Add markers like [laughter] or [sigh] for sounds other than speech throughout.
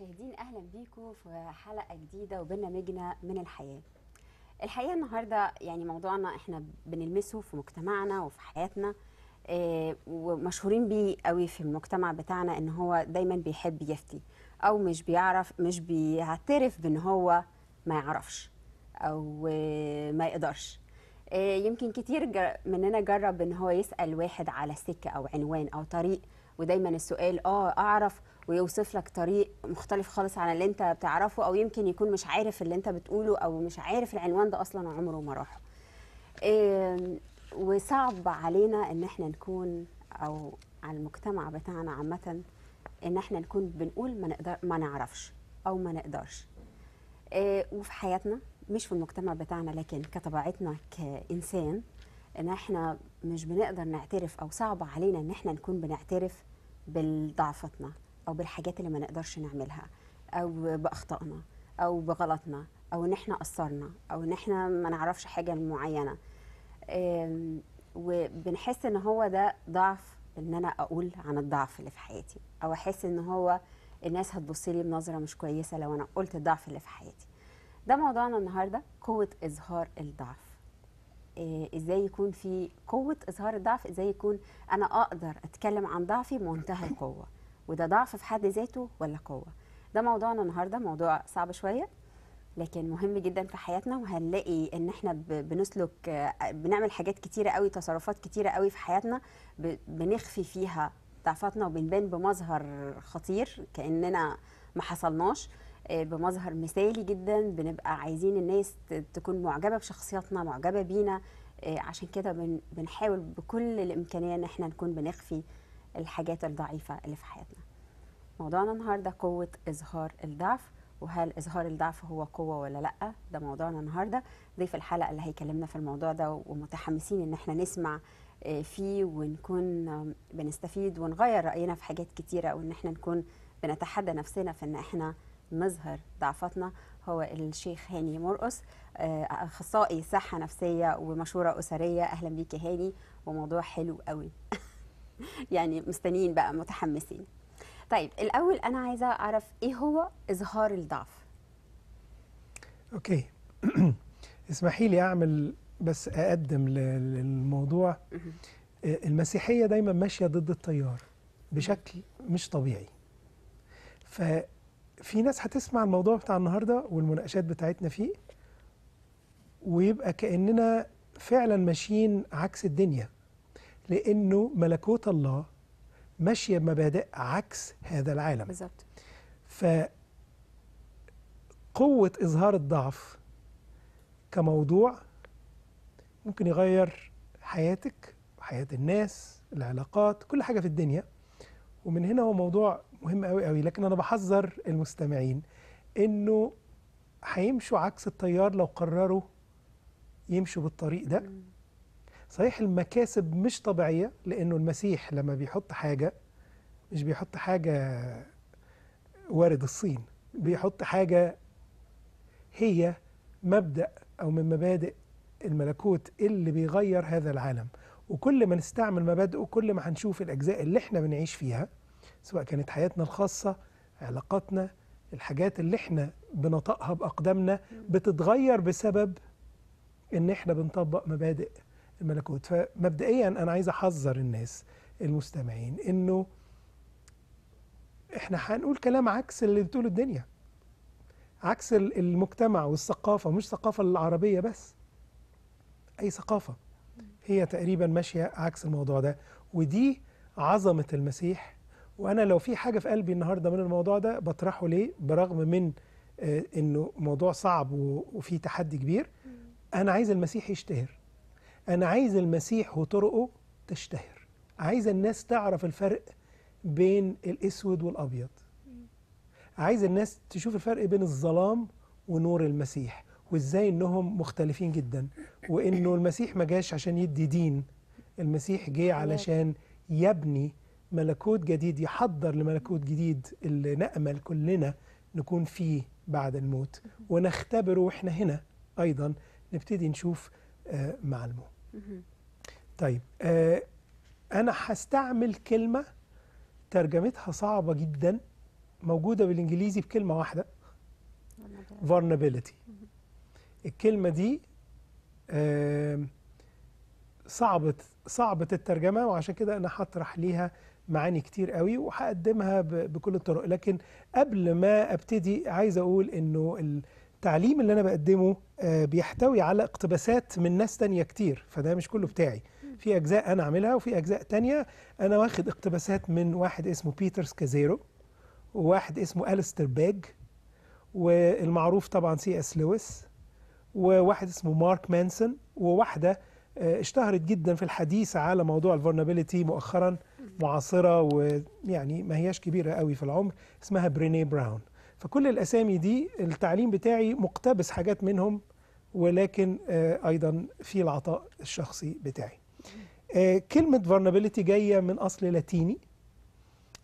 المشاهدين اهلا بيكم في حلقه جديده وبرنامجنا من الحياه. الحقيقه النهارده يعني موضوعنا احنا بنلمسه في مجتمعنا وفي حياتنا إيه ومشهورين بيه قوي في المجتمع بتاعنا ان هو دايما بيحب يفتي او مش بيعرف مش بيعترف بان هو ما يعرفش او آه، ما يقدرش. إيه يمكن كتير مننا جرب ان هو يسال واحد على سكه او عنوان او طريق ودايما السؤال اه اعرف ويوصف لك طريق مختلف خالص عن اللي انت بتعرفه او يمكن يكون مش عارف اللي انت بتقوله او مش عارف العنوان ده اصلا عمره ما راح وصعب علينا ان احنا نكون او على المجتمع بتاعنا عامه ان احنا نكون بنقول ما نقدر ما نعرفش او ما نقدرش آه، وفي حياتنا مش في المجتمع بتاعنا لكن كطبيعتنا كانسان ان احنا مش بنقدر نعترف او صعب علينا ان احنا نكون بنعترف بضعفتنا او بالحاجات اللي ما نقدرش نعملها او باخطائنا او بغلطنا او ان احنا قصرنا او ان احنا ما نعرفش حاجه معينه وبنحس ان هو ده ضعف ان انا اقول عن الضعف اللي في حياتي او احس ان هو الناس هتبص لي بنظره مش كويسه لو انا قلت الضعف اللي في حياتي ده موضوعنا النهارده قوه اظهار الضعف آه، ازاي يكون في قوه اظهار الضعف ازاي يكون انا اقدر اتكلم عن ضعفي بمنتهى [coughs] القوه وده ضعف في حد ذاته ولا قوه ده موضوعنا النهارده موضوع صعب شويه لكن مهم جدا في حياتنا وهنلاقي ان احنا بنسلك آه، بنعمل حاجات كتيره قوي تصرفات كتيره قوي في حياتنا بنخفي فيها ضعفاتنا وبنبان بمظهر خطير كاننا ما حصلناش بمظهر مثالي جدا بنبقى عايزين الناس تكون معجبه بشخصياتنا معجبه بينا آه، عشان كده بنحاول بكل الامكانيه ان احنا نكون بنخفي الحاجات الضعيفه اللي في حياتنا موضوعنا النهارده قوه اظهار الضعف وهل اظهار الضعف هو قوه ولا لا ده موضوعنا النهارده ضيف الحلقه اللي هيكلمنا في الموضوع ده ومتحمسين ان احنا نسمع آه، فيه ونكون آه، بنستفيد ونغير راينا في حاجات كتيره وان احنا نكون بنتحدى نفسنا في ان احنا مظهر ضعفاتنا هو الشيخ هاني مرقص آه، اخصائي صحه نفسيه ومشوره اسريه اهلا بيك هاني وموضوع حلو قوي [laughs] يعني مستنيين بقى متحمسين طيب الاول انا عايزه اعرف ايه هو اظهار الضعف اوكي [clears throat] اسمحي لي اعمل بس اقدم للموضوع المسيحيه دايما ماشيه ضد التيار بشكل مش طبيعي ف في ناس هتسمع الموضوع بتاع النهارده والمناقشات بتاعتنا فيه ويبقى كاننا فعلا ماشيين عكس الدنيا لانه ملكوت الله ماشيه بمبادئ عكس هذا العالم بالظبط فقوه اظهار الضعف كموضوع ممكن يغير حياتك وحياه الناس العلاقات كل حاجه في الدنيا ومن هنا هو موضوع مهم قوي قوي لكن انا بحذر المستمعين انه هيمشوا عكس التيار لو قرروا يمشوا بالطريق ده صحيح المكاسب مش طبيعيه لانه المسيح لما بيحط حاجه مش بيحط حاجه وارد الصين بيحط حاجه هي مبدا او من مبادئ الملكوت اللي بيغير هذا العالم وكل ما نستعمل مبادئه كل ما هنشوف الأجزاء اللي احنا بنعيش فيها سواء كانت حياتنا الخاصة علاقاتنا الحاجات اللي احنا بنطقها بأقدامنا بتتغير بسبب ان احنا بنطبق مبادئ الملكوت فمبدئيا أنا عايز أحذر الناس المستمعين انه احنا هنقول كلام عكس اللي بتقوله الدنيا عكس المجتمع والثقافة مش ثقافة العربية بس أي ثقافة هي تقريبا ماشية عكس الموضوع ده ودي عظمة المسيح وأنا لو في حاجة في قلبي النهاردة من الموضوع ده بطرحه ليه برغم من آه، إنه موضوع صعب وفيه تحدي كبير أنا عايز المسيح يشتهر أنا عايز المسيح وطرقه تشتهر عايز الناس تعرف الفرق بين الأسود والأبيض عايز الناس تشوف الفرق بين الظلام ونور المسيح وازاي انهم مختلفين جدا وانه المسيح ما جاش عشان يدي دين المسيح جه علشان يبني ملكوت جديد يحضر لملكوت جديد اللي نامل كلنا نكون فيه بعد الموت ونختبره واحنا هنا ايضا نبتدي نشوف آه، معلمه طيب آه، انا هستعمل كلمه ترجمتها صعبه جدا موجوده بالانجليزي بكلمه واحده vulnerability الكلمة دي صعبة صعبة الترجمة وعشان كده أنا هطرح ليها معاني كتير قوي وهقدمها بكل الطرق لكن قبل ما أبتدي عايز أقول إنه التعليم اللي أنا بقدمه آه، بيحتوي على اقتباسات من ناس تانية كتير فده مش كله بتاعي في أجزاء أنا عاملها وفي أجزاء تانية أنا واخد اقتباسات من واحد اسمه بيتر سكازيرو وواحد اسمه ألستر باج والمعروف طبعا سي اس لويس وواحد اسمه مارك مانسون وواحده آه، اشتهرت جدا في الحديث على موضوع الفورنابيليتي مؤخرا معاصره ويعني ما هياش كبيره قوي في العمر اسمها بريني براون فكل الاسامي دي التعليم بتاعي مقتبس حاجات منهم ولكن آه، ايضا في العطاء الشخصي بتاعي آه، كلمه فورنابيليتي جايه من اصل لاتيني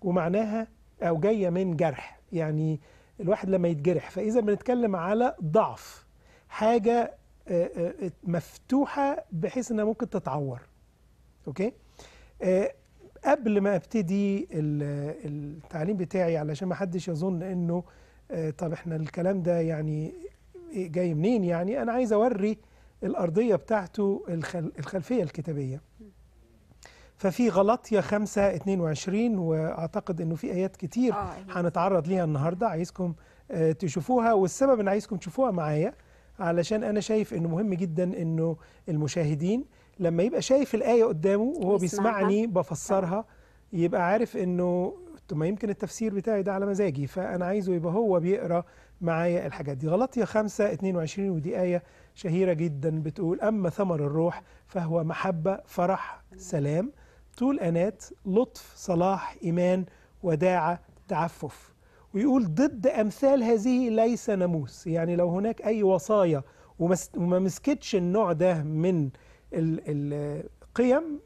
ومعناها او جايه من جرح يعني الواحد لما يتجرح فاذا بنتكلم على ضعف حاجة آه، آه، مفتوحة بحيث انها ممكن تتعور اوكي آه، قبل ما ابتدي التعليم بتاعي علشان ما حدش يظن انه طب احنا الكلام ده يعني جاي منين يعني انا عايز اوري الارضيه بتاعته الخلفيه الكتابيه ففي غلطية 5 22 واعتقد انه في ايات كتير هنتعرض ليها النهارده عايزكم تشوفوها والسبب أن عايزكم تشوفوها معايا علشان انا شايف انه مهم جدا انه المشاهدين لما يبقى شايف الايه قدامه وهو بيسمعني بفسرها آه. يبقى عارف انه ما يمكن التفسير بتاعي ده على مزاجي فانا عايزه يبقى هو بيقرا معايا الحاجات دي غلط يا 5 22 ودي آية شهيرة جدا بتقول أما ثمر الروح فهو محبة فرح سلام طول أنات لطف صلاح إيمان وداعة تعفف ويقول ضد أمثال هذه ليس ناموس يعني لو هناك أي وصايا وما مسكتش النوع ده من القيم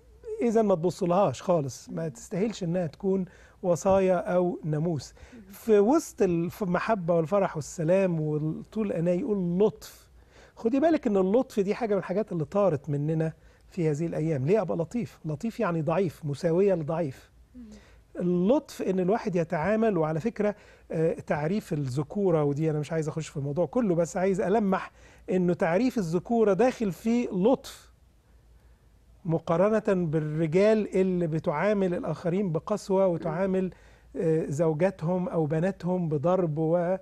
إذا ما تبصلهاش خالص ما تستاهلش إنها تكون وصايا أو ناموس في وسط المحبة والفرح والسلام والطول أنا يقول لطف خدي بالك إن اللطف دي حاجة من الحاجات اللي طارت مننا في هذه الأيام ليه أبقى لطيف لطيف يعني ضعيف مساوية لضعيف اللطف ان الواحد يتعامل وعلى فكره آه، تعريف الذكوره ودي انا مش عايز اخش في الموضوع كله بس عايز المح انه تعريف الذكوره داخل فيه لطف مقارنه بالرجال اللي بتعامل الاخرين بقسوه وتعامل آه، زوجاتهم او بناتهم بضرب و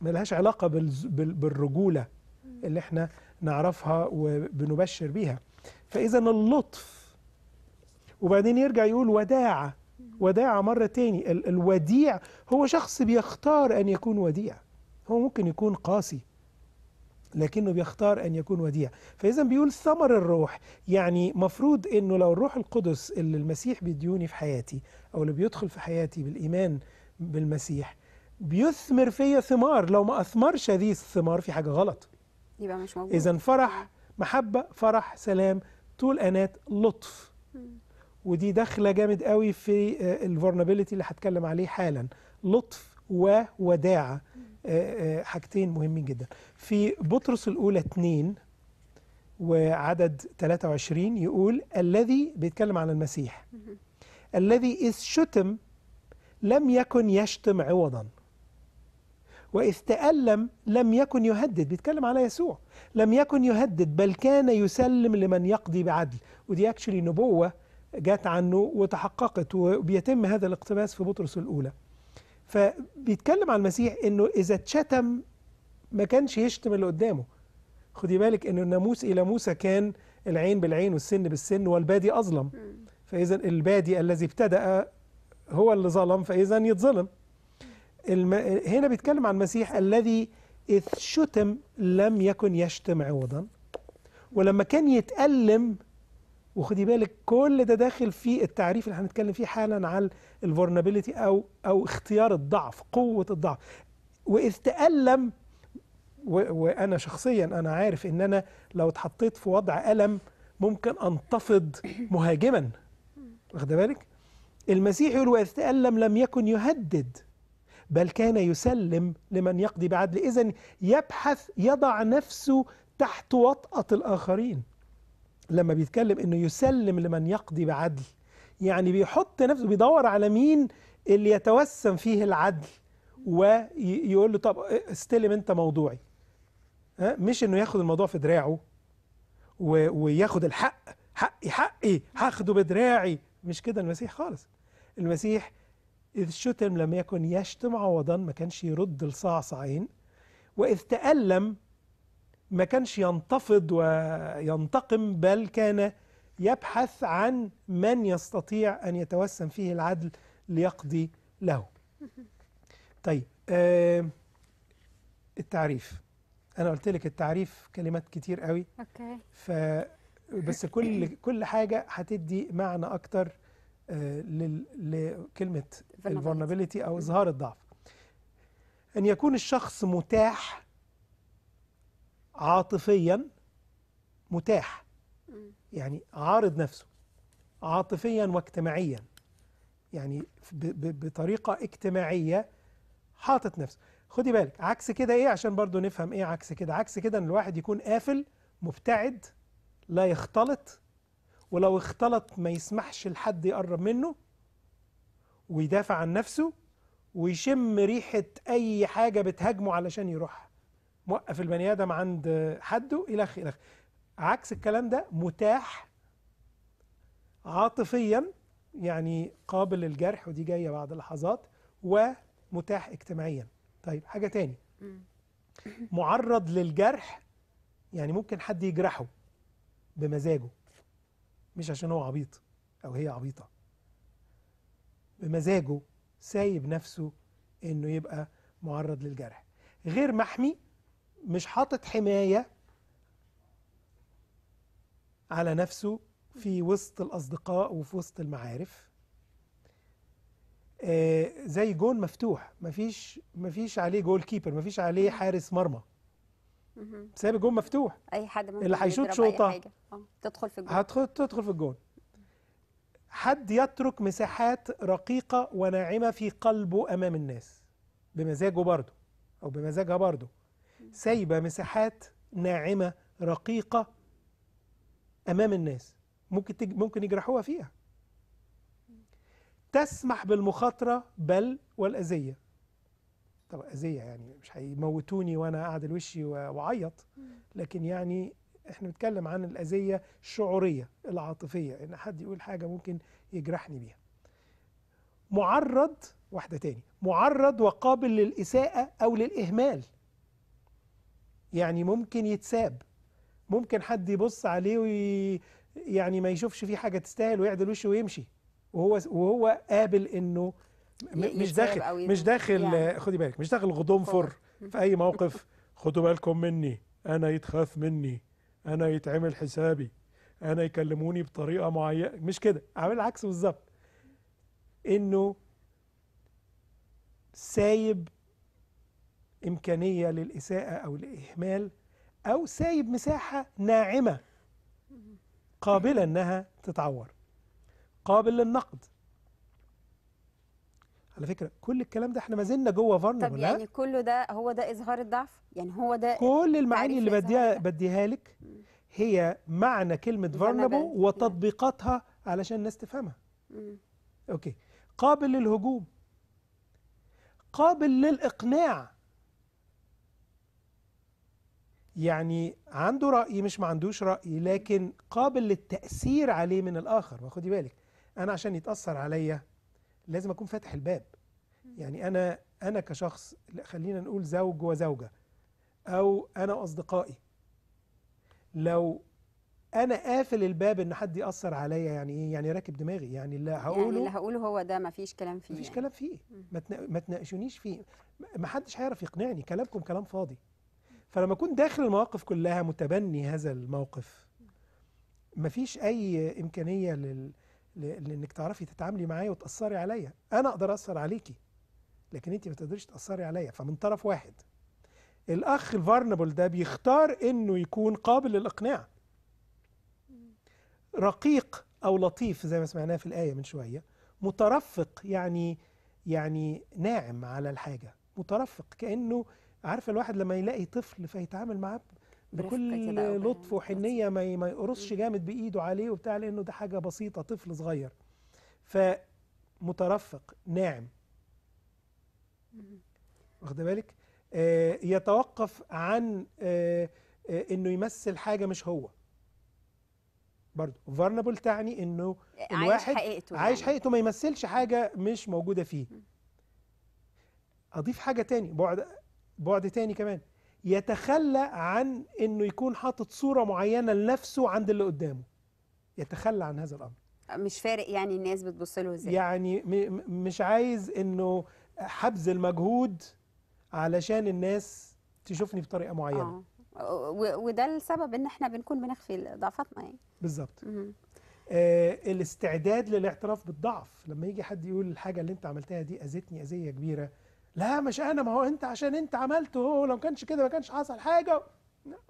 ملهاش علاقه بالرجوله اللي احنا نعرفها وبنبشر بيها فاذا اللطف وبعدين يرجع يقول وداعه وداع مرة تاني الوديع هو شخص بيختار أن يكون وديع هو ممكن يكون قاسي لكنه بيختار أن يكون وديع فإذا بيقول ثمر الروح يعني مفروض أنه لو الروح القدس اللي المسيح بيديوني في حياتي أو اللي بيدخل في حياتي بالإيمان بالمسيح بيثمر فيا ثمار لو ما أثمرش هذه الثمار في حاجة غلط يبقى مش موجود إذا فرح محبة فرح سلام طول أنات لطف ودي داخله جامد قوي في آه، الفورنابيلتي اللي هتكلم عليه حالا لطف ووداعه آه، آه، حاجتين مهمين جدا في بطرس الاولى 2 وعدد 23 يقول الذي بيتكلم عن المسيح الذي إذ شتم لم يكن يشتم عوضا وإذ تألم لم يكن يهدد بيتكلم على يسوع لم يكن يهدد بل كان يسلم لمن يقضي بعدل ودي اكشلي نبوة جات عنه وتحققت وبيتم هذا الاقتباس في بطرس الأولى فبيتكلم عن المسيح أنه إذا اتشتم ما كانش يشتم اللي قدامه خدي بالك ان الناموس إلى موسى كان العين بالعين والسن بالسن والبادي أظلم فإذا البادي الذي ابتدأ هو اللي ظلم فإذا يتظلم الم... هنا بيتكلم عن المسيح الذي إذ شتم لم يكن يشتم عوضا ولما كان يتألم وخدي بالك كل ده داخل في التعريف اللي هنتكلم فيه حالا عن الفورنابيليتي او او اختيار الضعف قوه الضعف واذ تالم وانا شخصيا انا عارف ان انا لو اتحطيت في وضع الم ممكن انتفض مهاجما واخد بالك المسيح يقول واذ تالم لم يكن يهدد بل كان يسلم لمن يقضي بعدل اذا يبحث يضع نفسه تحت وطأة الآخرين لما بيتكلم انه يسلم لمن يقضي بعدل يعني بيحط نفسه بيدور على مين اللي يتوسم فيه العدل ويقول له طب استلم انت موضوعي ها مش انه ياخد الموضوع في دراعه وياخد الحق حقي حقي هاخده بدراعي مش كده المسيح خالص المسيح إذ شتم لم يكن يشتم عوضا ما كانش يرد الصعصعين وإذ تألم ما كانش ينتفض وينتقم بل كان يبحث عن من يستطيع أن يتوسم فيه العدل ليقضي له طيب آه التعريف أنا قلت لك التعريف كلمات كتير قوي أوكي. ف بس كل كل حاجة هتدي معنى أكتر آه لكلمة الفولنابيلتي أو إظهار الضعف أن يكون الشخص متاح عاطفيا متاح يعني عارض نفسه عاطفيا واجتماعيا يعني بطريقة اجتماعية حاطط نفسه خدي بالك عكس كده ايه عشان برضو نفهم ايه عكس كده عكس كده ان الواحد يكون قافل مبتعد لا يختلط ولو اختلط ما يسمحش لحد يقرب منه ويدافع عن نفسه ويشم ريحة أي حاجة بتهاجمه علشان يروحها موقف البني ادم عند حده الخ الخ عكس الكلام ده متاح عاطفيا يعني قابل للجرح ودي جايه بعد لحظات ومتاح اجتماعيا طيب حاجه تاني معرض للجرح يعني ممكن حد يجرحه بمزاجه مش عشان هو عبيط او هي عبيطه بمزاجه سايب نفسه انه يبقى معرض للجرح غير محمي مش حاطط حماية على نفسه في وسط الأصدقاء وفي وسط المعارف آه زي جون مفتوح مفيش مفيش عليه جول كيبر مفيش عليه حارس مرمى ساب الجون مفتوح اي حد ممكن اللي هيشوط شوطه آه، تدخل في الجون هتدخل تدخل في الجون حد يترك مساحات رقيقه وناعمه في قلبه امام الناس بمزاجه برضه او بمزاجها برضه سايبة مساحات ناعمة رقيقة أمام الناس ممكن تج... ممكن يجرحوها فيها تسمح بالمخاطرة بل والأذية طب أذية يعني مش هيموتوني وأنا قاعد لوشي وأعيط لكن يعني احنا بنتكلم عن الأذية الشعورية العاطفية إن حد يقول حاجة ممكن يجرحني بيها معرض واحدة تاني معرض وقابل للإساءة أو للإهمال يعني ممكن يتساب ممكن حد يبص عليه وي يعني ما يشوفش فيه حاجة تستاهل ويعدل وشه ويمشي وهو وهو قابل انه مش داخل مش داخل يعني. آه، خدي بالك مش داخل غضون فر في اي موقف خدوا بالكم مني انا يتخاف مني انا يتعمل حسابي انا يكلموني بطريقه معينه مش كده عامل العكس بالظبط انه سايب إمكانية للإساءة أو الإهمال أو سايب مساحة ناعمة قابلة أنها تتعور قابل للنقد على فكرة كل الكلام ده احنا ما زلنا جوه فرن طب يعني كله ده هو ده إظهار الضعف يعني هو ده كل المعاني اللي بديها بديها لك هي معنى كلمة فرنبو وتطبيقاتها علشان الناس تفهمها أوكي قابل للهجوم قابل للإقناع يعني عنده رأي مش ما عندوش رأي لكن قابل للتأثير عليه من الآخر واخدي بالك أنا عشان يتأثر عليا لازم أكون فاتح الباب يعني أنا أنا كشخص خلينا نقول زوج وزوجة أو أنا أصدقائي لو انا قافل الباب ان حد ياثر عليا يعني ايه يعني راكب دماغي يعني اللي يعني هقوله يعني اللي هقوله هو ده ما فيش كلام فيه ما فيش يعني. كلام فيه ما تناقشونيش فيه ما حدش هيعرف يقنعني كلامكم كلام فاضي فلما اكون داخل المواقف كلها متبني هذا الموقف مفيش اي امكانيه لل... لانك تعرفي تتعاملي معايا وتاثري عليا انا اقدر اثر عليكي لكن انت ما تقدريش تاثري عليا فمن طرف واحد الاخ الفارنبل ده بيختار انه يكون قابل للاقناع رقيق او لطيف زي ما سمعناه في الايه من شويه مترفق يعني يعني ناعم على الحاجه مترفق كانه عارفه الواحد لما يلاقي طفل فيتعامل معاه بكل لطف وحنيه ما ما يقرصش جامد بايده عليه وبتاع لانه ده حاجه بسيطه طفل صغير فمترفق ناعم واخد بالك آه يتوقف عن آه آه انه يمثل حاجه مش هو برضه فارنبل تعني انه آه، الواحد عايش حقيقته عايش يعني. حقيقته ما يمثلش حاجه مش موجوده فيه اضيف حاجه تاني بعد بعد تاني كمان يتخلى عن انه يكون حاطط صوره معينه لنفسه عند اللي قدامه يتخلى عن هذا الامر مش فارق يعني الناس بتبص له ازاي يعني مش عايز انه حبذل مجهود علشان الناس تشوفني بطريقه معينه آه. وده السبب ان احنا بنكون بنخفي ضعفاتنا يعني بالظبط آه الاستعداد للاعتراف بالضعف لما يجي حد يقول الحاجه اللي انت عملتها دي اذتني اذيه كبيره لا مش انا ما هو انت عشان انت عملته هو لو كانش كده ما كانش حصل حاجه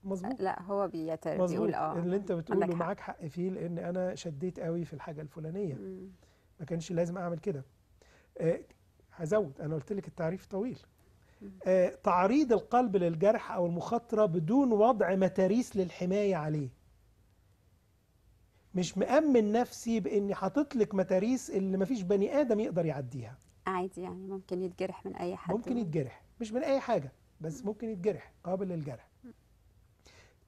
مظبوط لا هو بيقول اه اللي انت بتقوله حق. معاك حق فيه لان انا شديت قوي في الحاجه الفلانيه ما كانش لازم اعمل كده آه هزود انا قلت لك التعريف طويل آه تعريض القلب للجرح او المخاطره بدون وضع متاريس للحمايه عليه مش مأمن نفسي باني حاطط لك متاريس اللي مفيش بني ادم يقدر يعديها عادي يعني ممكن يتجرح من اي حد ممكن يتجرح مش من اي حاجه بس ممكن يتجرح قابل للجرح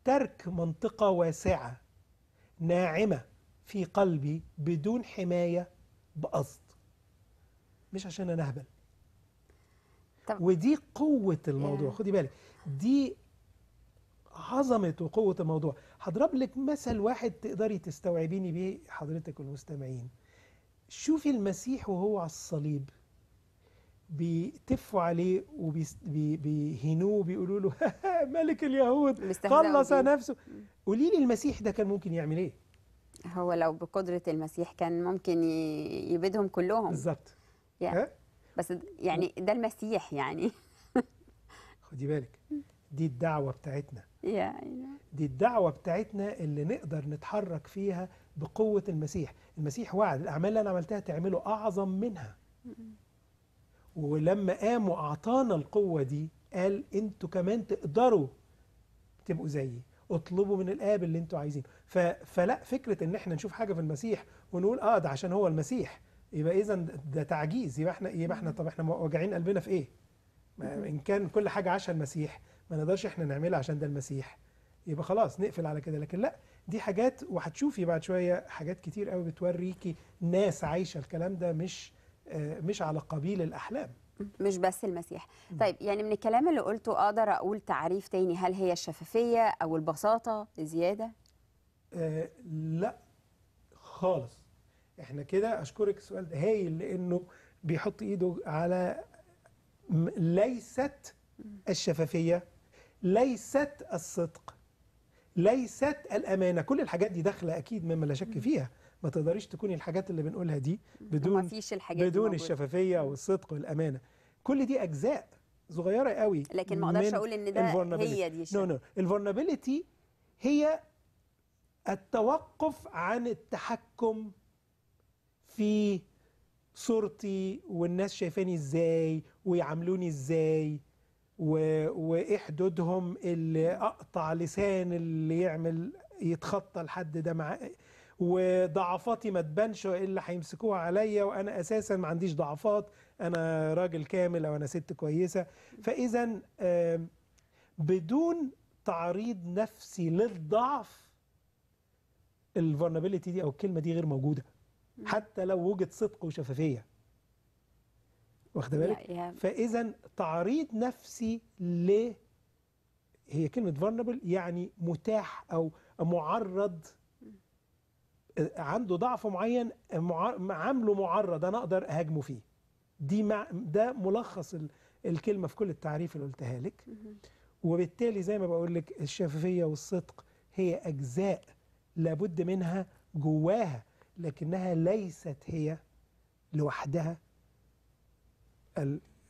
ترك منطقه واسعه ناعمه في قلبي بدون حمايه بقصد مش عشان انا اهبل طب. ودي قوه الموضوع خدي بالك دي عظمه وقوه الموضوع هضرب لك مثل واحد تقدري تستوعبيني بيه حضرتك والمستمعين شوفي المسيح وهو على الصليب بيتفوا عليه وبيهنوه وبيقولوا له [laughs] ملك اليهود خلص نفسه قولي لي المسيح ده كان ممكن يعمل ايه هو لو بقدرة المسيح كان ممكن يبيدهم كلهم بالظبط yeah. بس يعني ده المسيح يعني [laughs] خدي بالك دي الدعوة بتاعتنا yeah, دي الدعوة بتاعتنا اللي نقدر نتحرك فيها بقوة المسيح المسيح وعد الأعمال اللي أنا عملتها تعمله أعظم منها ولما قام واعطانا القوه دي قال انتوا كمان تقدروا تبقوا زيي اطلبوا من الاب اللي انتوا عايزينه فلا فكره ان احنا نشوف حاجه في المسيح ونقول اه ده عشان هو المسيح يبقى اذا ده تعجيز يبقى احنا يبقى احنا طب احنا واجعين قلبنا في ايه ان كان كل حاجه عشان المسيح ما نقدرش احنا نعملها عشان ده المسيح يبقى خلاص نقفل على كده لكن لا دي حاجات وهتشوفي بعد شويه حاجات كتير قوي بتوريكي ناس عايشه الكلام ده مش آه، مش على قبيل الأحلام مش بس المسيح طيب يعني من الكلام اللي قلته أقدر أقول تعريف تاني هل هي الشفافية أو البساطة زيادة؟ آه لا خالص احنا كده أشكرك السؤال ده هايل لأنه بيحط إيده على ليست الشفافية ليست الصدق ليست الأمانة كل الحاجات دي داخلة أكيد مما لا شك فيها ما تقدريش تكوني الحاجات اللي بنقولها دي بدون بدون الشفافيه والصدق والامانه كل دي اجزاء صغيره قوي لكن ما اقدرش اقول ان ده هي دي نو نو الفولنربيلتي هي التوقف عن التحكم في صورتي والناس شايفاني ازاي ويعاملوني ازاي و... وايه حدودهم اللي اقطع لسان اللي يعمل يتخطى الحد ده مع وضعفاتي ما تبانش الا هيمسكوها عليا وانا اساسا ما عنديش ضعفات انا راجل كامل او انا ست كويسه فاذا بدون تعريض نفسي للضعف الفولنربيلتي دي او الكلمه دي غير موجوده حتى لو وجد صدق وشفافيه واخده بالك فاذا تعريض نفسي ل هي كلمه فولنربل يعني متاح او معرض عنده ضعف معين عامله معرض انا اقدر اهاجمه فيه دي مع ده ملخص الكلمه في كل التعريف اللي قلتها لك وبالتالي زي ما بقول لك الشفافيه والصدق هي اجزاء لابد منها جواها لكنها ليست هي لوحدها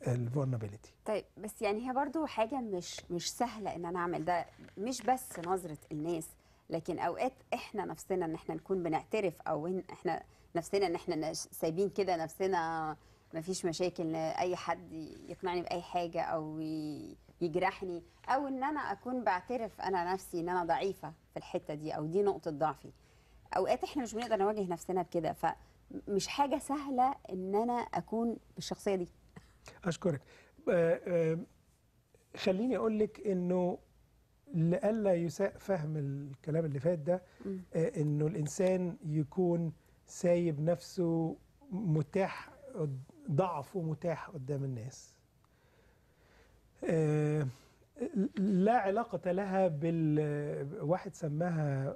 الفولنبيلتي طيب بس يعني هي برضو حاجه مش مش سهله ان انا اعمل ده مش بس نظره الناس لكن اوقات احنا نفسنا ان احنا نكون بنعترف او احنا نفسنا ان احنا سايبين كده نفسنا ما فيش مشاكل اي حد يقنعني باي حاجه او يجرحني او ان انا اكون بعترف انا نفسي ان انا ضعيفه في الحته دي او دي نقطه ضعفي اوقات احنا مش بنقدر نواجه نفسنا بكده فمش حاجه سهله ان انا اكون بالشخصيه دي اشكرك خليني اقول لك انه لئلا يساء فهم الكلام اللي فات ده آه، انه الانسان يكون سايب نفسه متاح ضعفه متاح قدام الناس آه، لا علاقة لها بالواحد سماها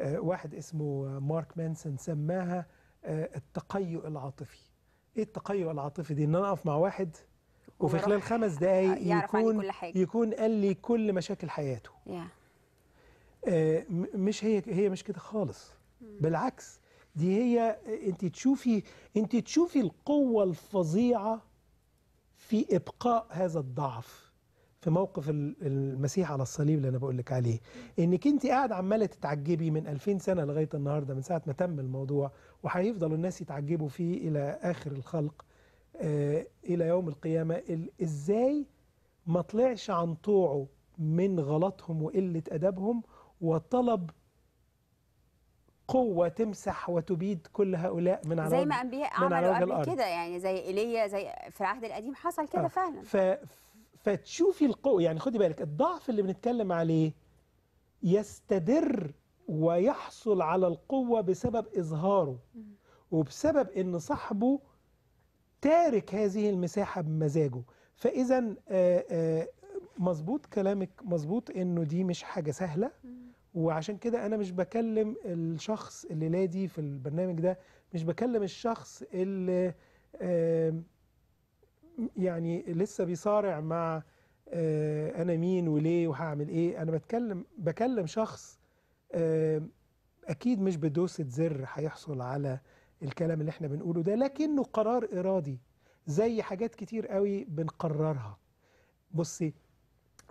آه، واحد اسمه مارك مانسون سماها التقيؤ العاطفي ايه التقيؤ العاطفي دي ان انا اقف مع واحد وفي خلال خمس دقايق يكون كل حاجة. يكون قال لي كل مشاكل حياته yeah. آه مش هي هي مش كده خالص mm. بالعكس دي هي انت تشوفي انت تشوفي القوه الفظيعه في ابقاء هذا الضعف في موقف المسيح على الصليب اللي انا بقول لك عليه انك انت قاعد عماله تتعجبي من 2000 سنه لغايه النهارده من ساعه ما تم الموضوع وهيفضلوا الناس يتعجبوا فيه الى اخر الخلق آه، إلى يوم القيامة إزاي ما طلعش عن طوعه من غلطهم وقلة أدبهم وطلب قوة تمسح وتبيد كل هؤلاء من على زي ما أنبياء عملوا قبل كده يعني زي إيليا زي في العهد القديم حصل كده آه فعلا ف فتشوفي القوة يعني خدي بالك الضعف اللي بنتكلم عليه يستدر ويحصل على القوة بسبب إظهاره وبسبب إن صاحبه تارك هذه المساحة بمزاجه فإذا آه، آه، مظبوط كلامك مظبوط إنه دي مش حاجة سهلة وعشان كده أنا مش بكلم الشخص اللي دي في البرنامج ده مش بكلم الشخص اللي يعني لسه بيصارع مع آه، أنا مين وليه وهعمل إيه أنا بتكلم بكلم شخص أكيد مش بدوسة زر هيحصل على الكلام اللي احنا بنقوله ده لكنه قرار إرادي زي حاجات كتير قوي بنقررها بصي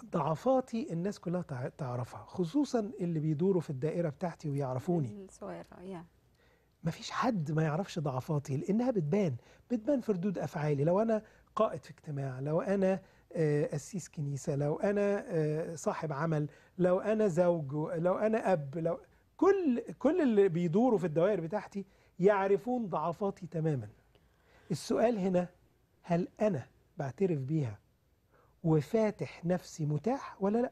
ضعفاتي الناس كلها تعرفها خصوصا اللي بيدوروا في الدائرة بتاعتي ويعرفوني مفيش حد ما يعرفش ضعفاتي لأنها بتبان بتبان في ردود أفعالي لو أنا قائد في اجتماع لو أنا أسيس آه، كنيسة لو أنا آه، صاحب عمل لو أنا زوج لو أنا أب لو كل كل اللي بيدوروا في الدوائر بتاعتي يعرفون ضعفاتي تماما السؤال هنا هل أنا بعترف بيها وفاتح نفسي متاح ولا لا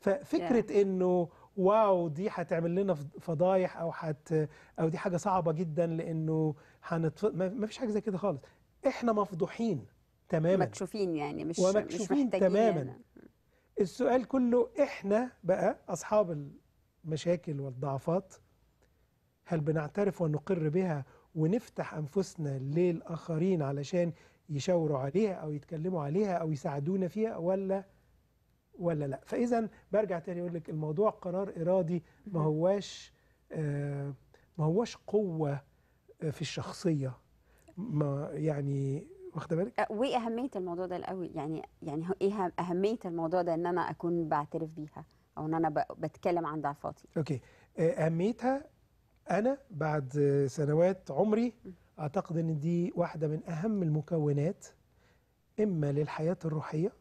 ففكرة yeah. أنه واو دي هتعمل لنا فضايح أو حت أو دي حاجة صعبة جدا لأنه هنتف... ما فيش حاجة زي كده خالص إحنا مفضوحين تماما مكشوفين يعني مش ومكشوفين مش تماما يعني. السؤال كله إحنا بقى أصحاب المشاكل والضعفات هل بنعترف ونقر بها ونفتح أنفسنا للآخرين علشان يشاوروا عليها أو يتكلموا عليها أو يساعدونا فيها ولا ولا لا فإذا برجع تاني أقول لك الموضوع قرار إرادي ما هواش آه ما هواش قوة آه، في الشخصية ما يعني واخده بالك؟ أه، وايه اهميه الموضوع ده الاول؟ يعني يعني ايه أه، اهميه الموضوع ده ان انا اكون بعترف بيها او ان انا بتكلم عن ضعفاتي؟ اوكي اهميتها انا بعد سنوات عمري اعتقد ان دي واحده من اهم المكونات اما للحياه الروحيه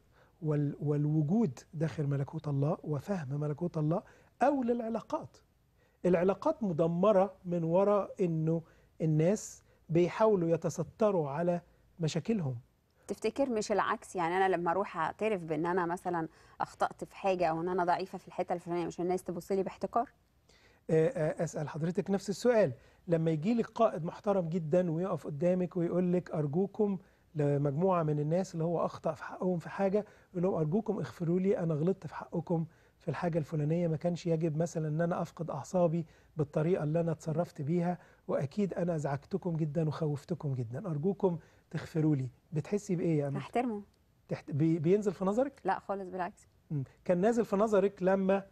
والوجود داخل ملكوت الله وفهم ملكوت الله او للعلاقات العلاقات مدمره من وراء انه الناس بيحاولوا يتستروا على مشاكلهم تفتكر مش العكس يعني انا لما اروح اعترف بان انا مثلا اخطات في حاجه او ان انا ضعيفه في الحته الفلانيه مش الناس تبص لي باحتقار آه، آه، اسال حضرتك نفس السؤال لما يجي لك قائد محترم جدا ويقف قدامك ويقول لك ارجوكم لمجموعه من الناس اللي هو اخطا في حقهم في حاجه يقول لهم ارجوكم اغفروا لي انا غلطت في حقكم في الحاجه الفلانيه ما كانش يجب مثلا ان انا افقد اعصابي بالطريقه اللي انا اتصرفت بيها واكيد انا ازعجتكم جدا وخوفتكم جدا ارجوكم تغفروا لي بتحسي بايه يا امل احترمه تحت... بينزل في نظرك لا خالص بالعكس كان نازل في نظرك لما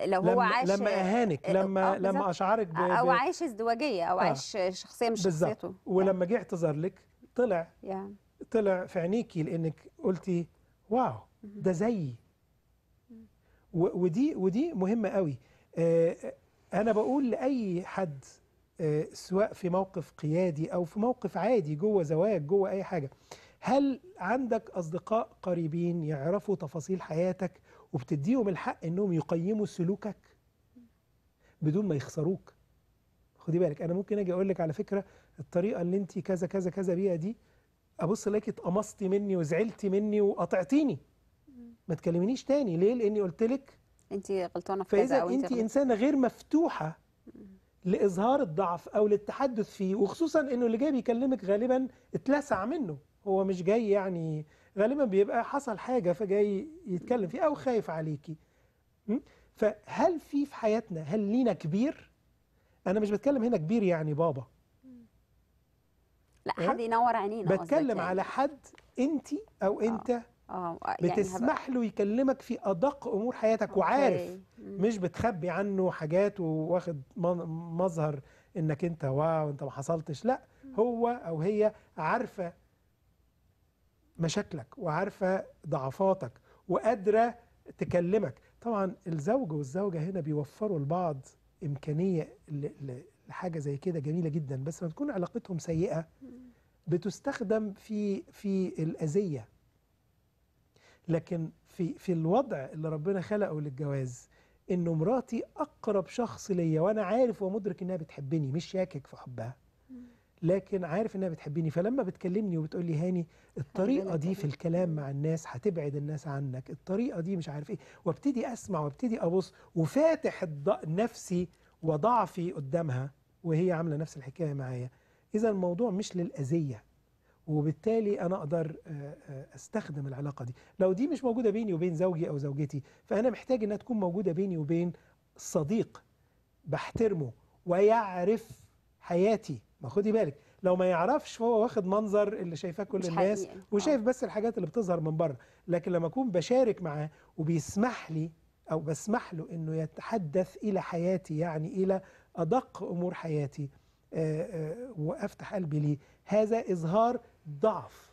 لو هو عاش لما اهانك آه، لما آه، لما اشعرك ب... آه، او عايش ازدواجيه او آه. عايش شخصيه مش شخصيته ولما جه اعتذر لك طلع يعني. طلع في عينيكي لانك قلتي واو ده زيي ودي ودي مهمه قوي آه انا بقول لاي حد آه سواء في موقف قيادي او في موقف عادي جوه زواج جوه اي حاجه هل عندك اصدقاء قريبين يعرفوا تفاصيل حياتك وبتديهم الحق انهم يقيموا سلوكك بدون ما يخسروك خدي بالك انا ممكن اجي اقول لك على فكره الطريقه اللي انت كذا كذا كذا بيها دي ابص لك اتقمصتي مني وزعلتي مني وقطعتيني ما تكلمنيش تاني ليه لاني قلت لك انت غلطانه في كذا او انت انت انسانه غير مفتوحه لاظهار الضعف او للتحدث فيه وخصوصا انه اللي جاي بيكلمك غالبا اتلسع منه هو مش جاي يعني غالبا بيبقى حصل حاجة فجاي يتكلم فيه أو خايف عليكي فهل في في حياتنا هل لينا كبير أنا مش بتكلم هنا كبير يعني بابا لا حد ينور عينينا بتكلم يعني. على حد أنت أو آه. أنت أوه. يعني بتسمح له يكلمك في أدق أمور حياتك أوكي. وعارف مش بتخبي عنه حاجات وواخد مظهر انك انت واو انت ما حصلتش لا هو او هي عارفه مشاكلك وعارفه ضعفاتك وقادره تكلمك طبعا الزوج والزوجه هنا بيوفروا لبعض امكانيه لحاجه زي كده جميله جدا بس لما تكون علاقتهم سيئه بتستخدم في في الاذيه لكن في في الوضع اللي ربنا خلقه للجواز انه مراتي اقرب شخص ليا وانا عارف ومدرك انها بتحبني مش شاكك في حبها لكن عارف انها بتحبني فلما بتكلمني وبتقول لي هاني الطريقه دي في الكلام مع الناس هتبعد الناس عنك الطريقه دي مش عارف ايه وابتدي اسمع وابتدي ابص وفاتح نفسي وضعفي قدامها وهي عامله نفس الحكايه معايا اذا الموضوع مش للاذيه وبالتالي انا اقدر آه، آه، استخدم العلاقه دي لو دي مش موجوده بيني وبين زوجي او زوجتي فانا محتاج انها تكون موجوده بيني وبين صديق بحترمه ويعرف حياتي ما خدي بالك لو ما يعرفش هو واخد منظر اللي شايفاه كل الناس حقيقي. آه. وشايف آه. بس الحاجات اللي بتظهر من بره لكن لما اكون بشارك معاه وبيسمح لي او بسمح له انه يتحدث الى حياتي يعني الى ادق امور حياتي آآ آه، آآ آه، وافتح قلبي ليه هذا اظهار ضعف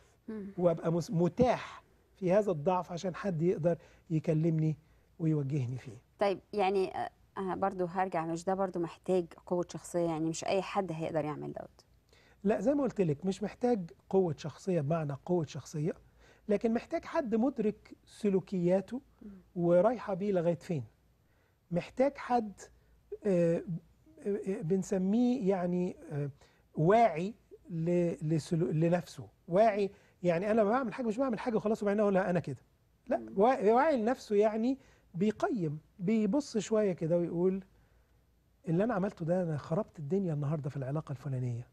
وابقى متاح في هذا الضعف عشان حد يقدر يكلمني ويوجهني فيه طيب يعني انا آه، برضو هرجع مش ده برضو محتاج قوة شخصية يعني مش أي حد هيقدر يعمل دوت لا زي ما قلت لك مش محتاج قوة شخصية بمعنى قوة شخصية لكن محتاج حد مدرك سلوكياته ورايحة بيه لغاية فين محتاج حد آه، آه، بنسميه يعني واعي لنفسه واعي يعني انا بعمل حاجه مش بعمل حاجه وخلاص وبعدين اقول انا كده لا واعي لنفسه يعني بيقيم بيبص شوية كده ويقول اللي أنا عملته ده أنا خربت الدنيا النهاردة في العلاقة الفلانية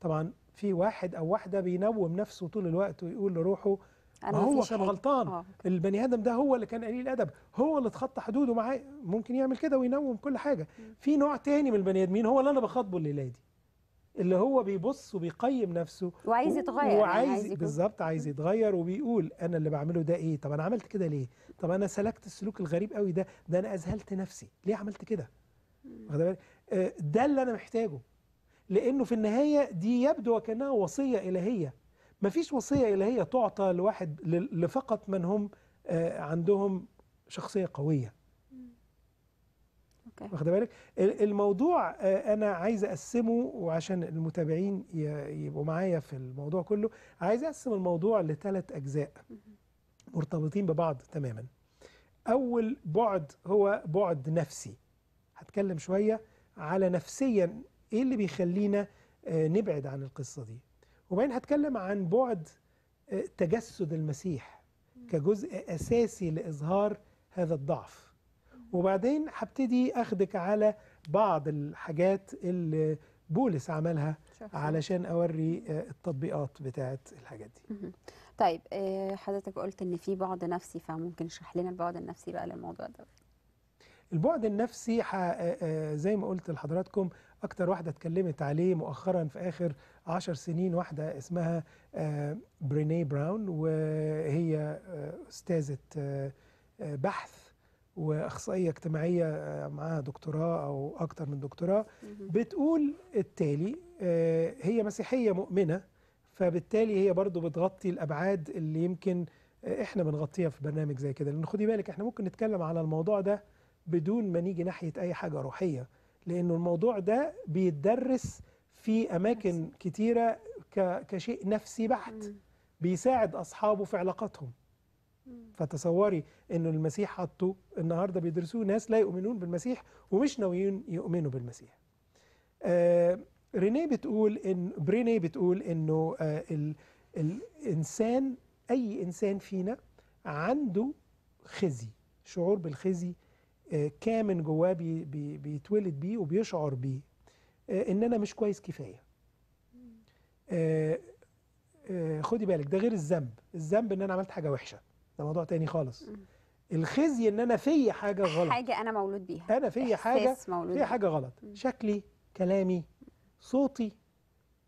طبعا في واحد أو واحدة بينوم نفسه طول الوقت ويقول لروحه ما هو كان غلطان آه. البني ادم ده هو اللي كان قليل الادب هو اللي اتخطى حدوده معاه ممكن يعمل كده وينوم كل حاجه في نوع تاني من البني ادمين هو اللي انا بخاطبه الليله دي اللي هو بيبص وبيقيم نفسه وعايز يتغير يعني وعايز يعني عايز بالظبط عايز يتغير وبيقول انا اللي بعمله ده ايه طب انا عملت كده ليه طب انا سلكت السلوك الغريب قوي ده ده انا اذهلت نفسي ليه عملت كده واخد بالك آه، ده اللي انا محتاجه لانه في النهايه دي يبدو وكانها وصيه الهيه مفيش وصيه الهيه تعطى لواحد لفقط من هم آه، عندهم شخصيه قويه واخد بالك الموضوع آه، انا عايز اقسمه وعشان المتابعين يبقوا معايا في الموضوع كله عايز اقسم الموضوع لثلاث اجزاء مرتبطين ببعض تماما اول بعد هو بعد نفسي هتكلم شويه على نفسيا ايه اللي بيخلينا آه، نبعد عن القصه دي وبعدين هتكلم عن بعد آه، تجسد المسيح كجزء اساسي لاظهار هذا الضعف وبعدين هبتدي اخدك على بعض الحاجات اللي بولس عملها علشان اوري آه، التطبيقات بتاعت الحاجات دي طيب آه، حضرتك قلت ان في بعد نفسي فممكن اشرح لنا البعد النفسي بقى للموضوع ده البعد النفسي آه، زي ما قلت لحضراتكم اكتر واحده اتكلمت عليه مؤخرا في اخر عشر سنين واحده اسمها بريني براون وهي استاذه بحث واخصائيه اجتماعيه آه، معاها دكتوراه او اكتر من دكتوراه بتقول التالي آه، هي مسيحيه مؤمنه فبالتالي هي برضو بتغطي الابعاد اللي يمكن آه، احنا بنغطيها في برنامج زي كده لان خدي بالك احنا ممكن نتكلم على الموضوع ده بدون ما نيجي ناحيه اي حاجه روحيه لانه الموضوع ده بيتدرس في اماكن كتيره كشيء نفسي بحت بيساعد اصحابه في علاقاتهم فتصوري ان المسيح حطه النهارده بيدرسوه ناس لا يؤمنون بالمسيح ومش ناويين يؤمنوا بالمسيح آه رينيه بتقول ان برينيه بتقول انه آه الانسان اي انسان فينا عنده خزي شعور بالخزي آه كامن جواه بي بي بيتولد بيه وبيشعر بيه آه ان انا مش كويس كفايه آه آه خدي بالك ده غير الذنب الذنب ان انا عملت حاجه وحشه ده موضوع تاني خالص الخزي ان انا فيا حاجه غلط حاجه انا مولود بيها انا فيا حاجه فيا حاجه غلط شكلي كلامي صوتي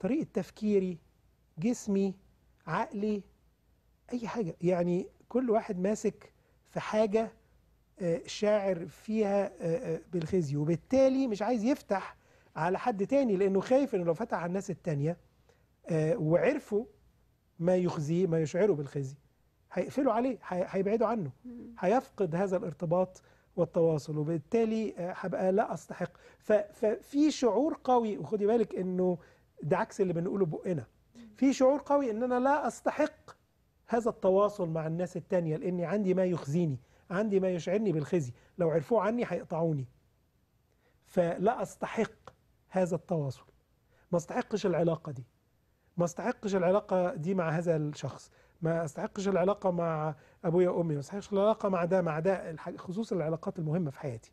طريقه تفكيري جسمي عقلي اي حاجه يعني كل واحد ماسك في حاجه آه، شاعر فيها آه، آه، بالخزي وبالتالي مش عايز يفتح على حد تاني لانه خايف انه لو فتح على الناس التانيه وعرفوا ما يخزيه ما يشعره بالخزي هيقفلوا عليه هيبعدوا عنه هيفقد هذا الارتباط والتواصل وبالتالي آه، هبقى لا استحق ففي شعور قوي وخدي بالك انه ده عكس اللي بنقوله بقنا في شعور قوي ان انا لا استحق هذا التواصل مع الناس التانية لاني عندي ما يخزيني عندي ما يشعرني بالخزي لو عرفوه عني هيقطعوني فلا استحق هذا التواصل ما استحقش العلاقة دي ما استحقش العلاقة دي مع هذا الشخص ما استحقش العلاقه مع ابويا وامي ما استحقش العلاقه مع ده مع ده خصوصا العلاقات المهمه في حياتي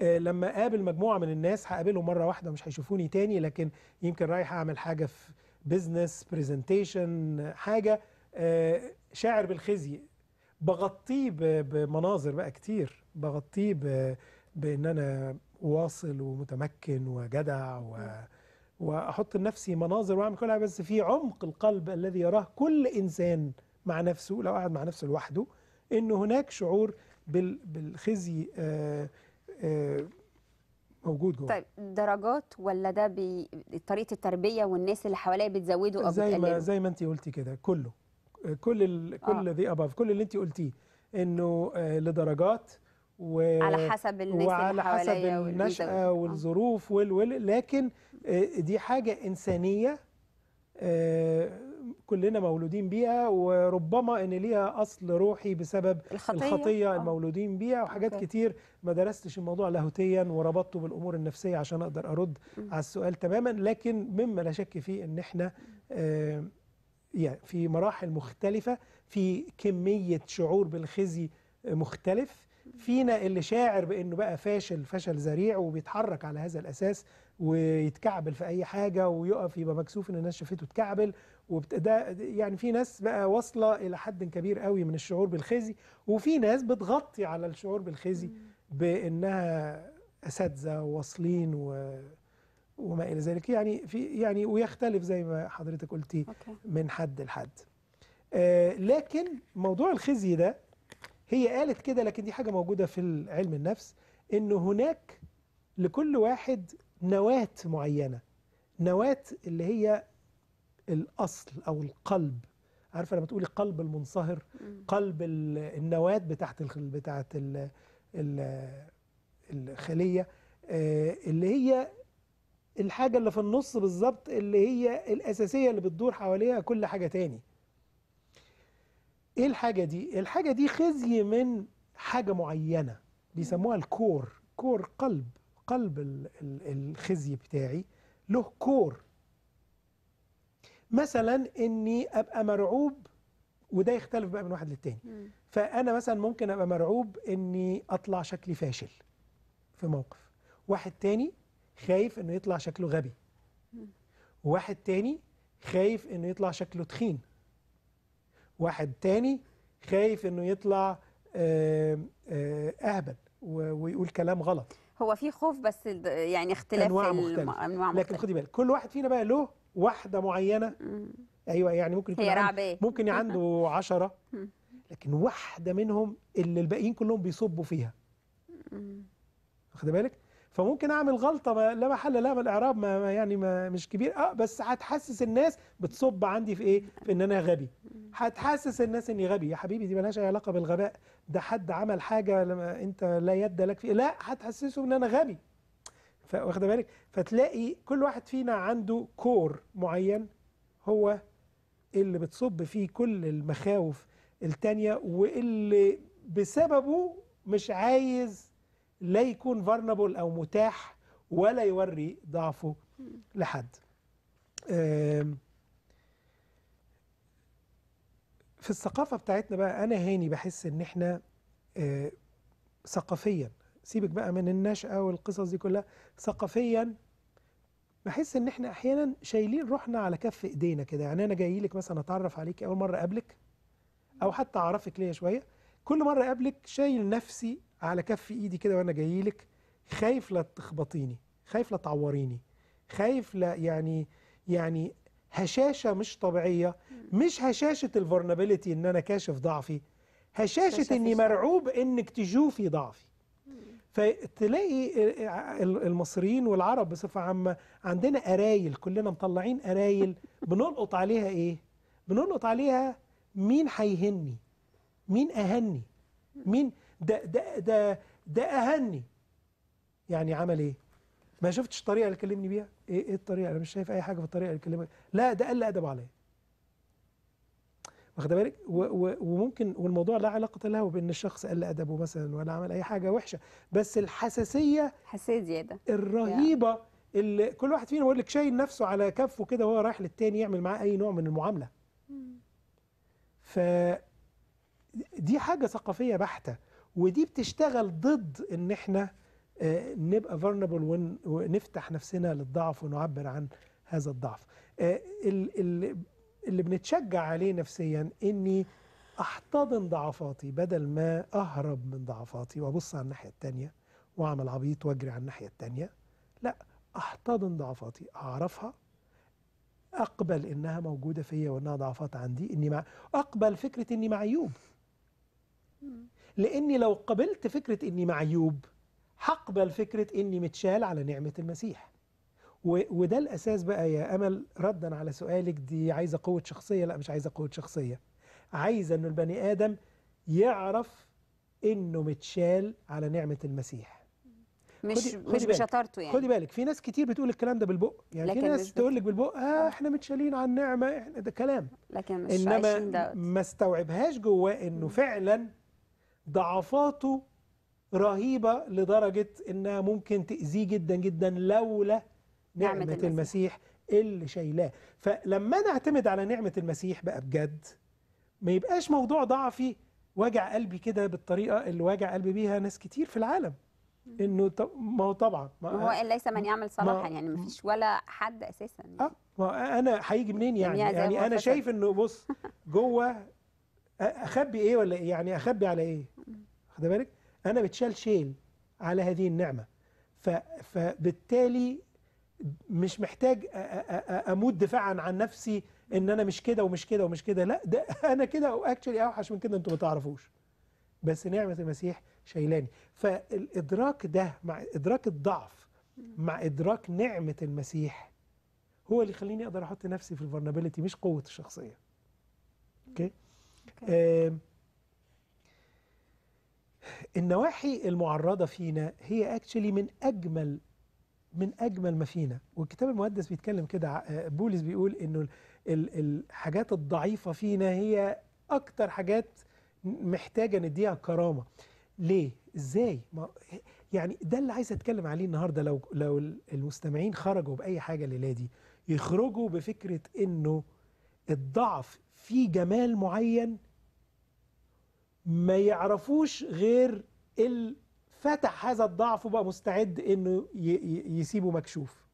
آه لما اقابل مجموعه من الناس هقابلهم مره واحده مش هيشوفوني تاني لكن يمكن رايح اعمل حاجه في بزنس برزنتيشن حاجه آه شاعر بالخزي بغطيه بمناظر بقى كتير بغطيه بان انا واصل ومتمكن وجدع و واحط لنفسي مناظر واعمل كل حاجه بس في عمق القلب الذي يراه كل انسان مع نفسه لو قاعد مع نفسه لوحده ان هناك شعور بالخزي آآ آه، آآ آه، موجود جوه طيب درجات ولا ده بطريقه طريقه التربيه والناس اللي حواليا بتزوده او زي ما زي ما انت قلتي كده كله كل كل ذي آه. اباف كل اللي انت قلتيه انه آه، لدرجات و... على حسب الناس وعلى حسب النشأة آه. والظروف وال وال لكن آه، دي حاجة إنسانية آه، كلنا مولودين بيها وربما ان ليها اصل روحي بسبب الخطيه, الخطية المولودين بيها وحاجات أوكي. كتير ما درستش الموضوع لاهوتيا وربطته بالامور النفسيه عشان اقدر ارد م. على السؤال تماما لكن مما لا شك فيه ان احنا يعني في مراحل مختلفه في كميه شعور بالخزي مختلف فينا اللي شاعر بانه بقى فاشل فشل ذريع وبيتحرك على هذا الاساس ويتكعبل في اي حاجه ويقف يبقى مكسوف ان الناس شافته اتكعبل وده يعني في ناس بقى واصله الى حد كبير قوي من الشعور بالخزي وفي ناس بتغطي على الشعور بالخزي بانها اساتذه واصلين و وما الى ذلك يعني في يعني ويختلف زي ما حضرتك قلتي من حد لحد آه لكن موضوع الخزي ده هي قالت كده لكن دي حاجة موجودة في علم النفس إن هناك لكل واحد نواة معينة نواة اللي هي الأصل أو القلب عارفة لما تقولي قلب المنصهر قلب النواة بتاعت بتاعت الخلية آه، اللي هي الحاجة اللي في النص بالظبط اللي هي الأساسية اللي بتدور حواليها كل حاجة تاني ايه الحاجه دي الحاجه دي خزي من حاجه معينه بيسموها الكور كور قلب قلب ال ال الخزي بتاعي له كور مثلا اني ابقى مرعوب وده يختلف بقى من واحد للتاني مم. فانا مثلا ممكن ابقى مرعوب اني اطلع شكلي فاشل في موقف واحد تاني خايف انه يطلع شكله غبي مم. واحد تاني خايف انه يطلع شكله تخين واحد تاني خايف انه يطلع آه، اهبل ويقول كلام غلط هو في خوف بس يعني اختلاف انواع مختلفه الم... أنواع مختلف. لكن خدي بالك كل واحد فينا بقى له واحده معينه مم. ايوه يعني ممكن يكون عنده ممكن عنده 10 [laughs] لكن واحده منهم اللي الباقيين كلهم بيصبوا فيها واخده بالك فممكن اعمل غلطه ما لا محل لها من الاعراب ما, يعني ما مش كبير اه بس هتحسس الناس بتصب عندي في ايه في ان انا غبي هتحسس الناس اني غبي يا حبيبي دي ملهاش اي علاقه بالغباء ده حد عمل حاجه لما انت لا يد لك فيه لا هتحسسه ان انا غبي واخده بالك فتلاقي كل واحد فينا عنده كور معين هو اللي بتصب فيه كل المخاوف التانية واللي بسببه مش عايز لا يكون فارنبل أو متاح ولا يوري ضعفه لحد في الثقافة بتاعتنا بقى أنا هاني بحس إن إحنا آه، ثقافيا سيبك بقى من النشأة والقصص دي كلها ثقافيا بحس إن إحنا أحيانا شايلين روحنا على كف إيدينا كده يعني أنا جاي لك مثلا أتعرف عليك أول مرة أقابلك أو حتى أعرفك ليا شوية كل مرة أقابلك شايل نفسي على كف ايدي كده وانا جاي لك خايف لا تخبطيني خايف لا تعوريني خايف لا يعني يعني هشاشه مش طبيعيه مش هشاشه الفرنابيليتي ان انا كاشف ضعفي هشاشه اني مرعوب انك تشوفي ضعفي فتلاقي المصريين والعرب بصفه عامه عندنا قرايل كلنا مطلعين قرايل [laughs] بنلقط عليها ايه بنلقط عليها مين هيهني مين اهني مين ده ده ده ده اهني يعني عمل ايه ما شفتش الطريقه اللي كلمني بيها ايه ايه الطريقه انا مش شايف اي حاجه في الطريقه اللي كلمني لا ده قل ادب عليا واخد بالك وممكن والموضوع لا علاقه له بان الشخص قل ادبه مثلا ولا عمل اي حاجه وحشه بس الحساسيه حساسيه زياده الرهيبه اللي كل واحد فينا بيقول لك شايل نفسه على كفه كده وهو رايح للتاني يعمل معاه اي نوع من المعامله ف دي حاجه ثقافيه بحته ودي بتشتغل ضد ان احنا آه، نبقى فارنبل ونفتح نفسنا للضعف ونعبر عن هذا الضعف آه، اللي بنتشجع عليه نفسيا اني احتضن ضعفاتي بدل ما اهرب من ضعفاتي وابص على الناحيه التانيه واعمل عبيط واجري على الناحيه التانيه لا احتضن ضعفاتي اعرفها اقبل انها موجوده فيا وانها ضعفات عندي اني مع اقبل فكره اني معيوب لأني لو قبلت فكرة إني معيوب هقبل فكرة إني متشال على نعمة المسيح وده الأساس بقى يا أمل ردا على سؤالك دي عايزة قوة شخصية لا مش عايزة قوة شخصية عايزة أنه البني آدم يعرف إنه متشال على نعمة المسيح مش خدي مش بشطارته يعني خدي بالك في ناس كتير بتقول الكلام ده بالبق يعني في ناس تقول لك بالبق آه،, اه احنا متشالين على النعمه احنا ده كلام لكن مش انما ده ما استوعبهاش جواه انه فعلا ضعفاته رهيبة لدرجة إنها ممكن تأذيه جدا جدا لولا نعمة, نعمة المسيح, المسيح اللي شايلاه فلما نعتمد على نعمة المسيح بقى بجد ما يبقاش موضوع ضعفي وجع قلبي كده بالطريقة اللي وجع قلبي بيها ناس كتير في العالم انه طب ما هو طبعا ما هو ليس من يعمل صلاحا يعني ما فيش ولا حد اساسا اه ما انا هيجي منين يعني يعني انا شايف انه بص جوه اخبي ايه ولا ايه يعني اخبي على ايه خد بالك انا بتشال شيل على هذه النعمه فبالتالي مش محتاج اموت دفاعا عن نفسي ان انا مش كده ومش كده ومش كده لا ده [laughs] انا كده واكشلي اوحش من كده انتوا ما تعرفوش بس نعمه المسيح شايلاني فالادراك ده مع ادراك الضعف مع ادراك نعمه المسيح هو اللي يخليني اقدر احط نفسي في الفرنابيلتي مش قوه الشخصيه اوكي okay. okay. آه النواحي المعرضة فينا هي اكشلي من أجمل من أجمل ما فينا والكتاب المقدس بيتكلم كده آه، بولس بيقول إنه الحاجات الضعيفة فينا هي أكتر حاجات محتاجة نديها كرامة ليه؟ إزاي؟ ما يعني ده اللي عايز أتكلم عليه النهاردة لو, لو المستمعين خرجوا بأي حاجة الليلة دي يخرجوا بفكرة إنه الضعف في جمال معين ما يعرفوش غير فتح هذا الضعف وبقى مستعد انه يسيبه مكشوف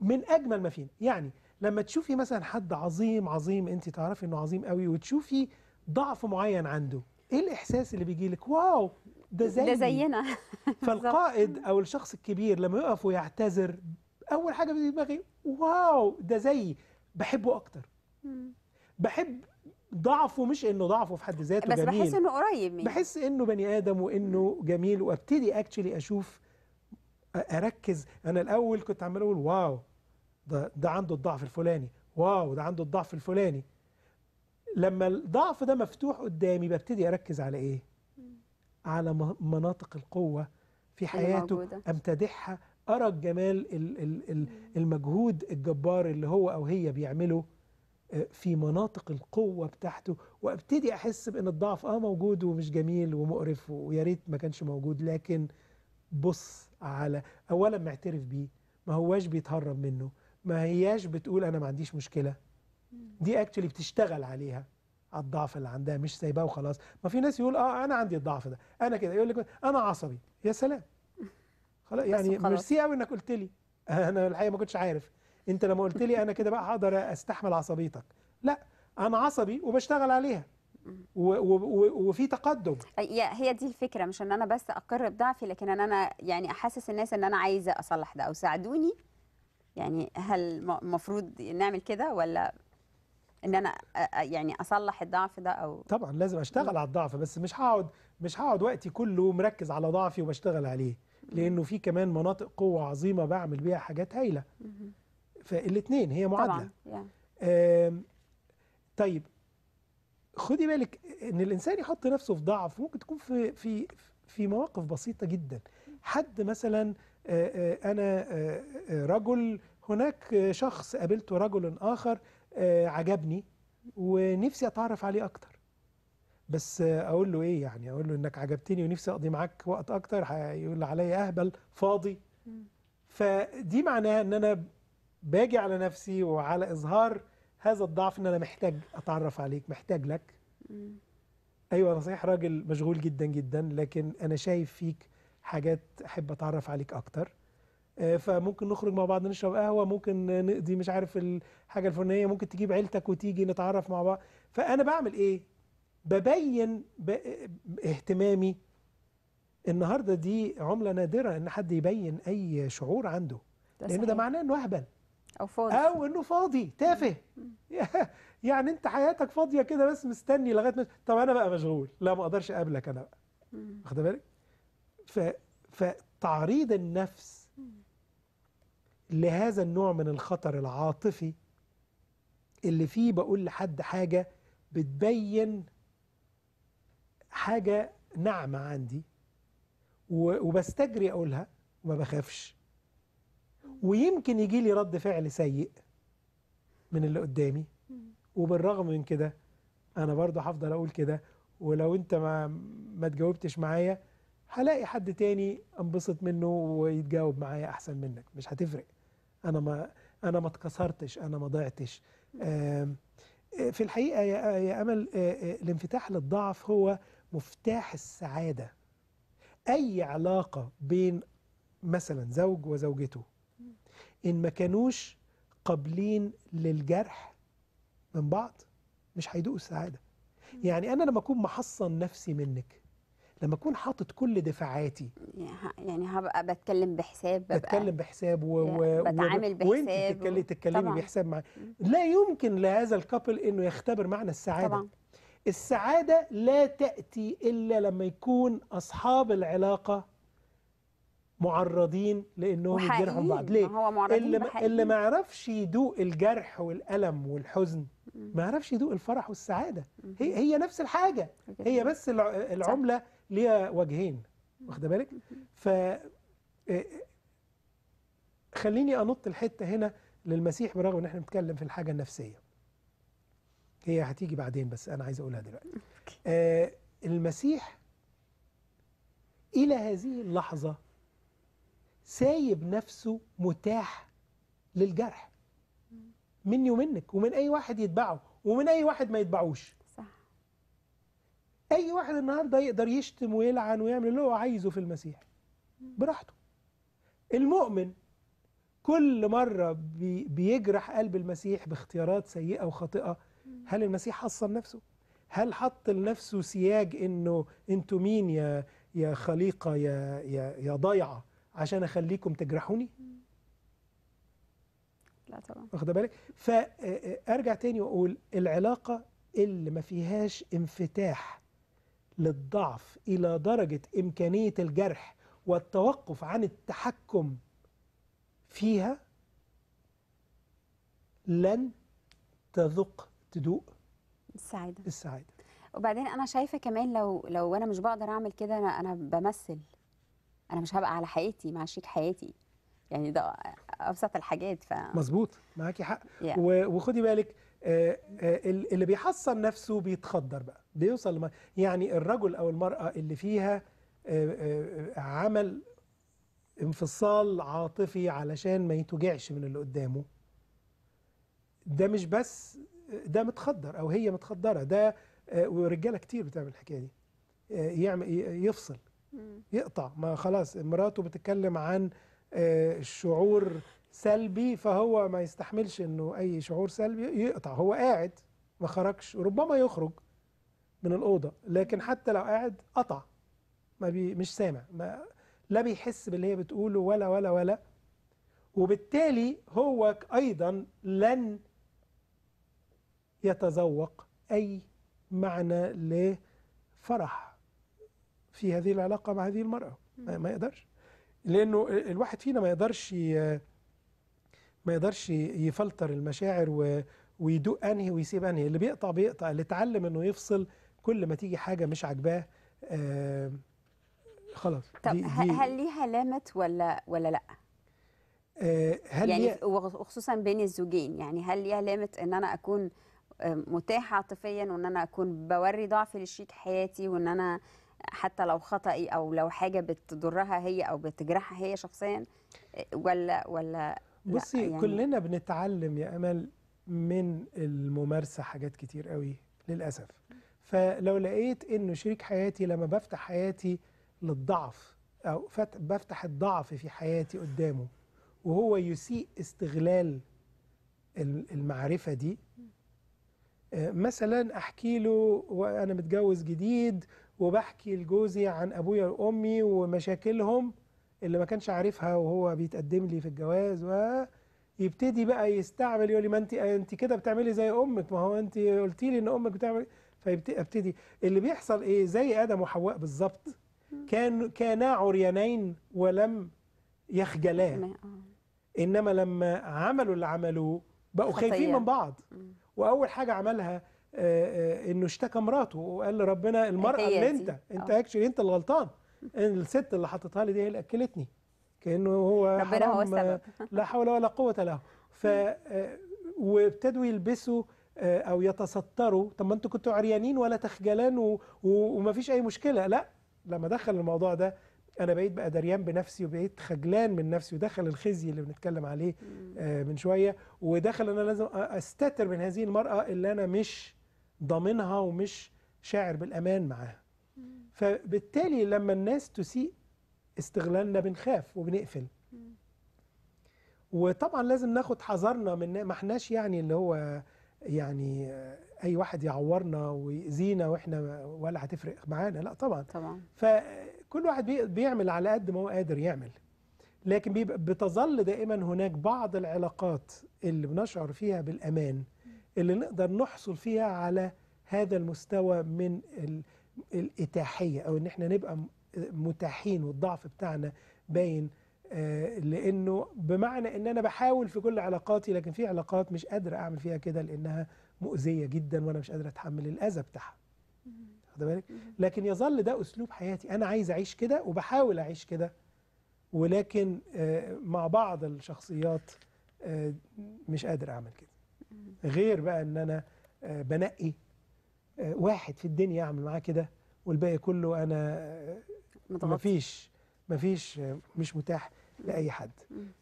من اجمل ما فينا يعني لما تشوفي مثلا حد عظيم عظيم انت تعرفي انه عظيم قوي وتشوفي ضعف معين عنده ايه الاحساس اللي بيجي لك واو ده زي ده زينا [laughs] فالقائد او الشخص الكبير لما يقف ويعتذر اول حاجه بتيجي دماغي واو ده زيي بحبه اكتر بحب ضعفه مش انه ضعفه في حد ذاته بس جميل بحس انه قريب يعني. بحس انه بني ادم وانه جميل وابتدي اكشلي اشوف اركز انا الاول كنت عمال اقول واو ده ده عنده الضعف الفلاني واو ده عنده الضعف الفلاني لما الضعف ده مفتوح قدامي ببتدي اركز على ايه على مناطق القوه في حياته امتدحها ارى الجمال المجهود الجبار اللي هو او هي بيعمله في مناطق القوة بتاعته وابتدي احس بان الضعف اه موجود ومش جميل ومقرف ويا ريت ما كانش موجود لكن بص على اولا معترف بيه ما هواش بيتهرب منه ما هياش بتقول انا ما عنديش مشكلة دي اكشلي بتشتغل عليها على الضعف اللي عندها مش سايباه وخلاص ما في ناس يقول اه انا عندي الضعف ده انا كده يقول لك انا عصبي يا سلام خلاص يعني ميرسي قوي انك قلت لي [laughs] انا الحقيقه ما كنتش عارف انت لما قلت لي انا كده بقى هقدر استحمل عصبيتك لا انا عصبي وبشتغل عليها وفي تقدم هي دي الفكره مش ان انا بس اقر بضعفي لكن ان انا يعني احسس الناس ان انا عايزه اصلح ده او ساعدوني يعني هل المفروض نعمل كده ولا ان انا يعني اصلح الضعف ده او طبعا لازم اشتغل على الضعف بس مش هقعد مش هقعد وقتي كله مركز على ضعفي وبشتغل عليه لانه في كمان مناطق قوه عظيمه بعمل بيها حاجات هايله فالاثنين هي معادله طبعا. آه طيب خدي بالك ان الانسان يحط نفسه في ضعف ممكن تكون في في في مواقف بسيطه جدا حد مثلا انا رجل هناك شخص قابلته رجل اخر عجبني ونفسي اتعرف عليه اكتر بس اقول له ايه يعني اقول له انك عجبتني ونفسي اقضي معاك وقت اكتر هيقول عليا اهبل فاضي فدي معناها ان انا باجي على نفسي وعلى إظهار هذا الضعف إن أنا محتاج أتعرف عليك محتاج لك أيوة أنا صحيح راجل مشغول جدا جدا لكن أنا شايف فيك حاجات أحب أتعرف عليك أكتر آه، فممكن نخرج مع بعض نشرب قهوه ممكن نقضي مش عارف الحاجه الفلانيه ممكن تجيب عيلتك وتيجي نتعرف مع بعض فانا بعمل ايه ببين اهتمامي النهارده دي عمله نادره ان حد يبين اي شعور عنده لان ده معناه انه اهبل او فاضي او انه فاضي تافه [laughs] يعني انت حياتك فاضيه كده بس مستني لغايه ما طب انا بقى مشغول لا ما اقدرش اقابلك انا بقى واخد بالك ف فتعريض النفس لهذا النوع من الخطر العاطفي اللي فيه بقول لحد حاجه بتبين حاجه ناعمه عندي وبستجري اقولها وما بخافش ويمكن يجي لي رد فعل سيء من اللي قدامي وبالرغم من كده انا برضه هفضل اقول كده ولو انت ما ما تجاوبتش معايا هلاقي حد تاني انبسط منه ويتجاوب معايا احسن منك مش هتفرق انا ما انا ما اتكسرتش انا ما ضعتش آه، في الحقيقه يا يا امل آه، آه، الانفتاح للضعف هو مفتاح السعاده اي علاقه بين مثلا زوج وزوجته إن ما كانوش قابلين للجرح من بعض مش هيدوقوا السعادة يعني أنا لما أكون محصن نفسي منك لما أكون حاطط كل دفاعاتي يعني, يعني هبقى بتكلم بحساب ببقى بتكلم بحساب و... يعني و... بتعامل بحساب وانت تتكلمي, تتكلمي بحساب معايا لا يمكن لهذا الكابل إنه يختبر معنى السعادة طبعا. السعادة لا تأتي إلا لما يكون أصحاب العلاقة معرضين لانهم يجرحوا بعض ليه هو اللي, اللي ما عرفش يدوق الجرح والالم والحزن ما عرفش يدوق الفرح والسعاده هي هي نفس الحاجه هي بس العمله ليها وجهين واخده بالك ف آه، خليني انط الحته هنا للمسيح برغم ان احنا بنتكلم في الحاجه النفسيه هي هتيجي بعدين بس انا عايز اقولها دلوقتي آه المسيح الى هذه اللحظه سايب نفسه متاح للجرح مني ومنك ومن أي واحد يتبعه ومن أي واحد ما يتبعوش صح أي واحد النهاردة يقدر يشتم ويلعن ويعمل اللي هو عايزه في المسيح براحته المؤمن كل مرة بي بيجرح قلب المسيح باختيارات سيئة وخاطئة هل المسيح حصن نفسه؟ هل حط لنفسه سياج انه انتوا مين يا يا خليقة يا يا يا ضيعة عشان اخليكم تجرحوني لا طبعا واخده بالك فارجع آه، آه، تاني واقول العلاقه اللي ما فيهاش انفتاح للضعف الى درجه امكانيه الجرح والتوقف عن التحكم فيها لن تذوق تدوق السعاده السعاده وبعدين انا شايفه كمان لو لو انا مش بقدر اعمل كده انا انا بمثل انا مش هبقى على حياتي مع شريك حياتي يعني ده ابسط الحاجات ف مظبوط معاكي حق yeah. وخدي بالك آه، آه، اللي بيحصن نفسه بيتخدر بقى بيوصل لما يعني الرجل او المراه اللي فيها آه، عمل انفصال عاطفي علشان ما يتوجعش من اللي قدامه ده مش بس ده متخدر او هي متخدره ده ورجاله كتير بتعمل الحكايه دي يعمل يفصل يقطع ما خلاص مراته بتتكلم عن آه، شعور سلبي فهو ما يستحملش انه اي شعور سلبي يقطع هو قاعد ما خرجش ربما يخرج من الاوضه لكن حتى لو قاعد قطع ما بي مش سامع ما لا بيحس باللي هي بتقوله ولا ولا ولا وبالتالي هو ايضا لن يتذوق اي معنى لفرح في هذه العلاقة مع هذه المرأة ما, ما يقدرش لأنه الواحد فينا ما يقدرش ما يقدرش يفلتر المشاعر و ويدوق انهي ويسيب انهي اللي بيقطع بيقطع اللي اتعلم انه يفصل كل ما تيجي حاجه مش عاجباه آه خلاص طب دي دي هل ليها لامت ولا ولا لا آه هل يعني وخصوصا بين الزوجين يعني هل ليها لامت ان انا اكون آه، متاحه عاطفيا وان انا اكون بوري ضعفي لشريك حياتي وان انا حتى لو خطأي او لو حاجه بتضرها هي او بتجرحها هي شخصيا ولا ولا بصي يعني كلنا بنتعلم يا امل من الممارسه حاجات كتير قوي للاسف فلو لقيت انه شريك حياتي لما بفتح حياتي للضعف او بفتح الضعف في حياتي قدامه وهو يسيء استغلال المعرفه دي آه، مثلا احكي له وانا متجوز جديد وبحكي لجوزي عن أبويا وأمي ومشاكلهم اللي ما كانش عارفها وهو بيتقدم لي في الجواز و يبتدي بقى يستعمل يقول لي ما انت انت كده بتعملي زي امك ما هو انت قلتي لي ان امك بتعمل فيبتدي اللي بيحصل ايه زي ادم وحواء بالظبط كان كانا عريانين ولم يخجلا آه. انما لما عملوا اللي عملوه بقوا خايفين من بعض واول حاجه عملها آه، آه، انه اشتكى مراته وقال لربنا المراه اللي انت آه. انت اكشلي انت اللي غلطان الست اللي حطيتها لي دي هي اللي اكلتني كانه هو ربنا هو السبب لا حول ولا قوه له ف وابتدوا يلبسوا او يتستروا طب ما انتوا كنتوا عريانين ولا تخجلان و... و... وما فيش اي مشكله لا لما دخل الموضوع ده انا بقيت بقى دريان بنفسي وبقيت خجلان من نفسي ودخل الخزي اللي بنتكلم عليه آه من شويه ودخل انا لازم استتر من هذه المراه اللي انا مش ضامنها ومش شاعر بالامان معاها فبالتالي لما الناس تسيء استغلالنا بنخاف وبنقفل وطبعا لازم ناخد حذرنا من ما احناش يعني اللي هو يعني اي واحد يعورنا ويأذينا واحنا ولا هتفرق معانا لا طبعا طبعا فكل واحد بيعمل على قد ما هو قادر يعمل لكن بتظل دائما هناك بعض العلاقات اللي بنشعر فيها بالامان اللي نقدر نحصل فيها على هذا المستوى من الإتاحية أو إن إحنا نبقى متاحين والضعف بتاعنا باين آه، لأنه بمعنى إن أنا بحاول في كل علاقاتي لكن في علاقات مش قادر أعمل فيها كده لأنها مؤذية جدا وأنا مش قادر أتحمل الأذى بتاعها واخد بالك لكن يظل ده أسلوب حياتي أنا عايز أعيش كده وبحاول أعيش كده ولكن آه، مع بعض الشخصيات آه، مش قادر أعمل كده غير بقى ان انا آه، بنقي آه، واحد في الدنيا اعمل معاه كده والباقي كله انا فيش آه، مفيش مفيش مش متاح لاي حد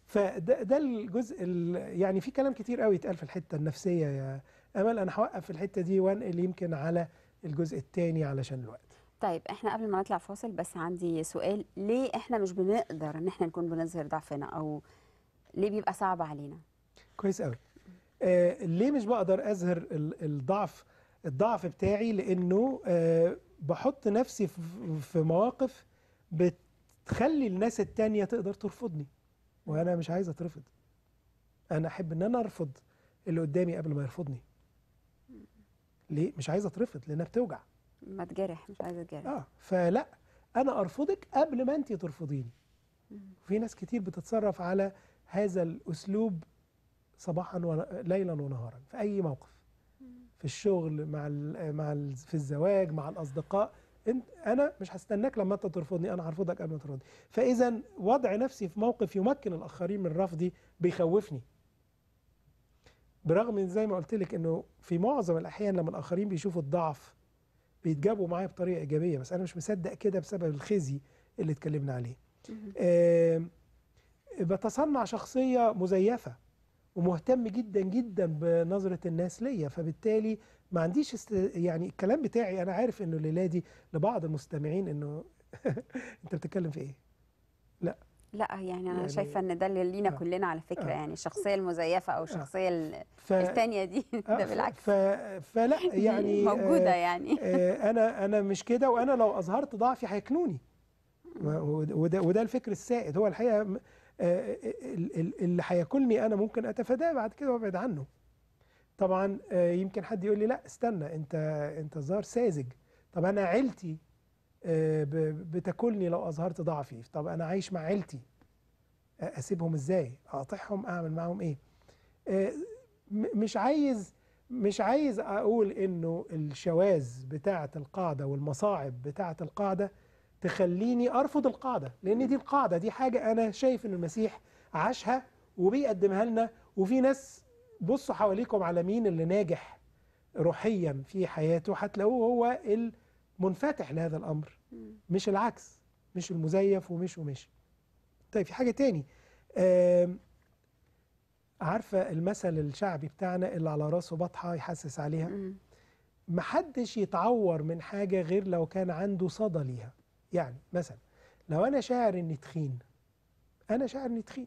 فده ده الجزء يعني في كلام كتير قوي اتقال في الحته النفسيه يا امل انا هوقف في الحته دي وانقل يمكن على الجزء الثاني علشان الوقت طيب احنا قبل ما نطلع فاصل بس عندي سؤال ليه احنا مش بنقدر ان احنا نكون بنظهر ضعفنا او ليه بيبقى صعب علينا كويس قوي آه، ليه مش بقدر أظهر الضعف الضعف بتاعي لأنه آه، بحط نفسي في مواقف بتخلي الناس التانية تقدر ترفضني وأنا مش عايز أترفض أنا أحب إن أنا أرفض اللي قدامي قبل ما يرفضني ليه مش عايز أترفض لأنها بتوجع ما تجرح مش عايزة تجرح آه فلا أنا أرفضك قبل ما أنت ترفضيني في ناس كتير بتتصرف على هذا الأسلوب صباحا وليلا ونهارا في اي موقف في الشغل مع مع في الزواج مع الاصدقاء انت انا مش هستناك لما انت ترفضني انا هرفضك قبل ما ترفضني فاذا وضع نفسي في موقف يمكن الاخرين من رفضي بيخوفني برغم ان زي ما قلت لك انه في معظم الاحيان لما الاخرين بيشوفوا الضعف بيتجابوا معايا بطريقه ايجابيه بس انا مش مصدق كده بسبب الخزي اللي اتكلمنا عليه آه بتصنع شخصيه مزيفه ومهتم جدا جدا بنظرة الناس ليا فبالتالي ما عنديش است... يعني الكلام بتاعي انا عارف انه الليله دي لبعض المستمعين انه [laughs] انت بتتكلم في ايه لا لا يعني انا يعني شايفه ان ده اللي لينا آه كلنا على فكره آه يعني الشخصيه المزيفه او آه. الشخصيه آه ف... الثانيه دي ده بالعكس ف... فلا [laughs] يعني موجوده آه، يعني آه انا انا مش كده وانا لو اظهرت ضعفي هيكنوني وده وده الفكر السائد هو الحقيقه اللي هياكلني انا ممكن اتفاداه بعد كده وابعد عنه طبعا آه، يمكن حد يقول لي لا استنى انت انت ظاهر ساذج طب انا عيلتي آه، بتاكلني لو اظهرت ضعفي طب انا عايش مع عيلتي اسيبهم ازاي اقاطعهم اعمل معاهم ايه آه، مش عايز مش عايز اقول انه الشواذ بتاعه القاعده والمصاعب بتاعه القاعده تخليني أرفض القاعدة لأن دي القاعدة دي حاجة أنا شايف إن المسيح عاشها وبيقدمها لنا وفي ناس بصوا حواليكم على مين اللي ناجح روحيا في حياته هتلاقوه هو المنفتح لهذا الأمر مش العكس مش المزيف ومش ومش طيب في حاجة تاني عارفة المثل الشعبي بتاعنا اللي على راسه بطحة يحسس عليها محدش يتعور من حاجة غير لو كان عنده صدى ليها يعني مثلا لو انا شاعر اني تخين انا شاعر اني تخين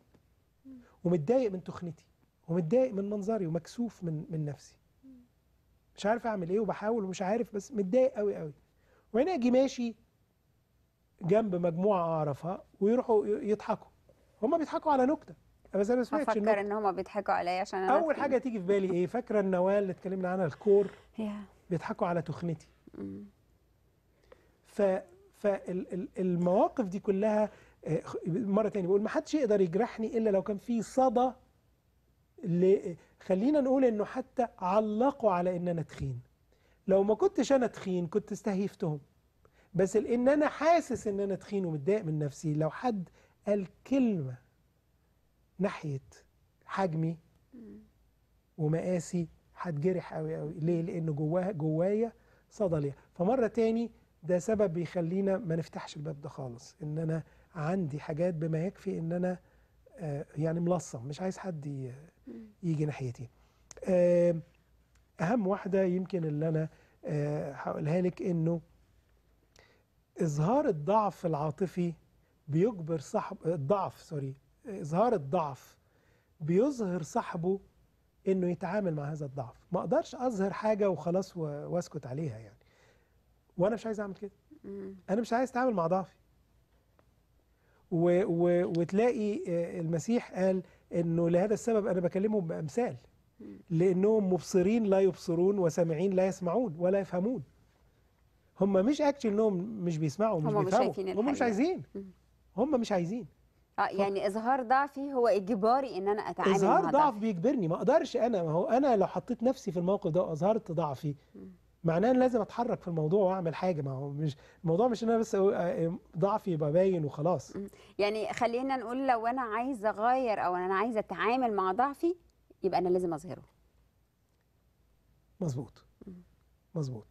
ومتضايق من تخنتي ومتضايق من منظري ومكسوف من من نفسي مش عارف اعمل ايه وبحاول ومش عارف بس متضايق قوي قوي وهنا اجي ماشي جنب مجموعه اعرفها ويروحوا يضحكوا هما بيضحكوا على نكته بس انا ما سمعتش افكر ان هم بيضحكوا عليا عشان انا اول حاجه تيجي في بالي ايه فاكره النوال اللي اتكلمنا عنها الكور بيضحكوا على تخنتي ف فالمواقف دي كلها آه، مرة تانية بقول ما حدش يقدر يجرحني إلا لو كان في صدى خلينا نقول إنه حتى علقوا على إن أنا تخين لو ما كنتش أنا تخين كنت استهيفتهم بس لأن أنا حاسس إن أنا تخين ومتضايق من نفسي لو حد قال كلمة ناحية حجمي ومقاسي هتجرح قوي قوي ليه لأن جواها جوايا صدى ليها فمرة تاني ده سبب بيخلينا ما نفتحش الباب ده خالص ان انا عندي حاجات بما يكفي ان انا آه، يعني ملصم مش عايز حد يجي ناحيتي آه، اهم واحده يمكن اللي انا آه، هقولها لك انه اظهار الضعف العاطفي بيجبر صاحب الضعف سوري اظهار الضعف بيظهر صاحبه انه يتعامل مع هذا الضعف ما اقدرش اظهر حاجه وخلاص واسكت عليها يعني وانا مش عايز اعمل كده انا مش عايز اتعامل مع ضعفي و و وتلاقي آه، المسيح قال انه لهذا السبب انا بكلمهم بامثال لانهم مبصرين لا يبصرون وسامعين لا يسمعون ولا يفهمون هم مش اكشن انهم مش بيسمعوا مش هم بيفهموا مش هم مش عايزين هم مش عايزين اه يعني اظهار ضعفي هو اجباري ان انا اتعامل اظهار مع ضعف بيجبرني ما اقدرش انا ما هو انا لو حطيت نفسي في الموقف ده واظهرت ضعفي معناه ان لازم اتحرك في الموضوع واعمل حاجه ما هو مش الموضوع مش ان انا بس آه، آه، ضعفي يبقى باين وخلاص يعني خلينا نقول لو انا عايزه اغير او انا عايزه اتعامل مع ضعفي يبقى انا لازم اظهره مظبوط مظبوط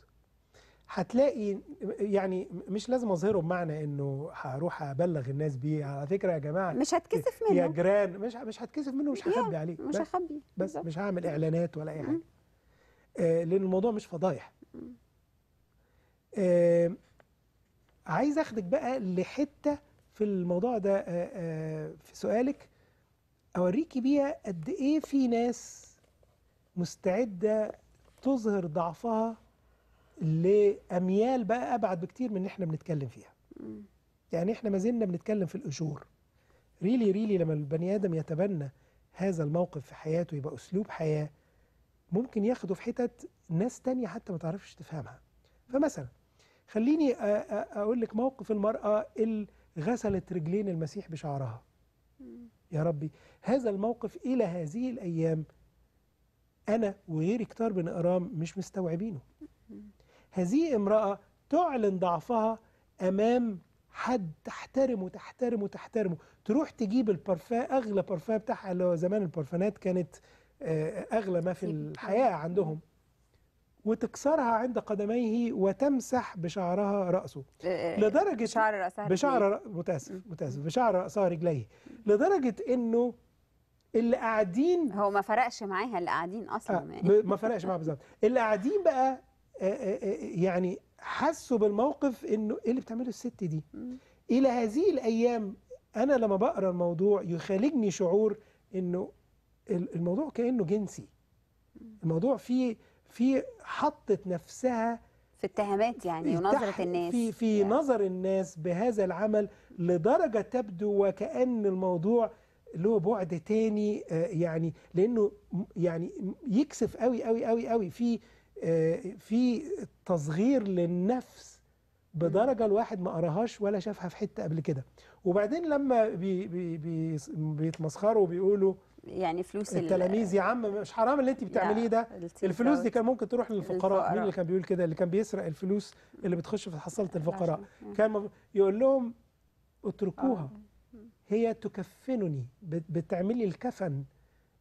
هتلاقي يعني مش لازم اظهره بمعنى انه هروح ابلغ الناس بيه على فكره يا جماعه مش هتكسف منه يا جيران مش مش هتكسف منه مش هخبي عليه مش هخبي بس, بس مش هعمل اعلانات ولا اي حاجه آه، لان الموضوع مش فضايح آه عايز اخدك بقى لحته في الموضوع ده آه آه في سؤالك اوريكي بيها قد ايه في ناس مستعده تظهر ضعفها لاميال بقى ابعد بكتير من اللي احنا بنتكلم فيها يعني احنا ما زلنا بنتكلم في الاجور ريلي ريلي لما البني ادم يتبنى هذا الموقف في حياته يبقى اسلوب حياه ممكن ياخده في حتت ناس تانية حتى ما تعرفش تفهمها فمثلا خليني أقول لك موقف المرأة اللي غسلت رجلين المسيح بشعرها يا ربي هذا الموقف إلى هذه الأيام أنا وغيري كتار بن أرام مش مستوعبينه هذه امرأة تعلن ضعفها أمام حد تحترمه تحترمه تحترمه تروح تجيب البارفان أغلى بارفان بتاعها اللي هو زمان البرفانات كانت آه، أغلى ما في الحياة عندهم وتكسرها عند قدميه وتمسح بشعرها رأسه لدرجة شعر رأسها بشعر متأسف متأسف بشعر رأسها رجليه لدرجة إنه اللي قاعدين هو ما فرقش معاها اللي قاعدين أصلا آه يعني. ما فرقش معاها بالظبط اللي قاعدين بقى آه، آه، آه، يعني حسوا بالموقف إنه إيه اللي بتعمله الست دي إلى هذه الأيام أنا لما بقرأ الموضوع يخالجني شعور إنه الموضوع كأنه جنسي الموضوع فيه في حطت نفسها في اتهامات يعني ونظرة الناس في, في يعني. نظر الناس بهذا العمل لدرجة تبدو وكأن الموضوع له بعد تاني آه، يعني لأنه يعني يكسف قوي قوي قوي قوي في آه، في تصغير للنفس بدرجة mm. الواحد ما قراهاش ولا شافها في حتة قبل كده وبعدين لما بي بي بي بيتمسخروا وبيقولوا يعني فلوس التلاميذ يا عم مش حرام اللي انت بتعمليه ده الفلوس دي كان ممكن تروح للفقراء مين اللي كان بيقول كده اللي كان بيسرق الفلوس اللي بتخش في حصيله الفقراء كان يقول لهم اتركوها آه. هي تكفنني بتعملي الكفن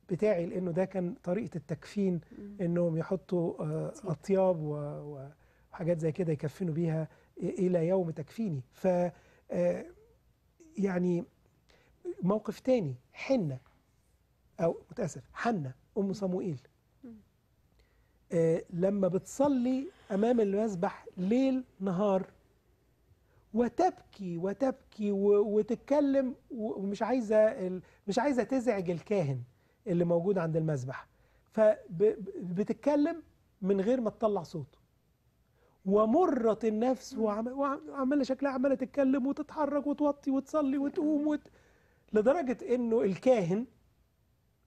بتاعي لانه ده كان طريقه التكفين انهم يحطوا آه، اطياب وحاجات زي كده يكفنوا بيها الى يوم تكفيني ف آه، يعني موقف تاني حنه أو متأسف حنة أم صموئيل آه لما بتصلي أمام المسبح ليل نهار وتبكي وتبكي وتتكلم ومش عايزة مش عايزة تزعج الكاهن اللي موجود عند المسبح فبتتكلم من غير ما تطلع صوت ومرت النفس وعماله شكلها عماله تتكلم وتتحرك وتوطي وتصلي وتقوم وت... لدرجه انه الكاهن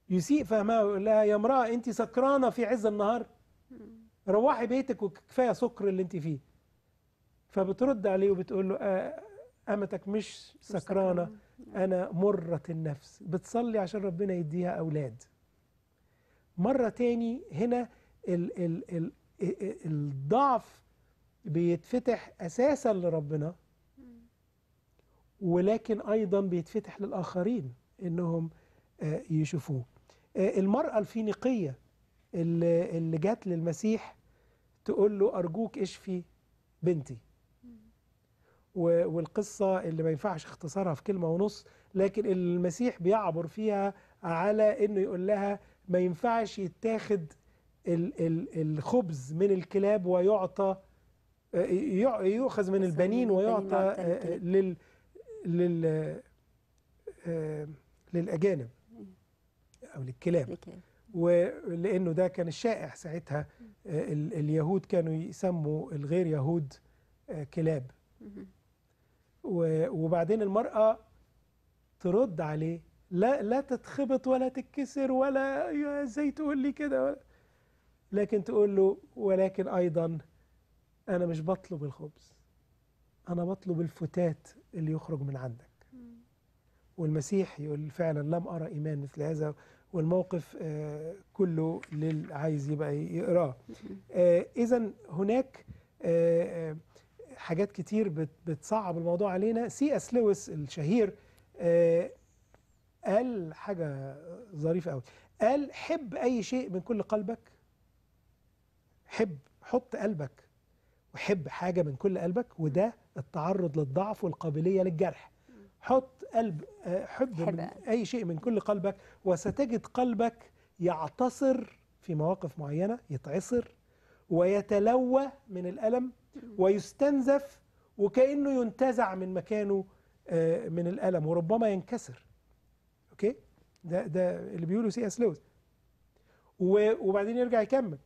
يسيء فهمها ويقول لها يا امراه انت سكرانه في عز النهار روحي بيتك وكفايه سكر اللي انت فيه فبترد عليه وبتقول له آه امتك مش سكرانه نعم. انا مره النفس بتصلي عشان ربنا يديها اولاد مره تاني هنا ال ال ال الضعف بيتفتح اساسا لربنا ولكن ايضا بيتفتح للاخرين انهم يشوفوه آه، المرأة الفينيقية اللي, اللي جات للمسيح تقول له أرجوك اشفي بنتي والقصة اللي ما ينفعش اختصارها في كلمة ونص لكن المسيح بيعبر فيها على انه يقول لها ما ينفعش يتاخد الخبز من الكلاب ويعطى آه، يؤخذ من البنين ويعطى آه، لل لل للأجانب أو للكلاب, ولأنه ده كان الشائع ساعتها آه، اليهود كانوا يسموا الغير يهود آه، كلاب وبعدين المرأة ترد عليه لا لا تتخبط ولا تتكسر ولا ازاي تقول لي كده لكن تقول له ولكن ايضا انا مش بطلب الخبز انا بطلب الفتات اللي يخرج من عندك والمسيح يقول فعلا لم ارى ايمان مثل هذا والموقف آه، كله للي عايز يبقى يقراه آه، اذا هناك آه، حاجات كتير بتصعب الموضوع علينا سي اس لويس الشهير قال حاجة ظريفة قوي قال حب أي شيء من كل قلبك حب حط قلبك وحب حاجة من كل قلبك وده التعرض للضعف والقابلية للجرح حط قلب آه، حب من أي شيء من كل قلبك وستجد قلبك يعتصر في مواقف معينة يتعصر ويتلوى من الألم ويستنزف وكأنه ينتزع من مكانه آه، من الألم وربما ينكسر أوكي ده ده اللي بيقوله سي اس لويس وبعدين يرجع يكمل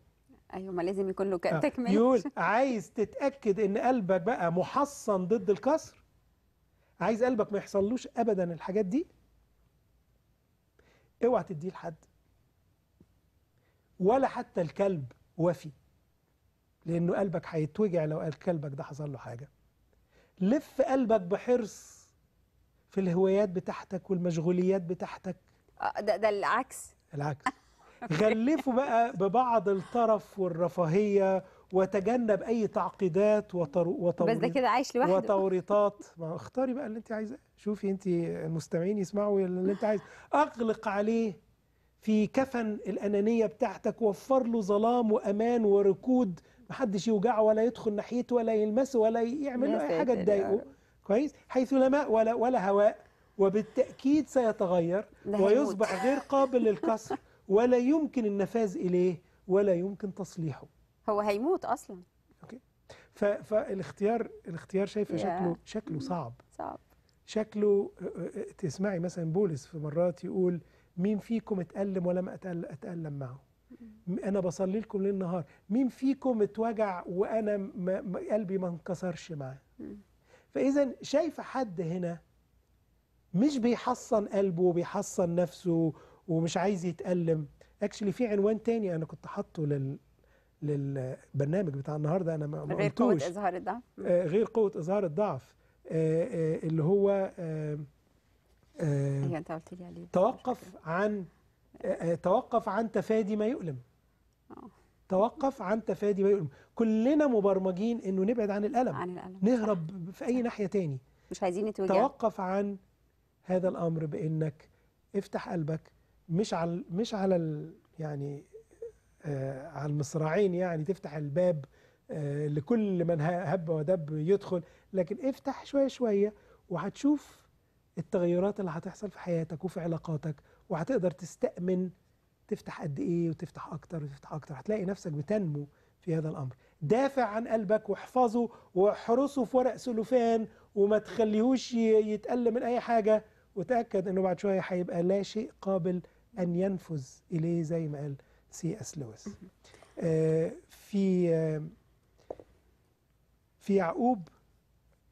ايوه ما لازم يكون له آه، تكمل يقول [laughs] عايز تتاكد ان قلبك بقى محصن ضد الكسر عايز قلبك ما يحصلوش ابدا الحاجات دي اوعى تديه لحد ولا حتى الكلب وفي لانه قلبك هيتوجع لو قال كلبك ده حصل له حاجه لف قلبك بحرص في الهوايات بتاعتك والمشغوليات بتاعتك آه، ده ده العكس العكس غلفه بقى ببعض الطرف والرفاهيه وتجنب اي تعقيدات وتوريطات بس كده عايش لوحده وتوريطات ما اختاري بقى اللي انت عايزاه شوفي انت المستمعين يسمعوا اللي انت عايزه اغلق عليه في كفن الانانيه بتاعتك وفر له ظلام وامان وركود محدش يوجعه ولا يدخل ناحيته ولا يلمسه ولا يعمل له اي حاجه تضايقه كويس حيث لا ماء ولا ولا هواء وبالتاكيد سيتغير ويصبح غير قابل للكسر ولا يمكن النفاذ اليه ولا يمكن تصليحه هو هيموت اصلا اوكي ف... فالاختيار الاختيار شايفه شكله شكله صعب صعب شكله تسمعي مثلا بولس في مرات يقول مين فيكم اتألم ولم أتألم معه أنا بصلي لكم ليل نهار مين فيكم اتوجع وأنا ما قلبي ما انكسرش معاه فإذا شايفة حد هنا مش بيحصن قلبه وبيحصن نفسه ومش عايز يتألم اكشلي في عنوان تاني أنا كنت حاطه لل للبرنامج بتاع النهارده انا ما غير قوه اظهار الضعف آه، غير قوه اظهار الضعف آه، آه، اللي هو أيوة، انت قلت لي عليه توقف عن توقف عن تفادي ما يؤلم توقف عن تفادي ما يؤلم كلنا مبرمجين انه نبعد عن الالم عن الالم نهرب في اي ناحيه تاني مش عايزين نتوجع توقف عن هذا الامر بانك افتح قلبك مش على مش على يعني آه، على المصراعين يعني تفتح الباب آه، لكل من هب ودب يدخل لكن افتح شوية شوية وهتشوف التغيرات اللي هتحصل في حياتك وفي علاقاتك وهتقدر تستأمن تفتح قد ايه وتفتح اكتر وتفتح اكتر هتلاقي نفسك بتنمو في هذا الامر دافع عن قلبك واحفظه واحرسه في ورق سلوفان وما تخليهوش يتقل من اي حاجه وتاكد انه بعد شويه هيبقى لا شيء قابل ان ينفذ اليه زي ما قال سي اس لويس آه، في آه، في يعقوب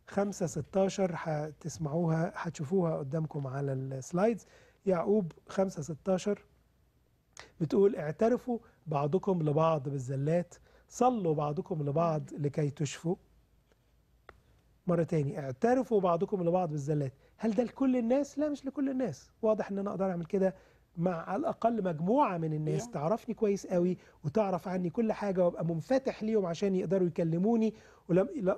5 16 هتسمعوها هتشوفوها قدامكم على السلايدز يعقوب 5 16 بتقول اعترفوا بعضكم لبعض بالزلات صلوا بعضكم لبعض لكي تشفوا مرة تاني اعترفوا بعضكم لبعض بالزلات هل ده لكل الناس؟ لا مش لكل الناس واضح ان انا اقدر اعمل كده مع على الأقل مجموعة من الناس تعرفني كويس قوي وتعرف عني كل حاجة وأبقى منفتح ليهم عشان يقدروا يكلموني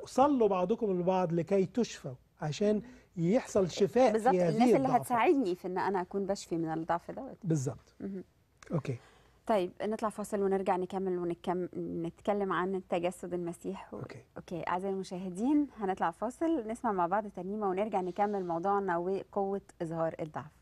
صلوا بعضكم لبعض لكي تشفوا عشان يحصل إيه، شفاء بالظبط الناس اللي هتساعدني في ان انا اكون بشفي من الضعف دوت بالظبط اوكي طيب نطلع فاصل ونرجع نكمل ونتكلم نتكلم عن تجسد المسيح و... اوكي اوكي اعزائي المشاهدين هنطلع فاصل نسمع مع بعض ترنيمه ونرجع نكمل موضوعنا وقوه اظهار الضعف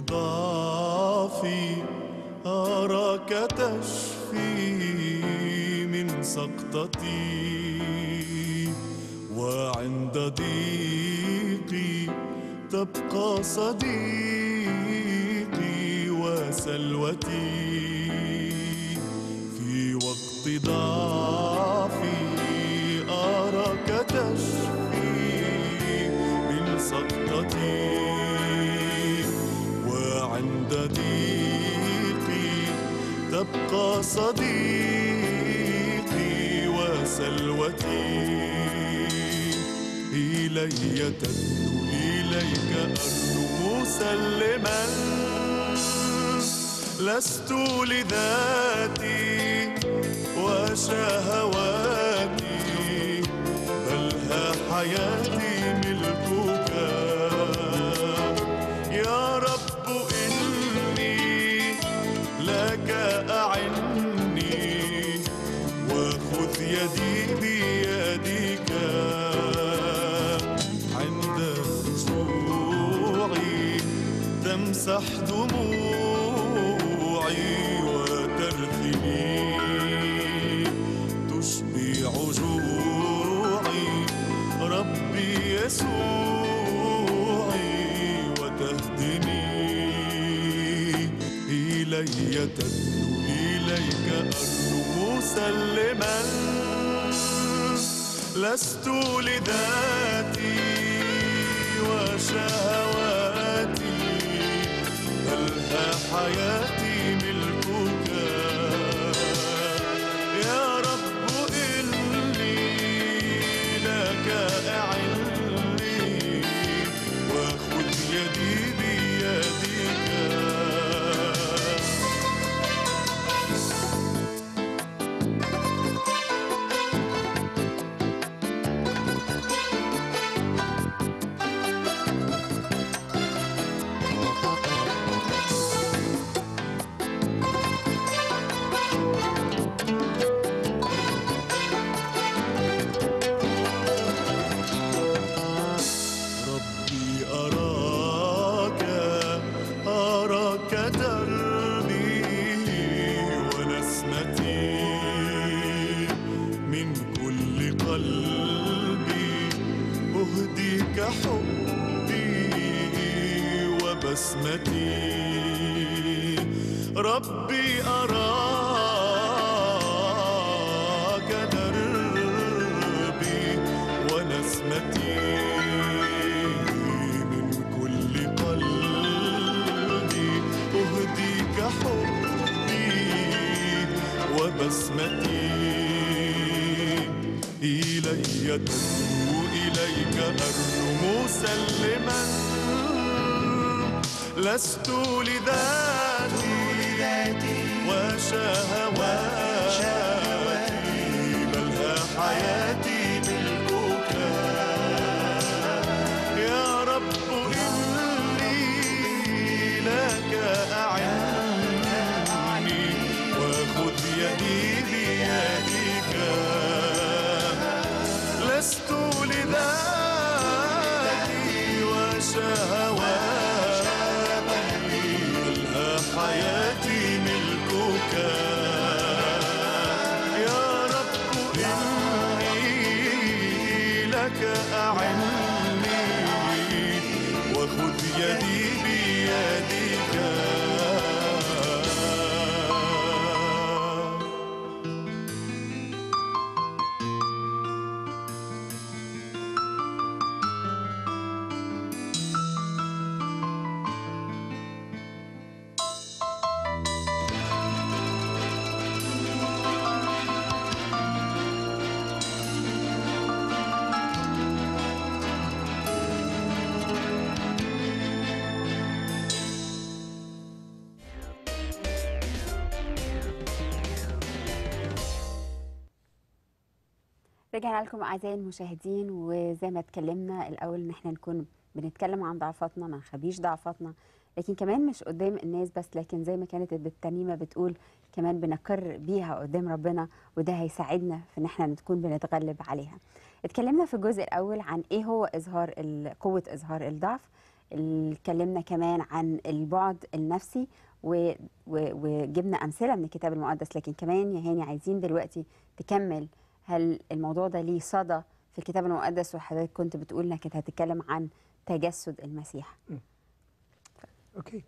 ضعفي أراك تشفي من سقطتي وعند ضيقي تبقى صديقي وسلوتي في وقت ضعفي إلي تدنو إليك أرجو مسلما لست لذاتي وشهواتي بل ها حياتي لست لذلك لذاتي وشهواتي رجعنا لكم اعزائي المشاهدين وزي ما اتكلمنا الاول ان احنا نكون بنتكلم عن ضعفاتنا ما نخبيش ضعفاتنا لكن كمان مش قدام الناس بس لكن زي ما كانت تميمه بتقول كمان بنقر بيها قدام ربنا وده هيساعدنا في ان احنا نكون بنتغلب عليها. اتكلمنا في الجزء الاول عن ايه هو اظهار قوه اظهار الضعف اتكلمنا كمان عن البعد النفسي وجبنا امثله من الكتاب المقدس لكن كمان يا هاني عايزين دلوقتي تكمل هل الموضوع ده ليه صدى في الكتاب المقدس وحضرتك كنت بتقول انك هتتكلم عن تجسد المسيح اوكي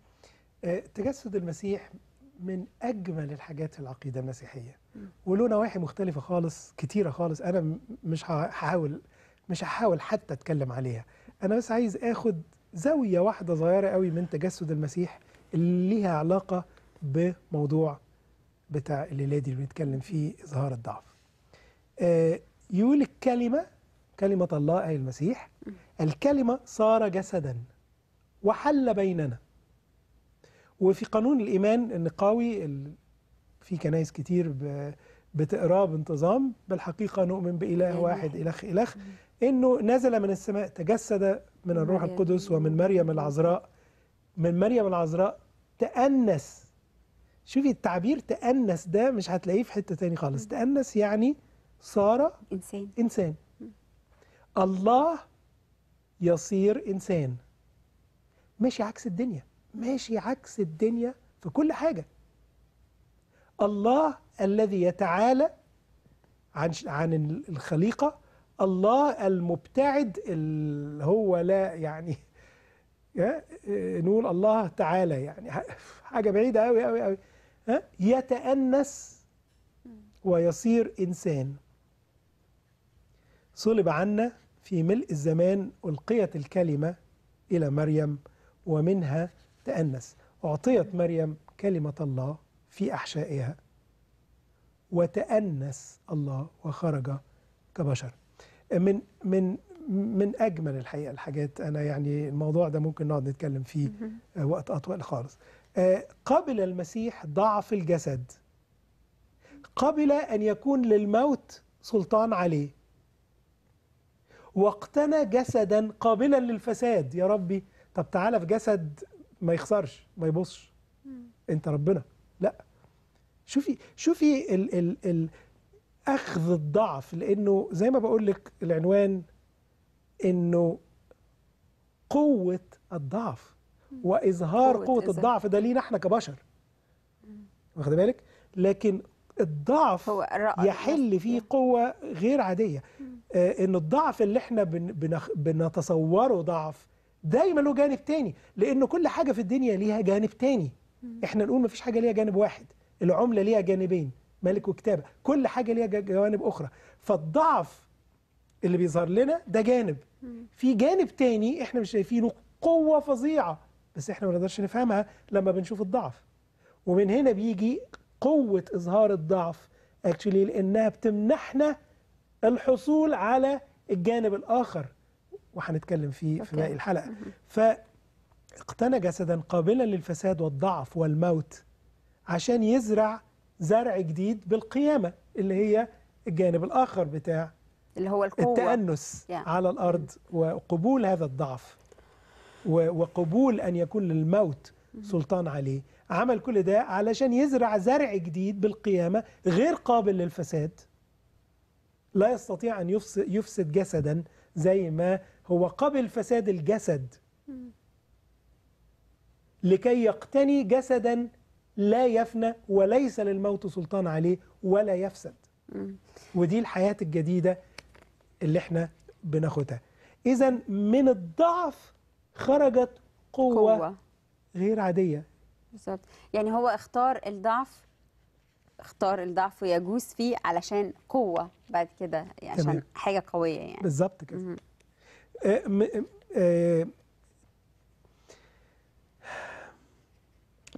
آه، تجسد المسيح من اجمل الحاجات في العقيده المسيحيه ولو وله نواحي مختلفه خالص كتيره خالص انا مش هحاول مش هحاول حتى اتكلم عليها انا بس عايز اخد زاويه واحده صغيره قوي من تجسد المسيح اللي ليها علاقه بموضوع بتاع الليلادي اللي بنتكلم فيه اظهار الضعف آه، يقول الكلمة كلمة الله أي المسيح الكلمة صار جسدا وحل بيننا وفي قانون الإيمان النقاوي في كنايس كتير بتقراه بانتظام بالحقيقة نؤمن بإله واحد إلخ إلخ إنه نزل من السماء تجسد من الروح القدس ومن مريم العذراء من مريم العذراء تأنس شوفي التعبير تأنس ده مش هتلاقيه في حتة تاني خالص تأنس يعني صار إنسان إنسان الله يصير إنسان ماشي عكس الدنيا ماشي عكس الدنيا في كل حاجة الله الذي يتعالى عن عن الخليقة الله المبتعد اللي هو لا يعني [laughs] نقول الله تعالى يعني حاجة بعيدة أوي أوي أوي يتأنس ويصير إنسان صلب عنا في ملء الزمان ألقيت الكلمة إلى مريم ومنها تأنس أعطيت مريم كلمة الله في أحشائها وتأنس الله وخرج كبشر من من من أجمل الحقيقة الحاجات أنا يعني الموضوع ده ممكن نقعد نتكلم فيه آه، وقت أطول خالص آه، قبل المسيح ضعف الجسد قبل أن يكون للموت سلطان عليه واقتنى جسدا قابلا للفساد يا ربي طب تعالى في جسد ما يخسرش ما يبصش انت ربنا لا شوفي شوفي ال ال ال اخذ الضعف لانه زي ما بقول لك العنوان انه قوه الضعف واظهار قوة, قوه الضعف ده لينا احنا كبشر واخد بالك لكن الضعف يحل فيه قوة غير عادية آه، إن الضعف اللي إحنا بنتصوره ضعف دايما له جانب تاني لأن كل حاجة في الدنيا ليها جانب تاني إحنا نقول مفيش حاجة ليها جانب واحد العملة ليها جانبين ملك وكتابة كل حاجة ليها جوانب أخرى فالضعف اللي بيظهر لنا ده جانب في جانب تاني إحنا مش شايفينه قوة فظيعة بس إحنا ما نقدرش نفهمها لما بنشوف الضعف ومن هنا بيجي قوة إظهار الضعف اكشلي لأنها بتمنحنا الحصول على الجانب الآخر وهنتكلم فيه في باقي الحلقة فاقتنى جسدا قابلا للفساد والضعف والموت عشان يزرع زرع جديد بالقيامة اللي هي الجانب الآخر بتاع اللي هو القوة التأنس yeah. على الأرض وقبول هذا الضعف وقبول أن يكون للموت سلطان عليه عمل كل ده علشان يزرع زرع جديد بالقيامة غير قابل للفساد لا يستطيع أن يفسد جسدا زي ما هو قبل فساد الجسد لكي يقتني جسدا لا يفنى وليس للموت سلطان عليه ولا يفسد ودي الحياة الجديدة اللي احنا بناخدها إذا من الضعف خرجت قوة, قوة. غير عادية بالظبط يعني هو اختار الضعف اختار الضعف ويجوز فيه علشان قوه بعد كده يعني عشان حاجه قويه يعني بالظبط كده آه، آه، آه،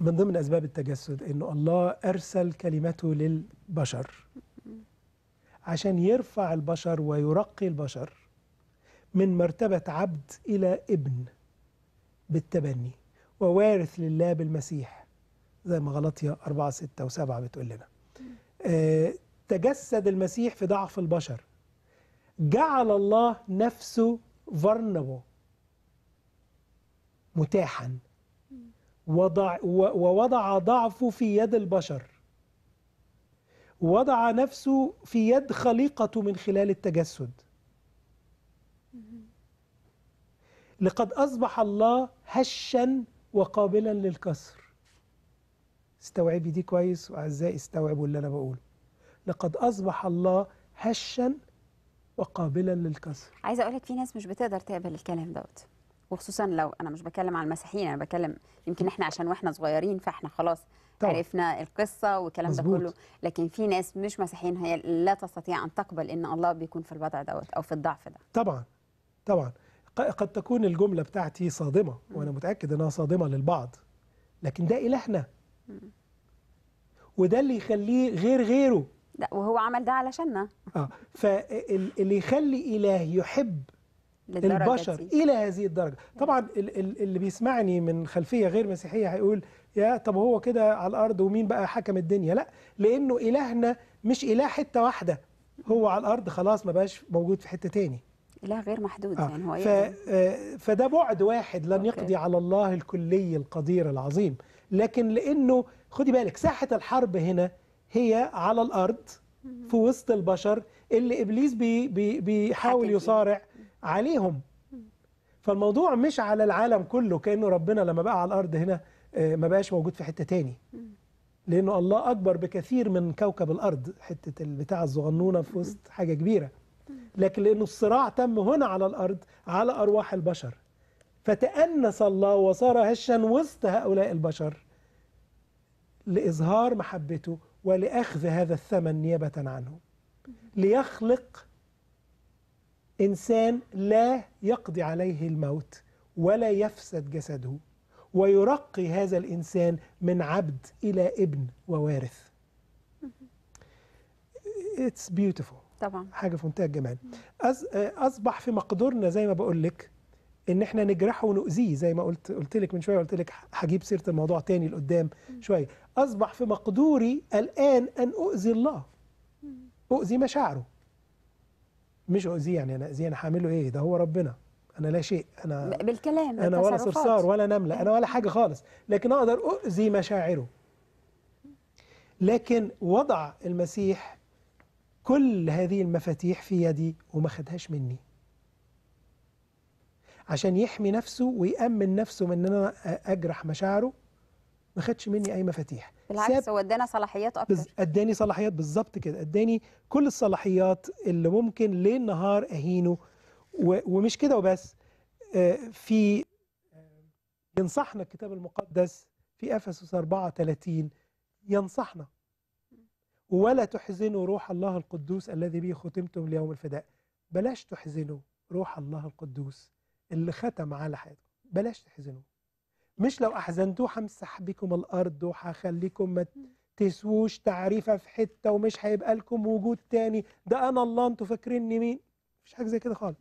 من ضمن اسباب التجسد انه الله ارسل كلمته للبشر عشان يرفع البشر ويرقي البشر من مرتبه عبد الى ابن بالتبني ووارث لله بالمسيح زي ما غلطية 4 6 و7 بتقول لنا آه تجسد المسيح في ضعف البشر جعل الله نفسه فرنبو متاحا وضع ووضع ضعفه في يد البشر وضع نفسه في يد خليقته من خلال التجسد لقد أصبح الله هشا وقابلا للكسر استوعبي دي كويس وأعزائي استوعبوا اللي أنا بقوله لقد أصبح الله هشا وقابلا للكسر عايزة أقولك في ناس مش بتقدر تقبل الكلام دوت وخصوصا لو أنا مش بكلم عن المسيحيين أنا بكلم يمكن إحنا عشان وإحنا صغيرين فإحنا خلاص طبعا. عرفنا القصة والكلام ده كله لكن في ناس مش مسيحيين هي لا تستطيع أن تقبل إن الله بيكون في الوضع دوت أو في الضعف ده طبعا طبعا قد تكون الجملة بتاعتي صادمة وأنا متأكد أنها صادمة للبعض لكن ده إلهنا وده اللي يخليه غير غيره لا وهو عمل ده علشاننا اه فاللي يخلي إله يحب البشر دي. إلى هذه الدرجة طبعا اللي بيسمعني من خلفية غير مسيحية هيقول يا طب هو كده على الأرض ومين بقى حكم الدنيا لا لأنه إلهنا مش إله حتة واحدة هو على الأرض خلاص ما بقاش موجود في حتة تاني إله غير محدود آه. يعني هو ف... آه، فده بعد واحد لن أوكي. يقضي على الله الكلي القدير العظيم لكن لأنه خدي بالك ساحة الحرب هنا هي على الأرض في وسط البشر اللي إبليس بي بي بيحاول يصارع عليهم فالموضوع مش على العالم كله كأنه ربنا لما بقى على الأرض هنا آه، ما بقاش موجود في حتة تاني لأنه الله أكبر بكثير من كوكب الأرض حتة البتاع الزغنونة في وسط حاجة كبيرة لكن لأنه الصراع تم هنا على الأرض على أرواح البشر فتأنس الله وصار هشا وسط هؤلاء البشر لإظهار محبته ولأخذ هذا الثمن نيابة عنه ليخلق إنسان لا يقضي عليه الموت ولا يفسد جسده ويرقي هذا الإنسان من عبد إلى ابن ووارث It's beautiful طبعا حاجه في منتهى الجمال اصبح في مقدورنا زي ما بقول لك ان احنا نجرحه ونؤذيه زي ما قلت قلت لك من شويه قلت لك هجيب سيره الموضوع تاني لقدام شويه اصبح في مقدوري الان ان اؤذي الله اؤذي مشاعره مش اؤذيه يعني انا اذيه انا هعمله ايه ده هو ربنا انا لا شيء انا بالكلام انا ولا صرصار ولا نمله انا ولا حاجه خالص لكن اقدر اؤذي مشاعره لكن وضع المسيح كل هذه المفاتيح في يدي وما خدهاش مني عشان يحمي نفسه ويأمن نفسه من ان انا اجرح مشاعره ما خدش مني اي مفاتيح بالعكس هو ادانا صلاحيات اكتر اداني صلاحيات بالظبط كده اداني كل الصلاحيات اللي ممكن ليل نهار اهينه ومش كده وبس آه، في آه، ينصحنا الكتاب المقدس في افسس 34 ينصحنا ولا تحزنوا روح الله القدوس الذي به ختمتم ليوم الفداء بلاش تحزنوا روح الله القدوس اللي ختم على حياتكم بلاش تحزنوه مش لو أحزنتوه همسح بكم الأرض وهخليكم ما تسووش تعريفة في حتة ومش هيبقى لكم وجود تاني ده أنا الله أنتوا فاكريني مين مفيش حاجة زي كده خالص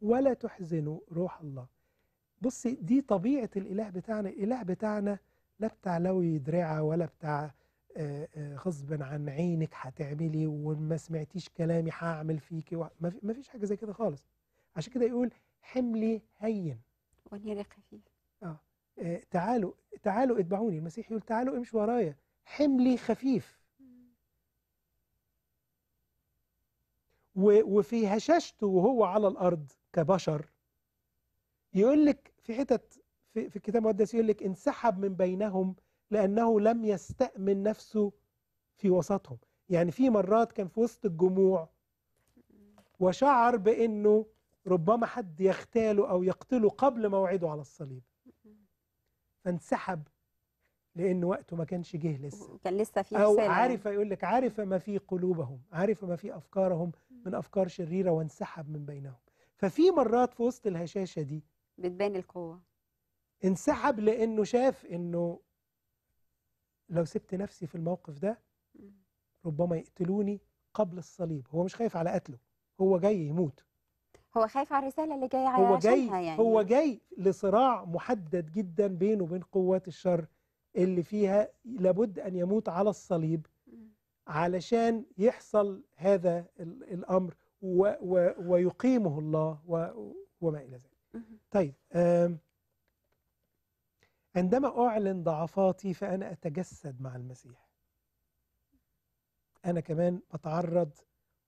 ولا تحزنوا روح الله بصي دي طبيعة الإله بتاعنا الإله بتاعنا لا بتاع لوي دراعة ولا بتاع آه، آه، غصبا عن عينك هتعملي وما سمعتيش كلامي هعمل فيكي ما فيش حاجه زي كده خالص عشان كده يقول حملي هين ونيري خفيف آه،, آه. تعالوا تعالوا اتبعوني المسيح يقول تعالوا امشوا ورايا حملي خفيف وفي هشاشته وهو على الارض كبشر يقول لك في حتت في الكتاب المقدس يقول لك انسحب من بينهم لأنه لم يستأمن نفسه في وسطهم يعني في مرات كان في وسط الجموع وشعر بأنه ربما حد يغتاله أو يقتله قبل موعده على الصليب فانسحب لأن وقته ما كانش جه لسه كان لسه في أو عارف يعني. يقول لك عارف ما في قلوبهم عارف ما في أفكارهم من أفكار شريرة وانسحب من بينهم ففي مرات في وسط الهشاشة دي بتبان القوة انسحب لأنه شاف أنه لو سبت نفسي في الموقف ده ربما يقتلوني قبل الصليب هو مش خايف على قتله هو جاي يموت هو خايف على الرسالة اللي جاي هو جاي يعني. هو جاي لصراع محدد جدا بينه وبين قوات الشر اللي فيها لابد أن يموت على الصليب علشان يحصل هذا الأمر و و ويقيمه الله وما إلى ذلك طيب عندما أعلن ضعفاتي فأنا أتجسد مع المسيح أنا كمان بتعرض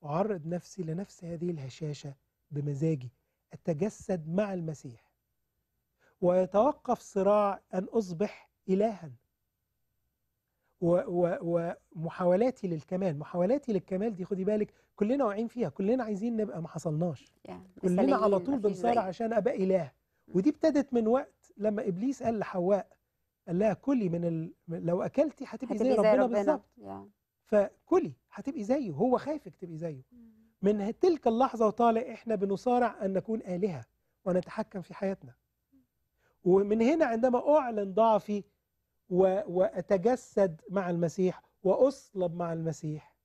أعرض نفسي لنفس هذه الهشاشة بمزاجي أتجسد مع المسيح ويتوقف صراع أن أصبح إلها ومحاولاتي للكمال محاولاتي للكمال دي خدي بالك كلنا واقعين فيها كلنا عايزين نبقى ما حصلناش كلنا على طول بنصارع عشان ابقى اله ودي ابتدت من وقت لما ابليس قال لحواء قال لها كلي من ال... لو اكلتي هتبقي زي, زي ربنا, ربنا. بالظبط فكلي هتبقي زيه هو خايفك تبقي زيه من تلك اللحظه وطالع احنا بنصارع ان نكون الهه ونتحكم في حياتنا ومن هنا عندما اعلن ضعفي و... واتجسد مع المسيح واصلب مع المسيح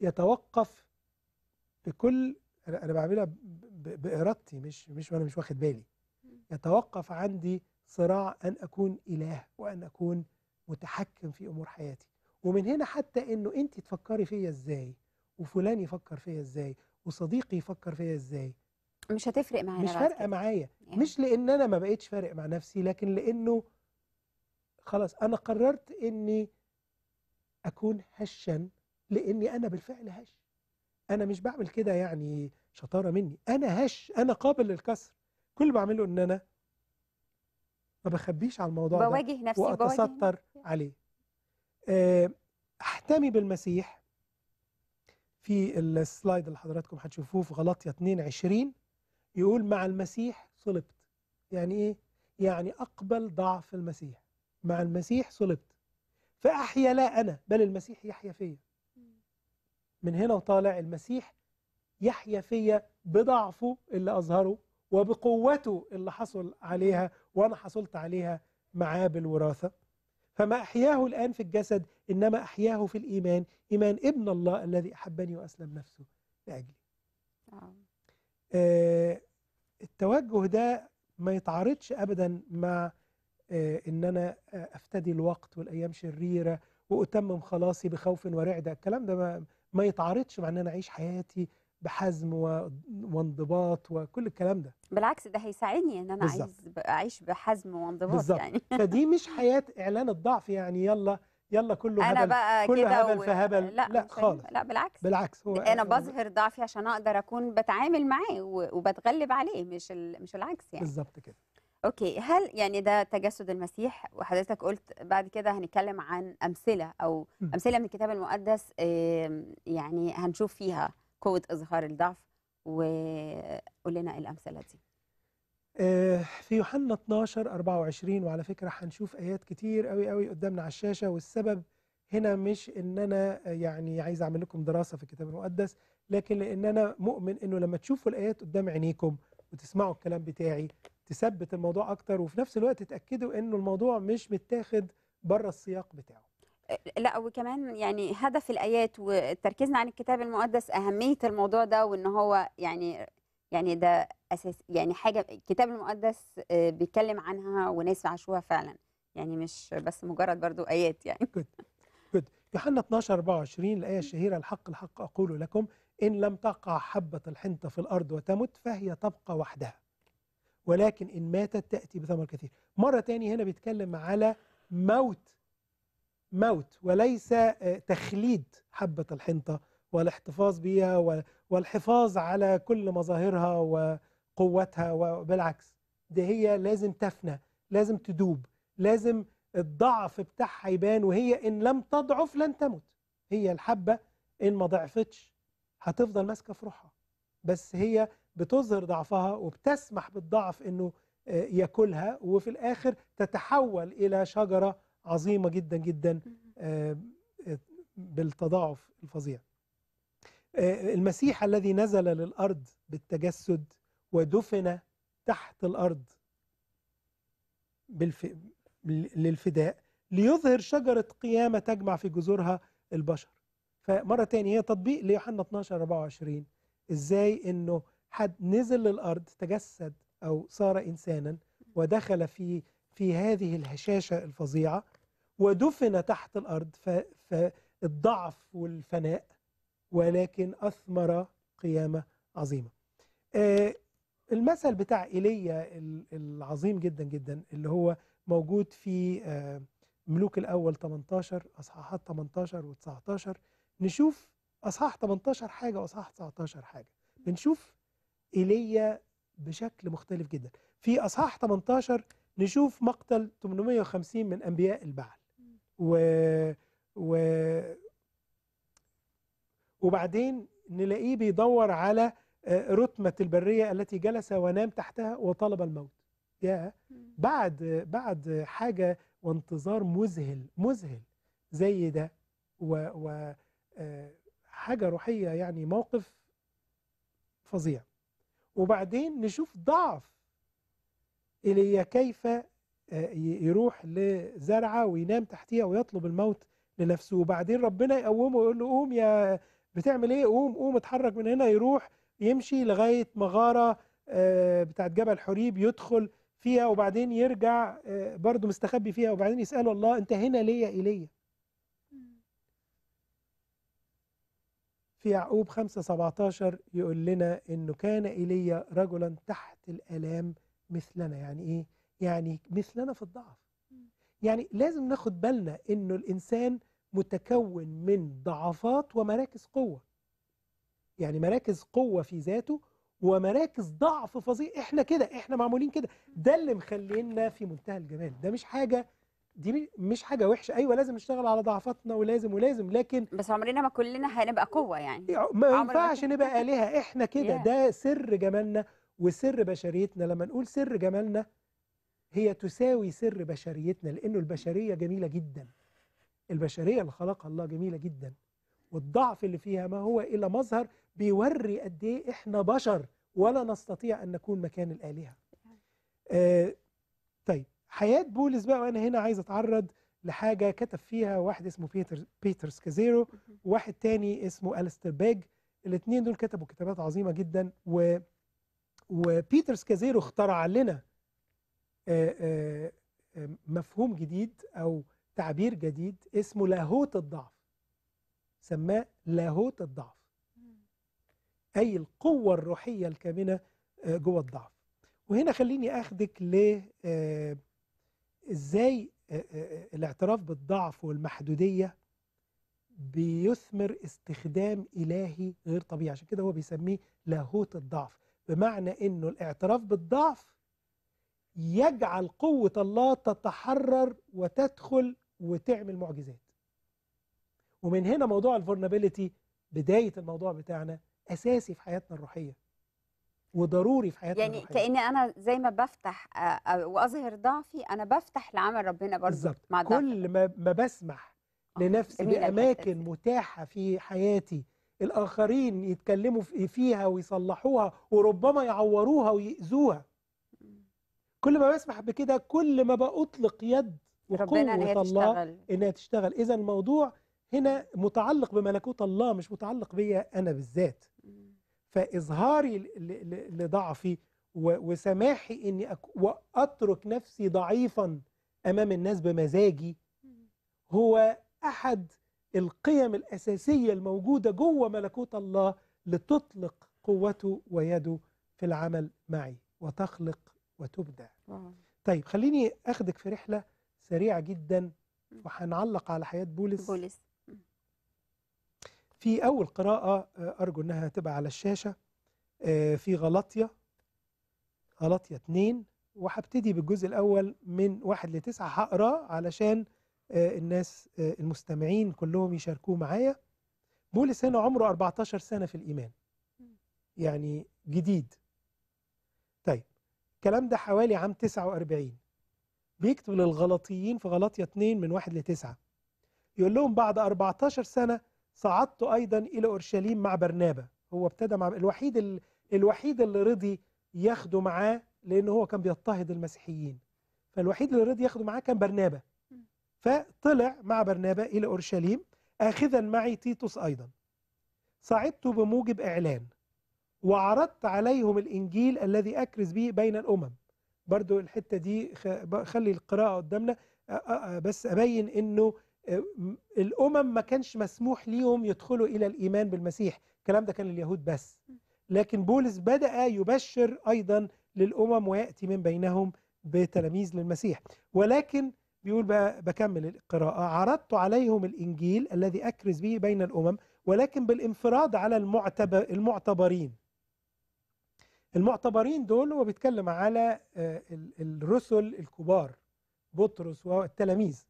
يتوقف بكل انا بعملها بارادتي مش مش وانا مش واخد بالي يتوقف عندي صراع ان اكون اله وان اكون متحكم في امور حياتي ومن هنا حتى انه انت تفكري فيا ازاي وفلان يفكر فيا ازاي وصديقي يفكر فيا ازاي مش هتفرق معايا مش فارقه معايا يعني. مش لان انا ما بقتش فارق مع نفسي لكن لانه خلاص انا قررت اني اكون هشا لاني انا بالفعل هش انا مش بعمل كده يعني شطارة مني أنا هش أنا قابل للكسر كل اللي بعمله إن أنا ما بخبيش على الموضوع بواجه ده نفسي وأتستر بواجه عليه آه، أحتمي بالمسيح في السلايد اللي حضراتكم هتشوفوه في غلطية 22 يقول مع المسيح صلبت يعني إيه؟ يعني أقبل ضعف المسيح مع المسيح صلبت فأحيا لا أنا بل المسيح يحيا فيا من هنا وطالع المسيح يحيا فيا بضعفه اللي أظهره وبقوته اللي حصل عليها وأنا حصلت عليها معاه بالوراثة فما أحياه الآن في الجسد إنما أحياه في الإيمان إيمان ابن الله الذي أحبني وأسلم نفسه لأجلي نعم. آه التوجه ده ما يتعارضش أبدا مع آه إن أنا آه، أفتدي الوقت والأيام شريرة وأتمم خلاصي بخوف ورعدة الكلام ده ما, ما يتعارضش مع إن أنا أعيش حياتي بحزم وانضباط وكل الكلام ده بالعكس ده هيساعدني ان انا بالزبط. عايز اعيش بحزم وانضباط بالزبط. يعني [laughs] فدي مش حياه اعلان الضعف يعني يلا يلا كله أنا هبل بقى كله هبل و... فهبل لا, لا خالص لا بالعكس بالعكس هو انا بظهر ضعفي عشان اقدر اكون بتعامل معاه وبتغلب عليه مش ال... مش العكس يعني بالظبط كده اوكي هل يعني ده تجسد المسيح وحضرتك قلت بعد كده هنتكلم عن امثله او امثله من الكتاب المقدس يعني هنشوف فيها قوه اظهار الضعف وقول لنا إيه الامثله دي آه، في يوحنا 12 24 وعلى فكره هنشوف ايات كتير قوي قوي قدامنا على الشاشه والسبب هنا مش ان انا آه، يعني عايز اعمل لكم دراسه في الكتاب المقدس لكن لان انا مؤمن انه لما تشوفوا الايات قدام عينيكم وتسمعوا الكلام بتاعي تثبت الموضوع اكتر وفي نفس الوقت تتاكدوا انه الموضوع مش متاخد بره السياق بتاعه لا وكمان يعني هدف الايات وتركيزنا عن الكتاب المقدس اهميه الموضوع ده وان هو يعني يعني ده اساس يعني حاجه الكتاب المقدس آه، بيتكلم عنها وناس عاشوها فعلا يعني مش بس مجرد برضو ايات يعني جود جود يوحنا 12 24 الايه الشهيره الحق الحق اقول لكم ان لم تقع حبه الحنطه في الارض وتمت فهي تبقى وحدها ولكن ان ماتت تاتي بثمر كثير مره تاني هنا بيتكلم على موت موت وليس آه، تخليد حبة الحنطة والاحتفاظ بها والحفاظ على كل مظاهرها وقوتها وبالعكس دي هي لازم تفنى لازم تدوب لازم الضعف بتاعها يبان وهي إن لم تضعف لن تمت هي الحبة إن ما ضعفتش هتفضل ماسكة في روحها بس هي بتظهر ضعفها وبتسمح بالضعف إنه آه، ياكلها وفي الآخر تتحول إلى شجرة عظيمة جدا جدا آه، آه، بالتضاعف الفظيع آه، المسيح الذي نزل للأرض بالتجسد ودفن تحت الأرض بالف... للفداء ليظهر شجرة قيامة تجمع في جذورها البشر فمرة ثانيه هي تطبيق ليوحنا 12 24 ازاي انه حد نزل للأرض تجسد أو صار إنسانا ودخل في في هذه الهشاشة الفظيعة ودفن تحت الأرض فالضعف والفناء ولكن أثمر قيامة عظيمة آه، المثل بتاع إيليا العظيم جدا جدا اللي هو موجود في آه، ملوك الأول 18 أصحاحات 18 و 19 نشوف أصحاح 18 حاجة وأصحاح 19 حاجة بنشوف إيليا بشكل مختلف جدا في أصحاح 18 نشوف مقتل 850 من أنبياء البعل و... و... وبعدين نلاقيه بيدور على آه، رتمة البرية التي جلس ونام تحتها وطلب الموت يا بعد بعد حاجة وانتظار مذهل مذهل زي ده و, و آه، حاجة روحية يعني موقف فظيع وبعدين نشوف ضعف ايليا كيف آه، يروح لزرعه وينام تحتها ويطلب الموت لنفسه وبعدين ربنا يقومه ويقول له قوم يا بتعمل ايه قوم قوم اتحرك من هنا يروح يمشي لغايه مغاره آه، بتاعت جبل حريب يدخل فيها وبعدين يرجع آه، برضه مستخبي فيها وبعدين يساله الله انت هنا ليه إليه ايليا في يعقوب 5 17 يقول لنا انه كان ايليا رجلا تحت الالام مثلنا يعني ايه يعني مثلنا في الضعف يعني لازم ناخد بالنا انه الانسان متكون من ضعفات ومراكز قوه يعني مراكز قوه في ذاته ومراكز ضعف فظيع احنا كده احنا معمولين كده ده اللي مخلينا في منتهى الجمال ده مش حاجه دي مش حاجه وحشه ايوه لازم نشتغل على ضعفاتنا ولازم ولازم لكن بس عمرنا ما كلنا هنبقى قوه يعني ما ينفعش نبقى الهه احنا كده [laughs] ده سر جمالنا وسر بشريتنا لما نقول سر جمالنا هي تساوي سر بشريتنا لأنه البشرية جميلة جدا البشرية اللي خلقها الله جميلة جدا والضعف اللي فيها ما هو إلا مظهر بيوري قد إيه إحنا بشر ولا نستطيع أن نكون مكان الآلهة آه طيب حياة بولس بقى وأنا هنا عايز أتعرض لحاجة كتب فيها واحد اسمه بيتر بيتر سكازيرو وواحد تاني اسمه ألستر بيج الاثنين دول كتبوا كتابات عظيمة جدا و وبيتر سكازيرو اخترع لنا آه، آه، آه، مفهوم جديد أو تعبير جديد اسمه لاهوت الضعف سماه لاهوت الضعف أي القوة الروحية الكامنة جوه الضعف وهنا خليني أخدك ل إزاي الاعتراف بالضعف والمحدودية بيثمر استخدام إلهي غير طبيعي عشان كده هو بيسميه لاهوت الضعف بمعنى انه الاعتراف بالضعف يجعل قوة الله تتحرر وتدخل وتعمل معجزات ومن هنا موضوع الفورنابيليتي بداية الموضوع بتاعنا أساسي في حياتنا الروحية وضروري في حياتنا يعني الروحية. كأن أنا زي ما بفتح آه، آه، وأظهر ضعفي أنا بفتح لعمل ربنا برضه بالظبط كل ما بسمح آه، لنفسي بأماكن متاحة في حياتي الآخرين يتكلموا فيها ويصلحوها وربما يعوروها ويأذوها كل ما بسمح بكده كل ما بأطلق يد وقوة الله إنها تشتغل إذا الموضوع هنا متعلق بملكوت الله مش متعلق بيا أنا بالذات فإظهاري لضعفي وسماحي إني وأترك نفسي ضعيفا أمام الناس بمزاجي هو أحد القيم الأساسية الموجودة جوه ملكوت الله لتطلق قوته ويده في العمل معي وتخلق وتبدع طيب خليني أخدك في رحلة سريعة جدا وهنعلق على حياة بولس بولس في أول قراءة آه، أرجو أنها تبقى على الشاشة آه، في غلطية غلطية 2 وهبتدي بالجزء الأول من واحد لتسعة هقرا علشان آه، الناس آه، المستمعين كلهم يشاركوه معايا بولس هنا عمره 14 سنة في الإيمان يعني جديد طيب الكلام ده حوالي عام 49 بيكتب للغلطيين في غلطية 2 من 1 ل 9 يقول لهم بعد 14 سنة صعدت أيضا إلى أورشليم مع برنابا هو ابتدى مع الوحيد الوحيد اللي رضي ياخده معاه لأن هو كان بيضطهد المسيحيين فالوحيد اللي رضي ياخده معاه كان برنابا فطلع مع برنابا إلى أورشليم آخذا معي تيتوس أيضا صعدت بموجب إعلان وعرضت عليهم الإنجيل الذي أكرز به بين الأمم برضو الحتة دي خلي القراءة قدامنا بس أبين أنه الأمم ما كانش مسموح ليهم يدخلوا إلى الإيمان بالمسيح الكلام ده كان لليهود بس لكن بولس بدأ يبشر أيضا للأمم ويأتي من بينهم بتلاميذ للمسيح ولكن بيقول بقى بكمل القراءة عرضت عليهم الإنجيل الذي أكرز به بين الأمم ولكن بالانفراد على المعتبر المعتبرين المعتبرين دول هو بيتكلم على آه، الرسل الكبار بطرس والتلاميذ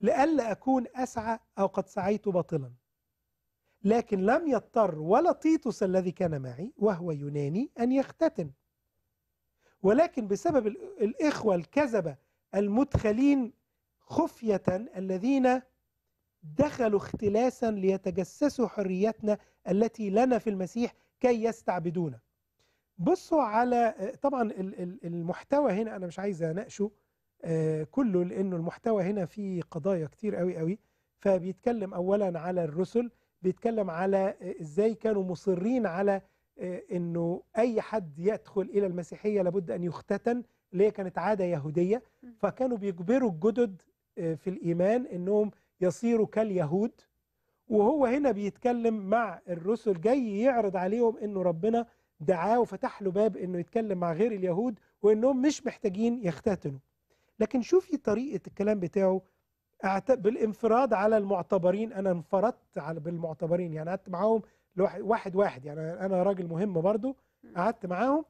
لئلا أكون أسعى أو قد سعيت باطلا لكن لم يضطر ولا تيتوس الذي كان معي وهو يوناني أن يختتن ولكن بسبب الإخوة الكذبة المدخلين خفية الذين دخلوا اختلاسا ليتجسسوا حريتنا التي لنا في المسيح كي يستعبدونا بصوا على طبعا المحتوى هنا أنا مش عايز أناقشه آه، كله لأنه المحتوى هنا فيه قضايا كتير قوي قوي فبيتكلم أولا على الرسل بيتكلم على آه، إزاي كانوا مصرين على آه، أنه أي حد يدخل إلى المسيحية لابد أن يختتن اللي هي كانت عادة يهودية فكانوا بيجبروا الجدد آه، في الإيمان أنهم يصيروا كاليهود وهو هنا بيتكلم مع الرسل جاي يعرض عليهم أنه ربنا دعاه وفتح له باب أنه يتكلم مع غير اليهود وأنهم مش محتاجين يختتنوا لكن شوفي طريقة الكلام بتاعه بالانفراد على المعتبرين أنا انفردت على بالمعتبرين يعني قعدت معاهم واحد واحد يعني أنا راجل مهم برضو قعدت معاهم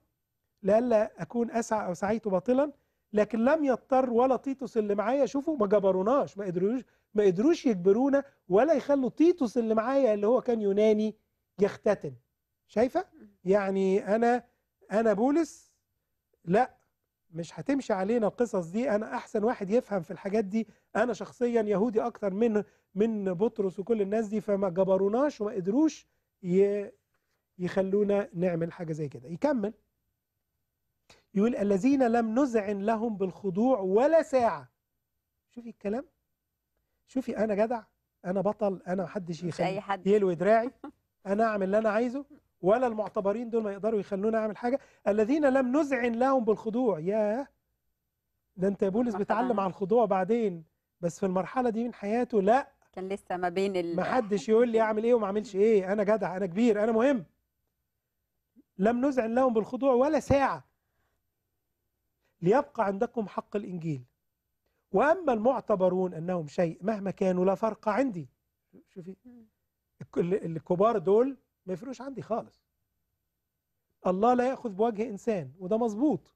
لئلا أكون أسعى أو سعيت باطلا لكن لم يضطر ولا تيتوس اللي معايا شوفوا ما جبروناش ما قدروش ما قدروش يجبرونا ولا يخلوا تيتوس اللي معايا اللي هو كان يوناني يختتن شايفة؟ يعني أنا أنا بولس لا مش هتمشي علينا القصص دي أنا أحسن واحد يفهم في الحاجات دي أنا شخصيا يهودي أكتر من من بطرس وكل الناس دي فما جبروناش وما قدروش يخلونا نعمل حاجة زي كده يكمل يقول الذين لم نذعن لهم بالخضوع ولا ساعة شوفي الكلام شوفي أنا جدع أنا بطل أنا محدش يخلي حد. يلوي دراعي أنا أعمل اللي أنا عايزه ولا المعتبرين دول ما يقدروا يخلونا أعمل حاجة الذين لم نذعن لهم بالخضوع ياه ده أنت يا بولس [laughs] بتعلم على الخضوع بعدين بس في المرحلة دي من حياته لا كان لسه ما بين ال... محدش يقول لي أعمل إيه وما أعملش إيه أنا جدع أنا كبير أنا مهم لم نذعن لهم بالخضوع ولا ساعة ليبقى عندكم حق الإنجيل وأما المعتبرون أنهم شيء مهما كانوا لا فرق عندي شوفي الكبار دول ما يفرقوش عندي خالص الله لا يأخذ بوجه إنسان وده مظبوط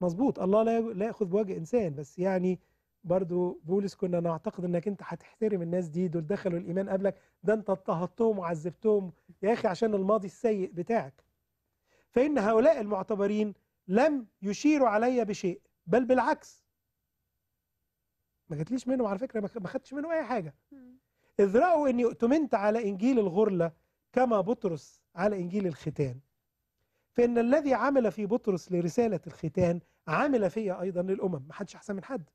مظبوط الله لا يأخذ بوجه إنسان بس يعني برضو بولس كنا نعتقد انك انت هتحترم الناس دي دول دخلوا الايمان قبلك ده انت اضطهدتهم وعذبتهم يا اخي عشان الماضي السيء بتاعك فان هؤلاء المعتبرين لم يشيروا علي بشيء بل بالعكس ما جاتليش منهم على فكرة ما خدتش منهم أي حاجة إذ رأوا أني اؤتمنت على إنجيل الغرلة كما بطرس على إنجيل الختان فإن الذي عمل في بطرس لرسالة الختان عمل فيا أيضا للأمم ما حدش أحسن من حد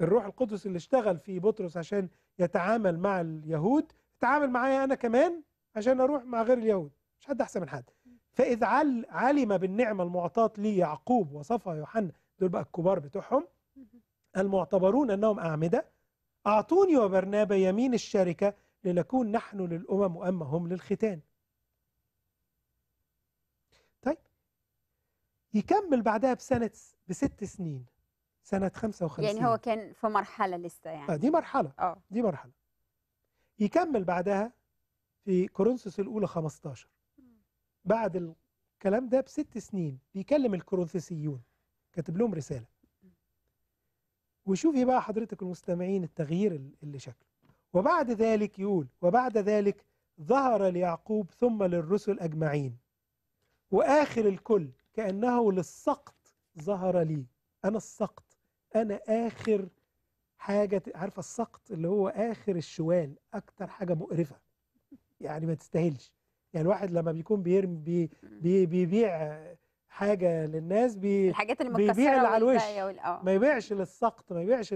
الروح القدس اللي اشتغل في بطرس عشان يتعامل مع اليهود تعامل معايا أنا كمان عشان أروح مع غير اليهود مش حد أحسن من حد فإذ علم بالنعمة المعطاة لي يعقوب وصفا يوحنا دول بقى الكبار بتوعهم المعتبرون أنهم أعمدة أعطوني وبرنابا يمين الشركة لنكون نحن للأمم وأما هم للختان طيب يكمل بعدها بسنة بست سنين سنة 55 يعني هو كان في مرحلة لسه يعني آه دي مرحلة آه. دي مرحلة يكمل بعدها في كورنثوس الأولى 15 بعد الكلام ده بست سنين بيكلم الكورنثسيون كاتب لهم رسالة وشوفي بقى حضرتك المستمعين التغيير اللي شكله وبعد ذلك يقول وبعد ذلك ظهر ليعقوب ثم للرسل أجمعين وآخر الكل كأنه للسقط ظهر لي أنا السقط أنا آخر حاجة عارفة السقط اللي هو آخر الشوال أكتر حاجة مقرفة يعني ما تستاهلش يعني الواحد لما بيكون بيرمي بي بي بيبيع حاجه للناس بي الحاجات اللي بيبيع اللي على الوش آه. ما يبيعش للسقط ما يبيعش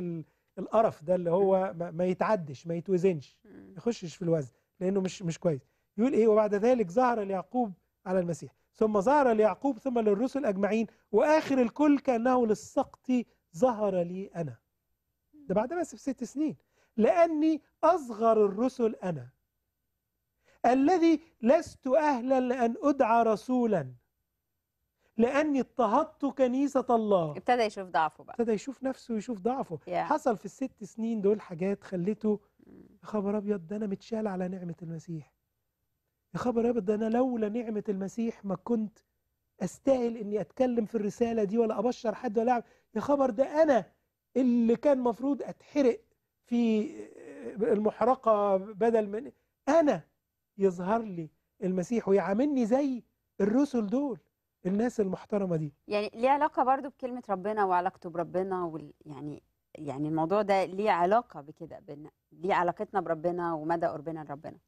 القرف ده اللي هو ما, ما يتعدش ما يتوزنش ما يخشش في الوزن لانه مش مش كويس يقول ايه وبعد ذلك ظهر ليعقوب على المسيح ثم ظهر ليعقوب ثم للرسل اجمعين واخر الكل كانه للسقط ظهر لي انا ده بعد بس بست سنين لاني اصغر الرسل انا الذي لست أهلا لأن أدعى رسولا لأني اضطهدت كنيسة الله ابتدى يشوف ضعفه بقى ابتدى يشوف نفسه ويشوف ضعفه yeah. حصل في الست سنين دول حاجات خلته يا خبر أبيض ده أنا متشال على نعمة المسيح يا خبر أبيض ده أنا لولا نعمة المسيح ما كنت أستاهل إني أتكلم في الرسالة دي ولا أبشر حد ولا أعمل يا خبر ده أنا اللي كان مفروض أتحرق في المحرقة بدل من أنا يظهر لي المسيح ويعاملني زي الرسل دول الناس المحترمة دي يعني ليه علاقة برضو بكلمة ربنا وعلاقته بربنا وال... يعني يعني الموضوع ده ليه علاقة بكده بان ليه علاقتنا بربنا ومدى قربنا لربنا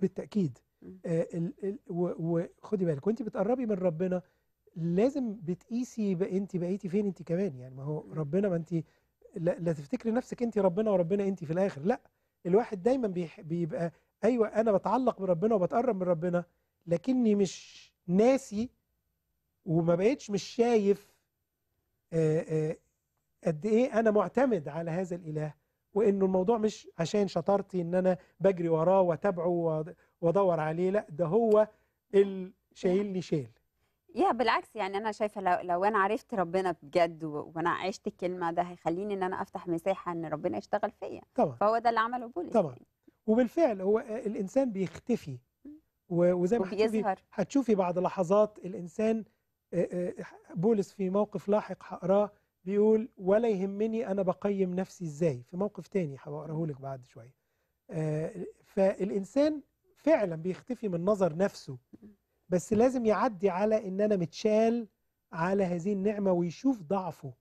بالتأكيد آه ال... ال... وخدي بالك وانت بتقربي من ربنا لازم بتقيسي بقى انت بقيتي فين انت كمان يعني ما هو ربنا ما انت لا, لا تفتكري نفسك انت ربنا وربنا انت في الاخر لا الواحد دايما بيبقى ايوه انا بتعلق بربنا وبتقرب من ربنا لكني مش ناسي وما بقتش مش شايف قد ايه انا معتمد على هذا الاله وانه الموضوع مش عشان شطارتي ان انا بجري وراه واتابعه وادور عليه لا ده هو شايلني شيل يا بالعكس يعني انا شايفه لو, لو انا عرفت ربنا بجد وانا عشت الكلمه ده هيخليني ان انا افتح مساحه ان ربنا يشتغل فيا طبعا فهو ده اللي عمله بولس طبعا وبالفعل هو الإنسان بيختفي وزي ما هتشوفي هتشوفي بعد لحظات الإنسان بولس في موقف لاحق هقراه بيقول ولا يهمني أنا بقيم نفسي إزاي في موقف تاني هقراه لك بعد شوية فالإنسان فعلا بيختفي من نظر نفسه بس لازم يعدي على ان انا متشال على هذه النعمه ويشوف ضعفه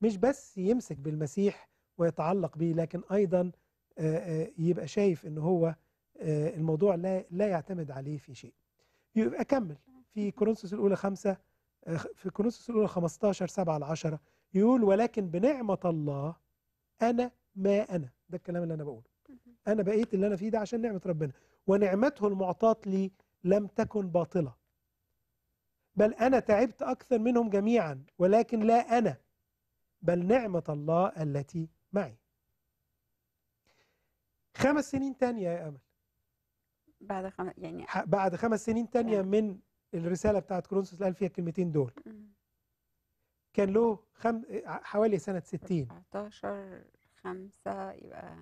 مش بس يمسك بالمسيح ويتعلق به لكن ايضا آه، آه، يبقى شايف ان هو آه، الموضوع لا لا يعتمد عليه في شيء يبقى كمل في كورنثوس الاولى 5 في كورنثوس الاولى 15 7 ل 10 يقول ولكن بنعمه الله انا ما انا ده الكلام اللي انا بقوله انا بقيت اللي انا فيه ده عشان نعمه ربنا ونعمته المعطاه لي لم تكن باطله بل انا تعبت اكثر منهم جميعا ولكن لا انا بل نعمه الله التي معي خمس سنين تانية يا أمل بعد خم... يعني بعد خمس سنين تانية يعني. من الرسالة بتاعت كورنثوس اللي قال فيها الكلمتين دول كان له خم... حوالي سنة 60 19 5 يبقى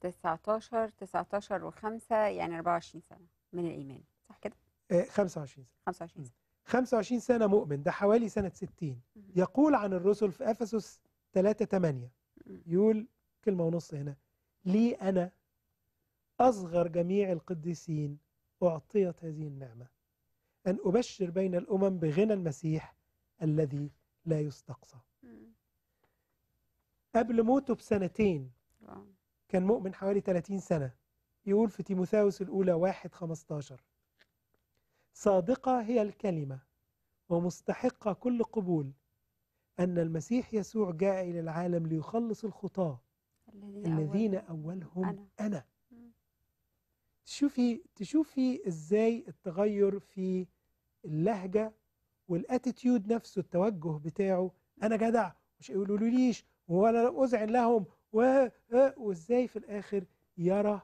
19 19 و5 يعني 24 سنة من الإيمان صح كده؟ 25 آه، سنة 25 سنة م. 25 سنة مؤمن ده حوالي سنة 60 يقول عن الرسل في أفسس 3 8 يقول كلمة ونص هنا لي أنا أصغر جميع القديسين أعطيت هذه النعمة أن أبشر بين الأمم بغنى المسيح الذي لا يستقصى قبل موته بسنتين كان مؤمن حوالي 30 سنة يقول في تيموثاوس الأولى 1 15 صادقة هي الكلمة ومستحقة كل قبول أن المسيح يسوع جاء إلى العالم ليخلص الخطاة الذين أولهم أنا, أنا. تشوفي تشوفي ازاي التغير في اللهجة والاتيتيود نفسه التوجه بتاعه انا جدع مش ليش ولا اذعن لهم و... وازاي في الاخر يرى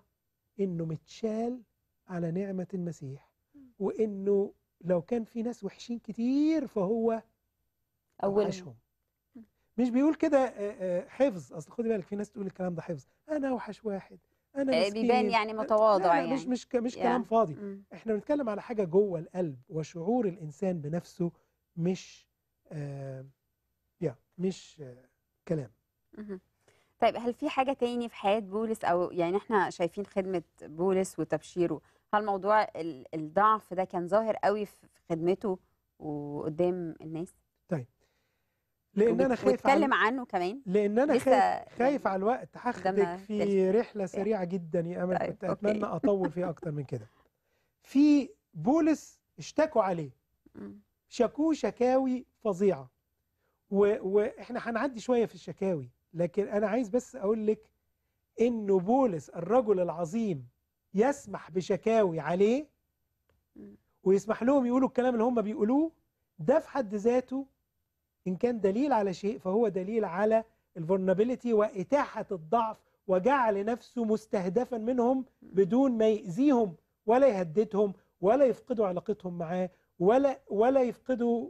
انه متشال على نعمة المسيح وانه لو كان في ناس وحشين كتير فهو أولهم مش بيقول كده حفظ اصل خدي بالك في ناس تقول الكلام ده حفظ انا اوحش واحد انا بيبان يعني متواضع لا لا يعني مش مش مش يعني. كلام فاضي م. احنا بنتكلم على حاجه جوه القلب وشعور الانسان بنفسه مش آه يا مش آه كلام م. طيب هل في حاجه تاني في حياه بولس او يعني احنا شايفين خدمه بولس وتبشيره هل موضوع الضعف ده كان ظاهر قوي في خدمته وقدام الناس لان انا خايف واتكلم عن... عنه كمان لان انا خايف يعني خايف على الوقت هاخدك في رحله سريعه جدا يا امل طيب، كنت اتمنى اطول فيها اكتر من كده [laughs] في بولس اشتكوا عليه شكوه شكاوي فظيعه واحنا هنعدي شويه في الشكاوي لكن انا عايز بس اقول لك انه بولس الرجل العظيم يسمح بشكاوي عليه ويسمح لهم يقولوا الكلام اللي هم بيقولوه ده في حد ذاته إن كان دليل على شيء فهو دليل على الفولنابيلتي وإتاحة الضعف وجعل نفسه مستهدفا منهم بدون ما يأذيهم ولا يهددهم ولا يفقدوا علاقتهم معاه ولا ولا يفقدوا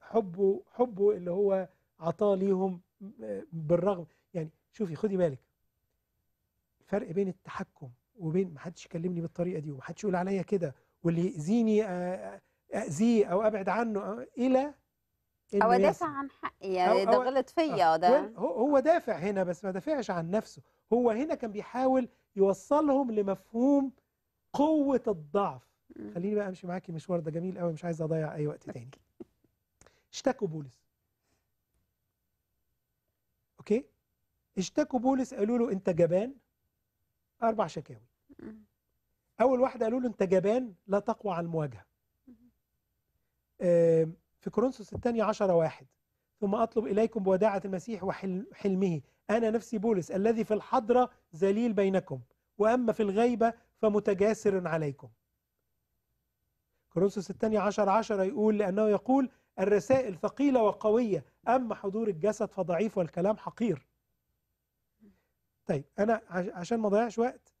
حبه حبه اللي هو عطاه ليهم آه، بالرغم يعني شوفي خدي بالك الفرق بين التحكم وبين ما حدش يكلمني بالطريقه دي وما حدش يقول عليا كده واللي يأذيني أأذيه آه، آه، أو أبعد عنه إلى إيه هو دافع عن حقي يعني ده غلط فيا آه، ده هو, هو دافع هنا بس ما دافعش عن نفسه هو هنا كان بيحاول يوصلهم لمفهوم قوة الضعف خليني بقى امشي معاكي مشوار ده جميل قوي مش عايز اضيع اي وقت تاني اشتكوا بولس اوكي اشتكوا بولس قالوا له انت جبان اربع شكاوي اول واحده قالوا له انت جبان لا تقوى على المواجهه في كورنثوس الثانية عشر واحد ثم أطلب إليكم بوداعة المسيح وحلمه أنا نفسي بولس الذي في الحضرة ذليل بينكم وأما في الغيبة فمتجاسر عليكم كورنثوس الثاني عشر عشر يقول لأنه يقول الرسائل ثقيلة وقوية أما حضور الجسد فضعيف والكلام حقير طيب أنا عشان ما ضيعش وقت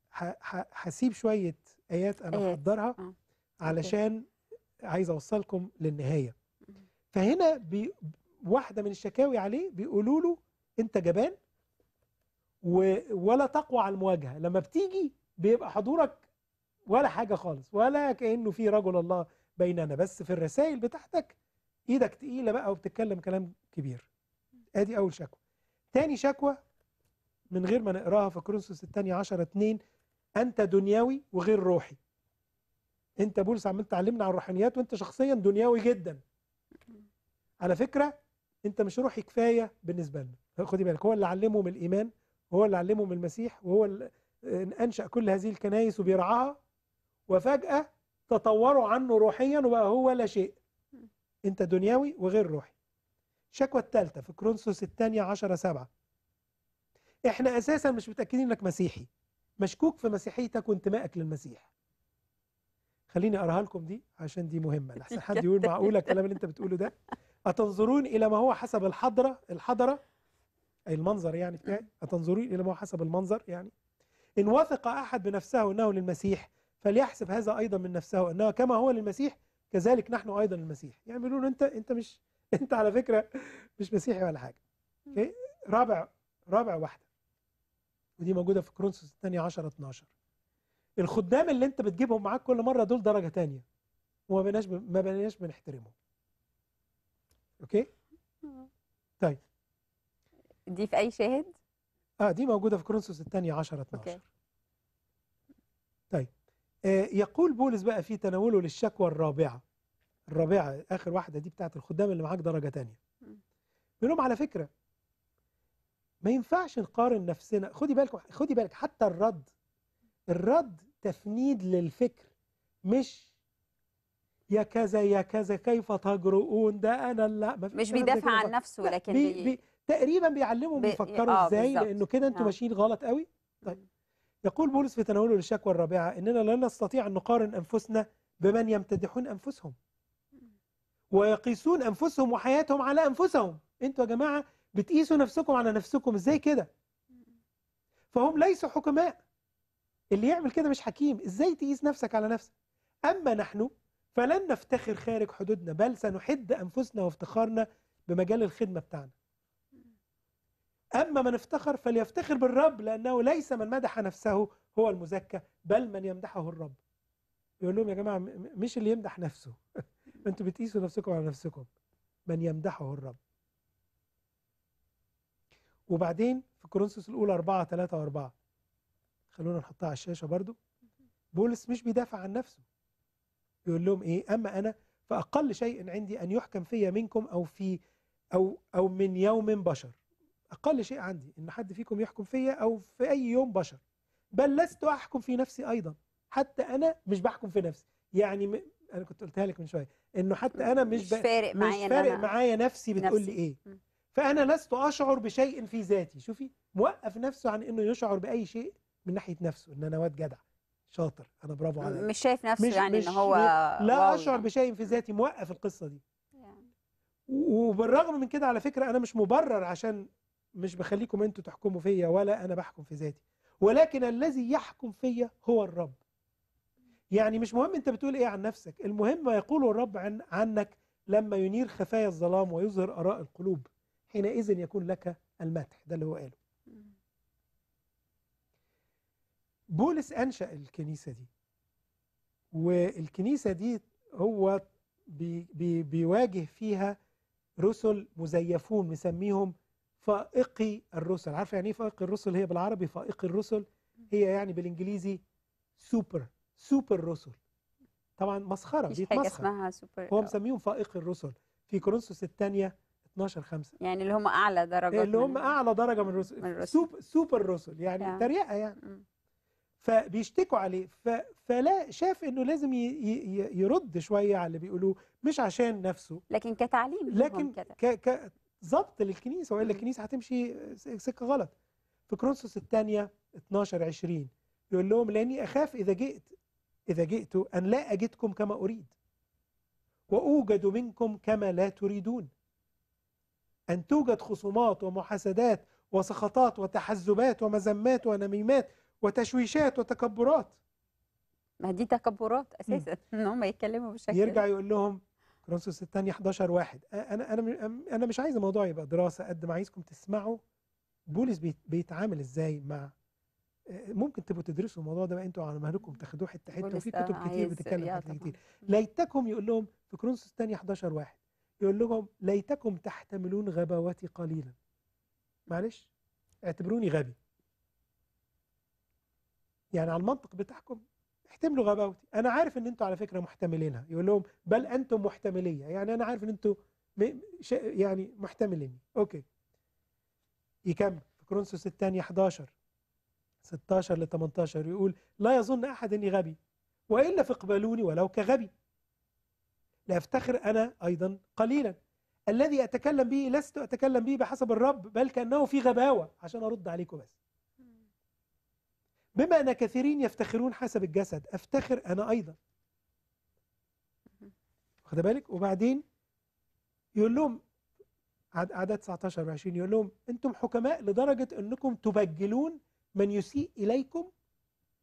هسيب شوية آيات أنا محضرها آه. علشان عايز أوصلكم للنهاية فهنا بي واحدة من الشكاوي عليه بيقولوا له أنت جبان ولا تقوى على المواجهة لما بتيجي بيبقى حضورك ولا حاجة خالص ولا كأنه في رجل الله بيننا بس في الرسائل بتاعتك إيدك تقيلة بقى وبتتكلم كلام كبير أدي أول شكوى تاني شكوى من غير ما نقراها في كورنثوس الثانية 10 2 أنت دنيوي وغير روحي أنت بولس عمال تعلمنا عن الروحانيات وأنت شخصيا دنيوي جدا على فكرة أنت مش روحي كفاية بالنسبة لنا خدي بالك هو اللي علمهم الإيمان وهو اللي علمهم المسيح وهو اللي أنشأ كل هذه الكنائس وبيرعاها وفجأة تطوروا عنه روحيا وبقى هو لا شيء أنت دنيوي وغير روحي الشكوى الثالثة في كرونسوس الثانية عشرة سبعة احنا أساسا مش متأكدين إنك مسيحي مشكوك في مسيحيتك وانتمائك للمسيح خليني اقراها لكم دي عشان دي مهمه لحسن حد يقول معقوله الكلام اللي انت بتقوله ده [laughs] أتنظرون إلى ما هو حسب الحضرة الحضرة أي المنظر يعني بتاعي أتنظرون إلى ما هو حسب المنظر يعني إن وثق أحد بنفسه أنه للمسيح فليحسب هذا أيضا من نفسه أنه كما هو للمسيح كذلك نحن أيضا المسيح يعني بيقولون أنت أنت مش [laughs] أنت على فكرة مش مسيحي ولا حاجة رابع رابع واحدة ودي موجودة في كرونسوس الثانية 10 12 الخدام اللي أنت بتجيبهم معاك كل مرة دول درجة تانية وما بقيناش ما بقيناش بنحترمهم اوكي طيب دي في اي شاهد اه دي موجوده في كورنثوس الثانيه 10 12 أوكي. طيب آه يقول بولس بقى في تناوله للشكوى الرابعه الرابعه اخر واحده دي بتاعت الخدام اللي معاك درجه ثانيه بيقول لهم على فكره ما ينفعش نقارن نفسنا خدي بالك خدي بالك حتى الرد الرد تفنيد للفكر مش يا كذا يا كذا كيف تجرؤون ده انا لا مش بيدافع عن نفسه لكن بي بي تقريبا بيعلمهم بي يفكروا آه ازاي لانه كده انتوا نعم. ماشيين غلط قوي طيب يقول بولس في تناوله للشكوى الرابعه اننا لا نستطيع ان نقارن انفسنا بمن يمتدحون انفسهم ويقيسون انفسهم وحياتهم على انفسهم انتوا يا جماعه بتقيسوا نفسكم على نفسكم ازاي كده فهم ليسوا حكماء اللي يعمل كده مش حكيم ازاي تقيس نفسك على نفسك اما نحن فلن نفتخر خارج حدودنا بل سنحد أنفسنا وافتخارنا بمجال الخدمة بتاعنا أما من افتخر فليفتخر بالرب لأنه ليس من مدح نفسه هو المزكى بل من يمدحه الرب يقول لهم يا جماعة مش اللي يمدح نفسه [laughs] أنتوا بتقيسوا نفسكم على نفسكم من يمدحه الرب وبعدين في كورنثوس الأولى 4 3 و4 خلونا نحطها على الشاشة برضو بولس مش بيدافع عن نفسه يقول لهم إيه أما أنا فأقل شيء عندي أن يحكم فيا منكم أو في أو أو من يوم بشر أقل شيء عندي إن حد فيكم يحكم فيا أو في أي يوم بشر بل لست أحكم في نفسي أيضا حتى أنا مش بحكم في نفسي يعني م... أنا كنت قلتها لك من شوية إنه حتى أنا مش, مش ب... فارق معايا مش فارق معايا نفسي بتقول لي إيه م. فأنا لست أشعر بشيء في ذاتي شوفي موقف نفسه عن إنه يشعر بأي شيء من ناحية نفسه إن أنا واد جدع شاطر انا برافو عليك مش شايف نفسه مش يعني مش ان هو لا اشعر يعني. بشيء في ذاتي موقف القصه دي يعني. وبالرغم من كده على فكره انا مش مبرر عشان مش بخليكم انتوا تحكموا فيا ولا انا بحكم في ذاتي ولكن الذي يحكم فيا هو الرب يعني مش مهم انت بتقول ايه عن نفسك المهم ما يقوله الرب عن عنك لما ينير خفايا الظلام ويظهر اراء القلوب حينئذ يكون لك المدح ده اللي هو قاله بولس أنشأ الكنيسة دي والكنيسة دي هو بي بي بيواجه فيها رسل مزيفون مسميهم فائقي الرسل عارفه يعني ايه فائقي الرسل هي بالعربي فائقي الرسل هي يعني بالانجليزي سوبر سوبر رسل طبعا مسخره دي حاجه اسمها سوبر هو آه. مسميهم فائقي الرسل في كورنثوس الثانيه 12 5 يعني اللي هم اعلى درجه اللي هم اعلى درجه من الرسل, من الرسل. سوبر رسل يعني تريقه يعني فبيشتكوا عليه فلا شاف انه لازم يرد شويه على اللي بيقولوه مش عشان نفسه لكن كتعليم لكن كظبط للكنيسه والا الكنيسه هتمشي سكه غلط في كرونسوس الثانيه 12 20 يقول لهم لاني اخاف اذا جئت اذا جئت ان لا اجدكم كما اريد واوجد منكم كما لا تريدون ان توجد خصومات ومحاسدات وسخطات وتحزبات ومذمات ونميمات وتشويشات وتكبرات ما دي تكبرات اساسا ان هم يتكلموا بالشكل يرجع يقول لهم كورنثوس الثانية 11 واحد انا انا انا مش عايز الموضوع يبقى دراسة قد ما عايزكم تسمعوا بولس بيتعامل ازاي مع ممكن تبقوا تدرسوا الموضوع ده بقى انتوا على مهلكم تاخدوه حته حته وفي كتب آه، كتير بتتكلم عن كتير ليتكم يقول لهم في كورنثوس الثانية 11 واحد يقول لهم ليتكم تحتملون غباوتي قليلا معلش اعتبروني غبي يعني على المنطق بتاعكم احتملوا غباوتي انا عارف ان انتوا على فكره محتملينها يقول لهم بل انتم محتمليه يعني انا عارف ان انتوا يعني محتملين اوكي يكمل في الثانيه 11 16 ل 18 يقول لا يظن احد اني غبي والا فاقبلوني ولو كغبي لافتخر انا ايضا قليلا الذي اتكلم به لست اتكلم به بحسب الرب بل كانه في غباوه عشان ارد عليكم بس بما أن كثيرين يفتخرون حسب الجسد أفتخر أنا أيضا واخد بالك وبعدين يقول لهم عدد 19 20 يقول لهم أنتم حكماء لدرجة أنكم تبجلون من يسيء إليكم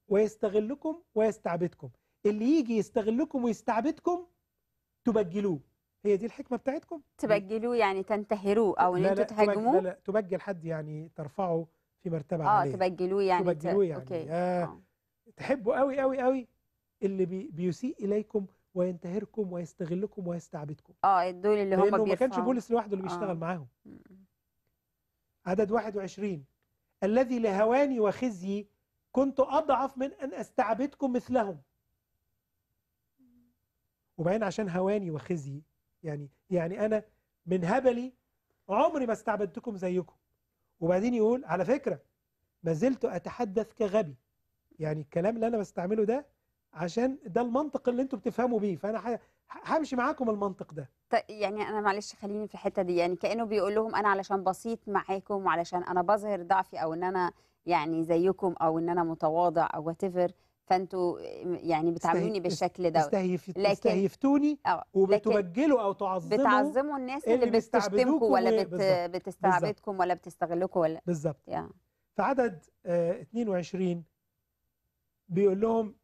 ويستغلكم ويستعبدكم اللي يجي يستغلكم ويستعبدكم تبجلوه هي دي الحكمة بتاعتكم تبجلوه يعني تنتهروه أو أن أنتوا تهاجموه لا لا تبجل حد يعني ترفعه في مرتبه عاليه اه تبجلوه يعني تبجلوه يعني أوكي. آه آه. تحبوا قوي قوي قوي اللي بي بيسيء اليكم وينتهركم ويستغلكم ويستعبدكم اه دول اللي هم بيرفعوا ما كانش بولس لوحده اللي بيشتغل آه. معاهم عدد 21 الذي لهواني وخزي كنت اضعف من ان استعبدكم مثلهم وبعدين عشان هواني وخزي يعني يعني انا من هبلي عمري ما استعبدتكم زيكم وبعدين يقول على فكرة ما زلت أتحدث كغبي يعني الكلام اللي أنا بستعمله ده عشان ده المنطق اللي انتوا بتفهموا بيه فأنا همشي معاكم المنطق ده طيب يعني أنا معلش خليني في الحتة دي يعني كأنه بيقول لهم أنا علشان بسيط معاكم وعلشان أنا بظهر ضعفي أو إن أنا يعني زيكم أو إن أنا متواضع أو whatever فانتوا آه، يعني بتعاملوني بالشكل ده استهيفت لكن استهيفتوني آه، وبتبجلوا او تعظموا بتعظموا الناس اللي, اللي بتشتمكم ولا بت بتستعبدكم ولا بتستغلكم ولا بالظبط يعني. عدد آه 22 بيقول لهم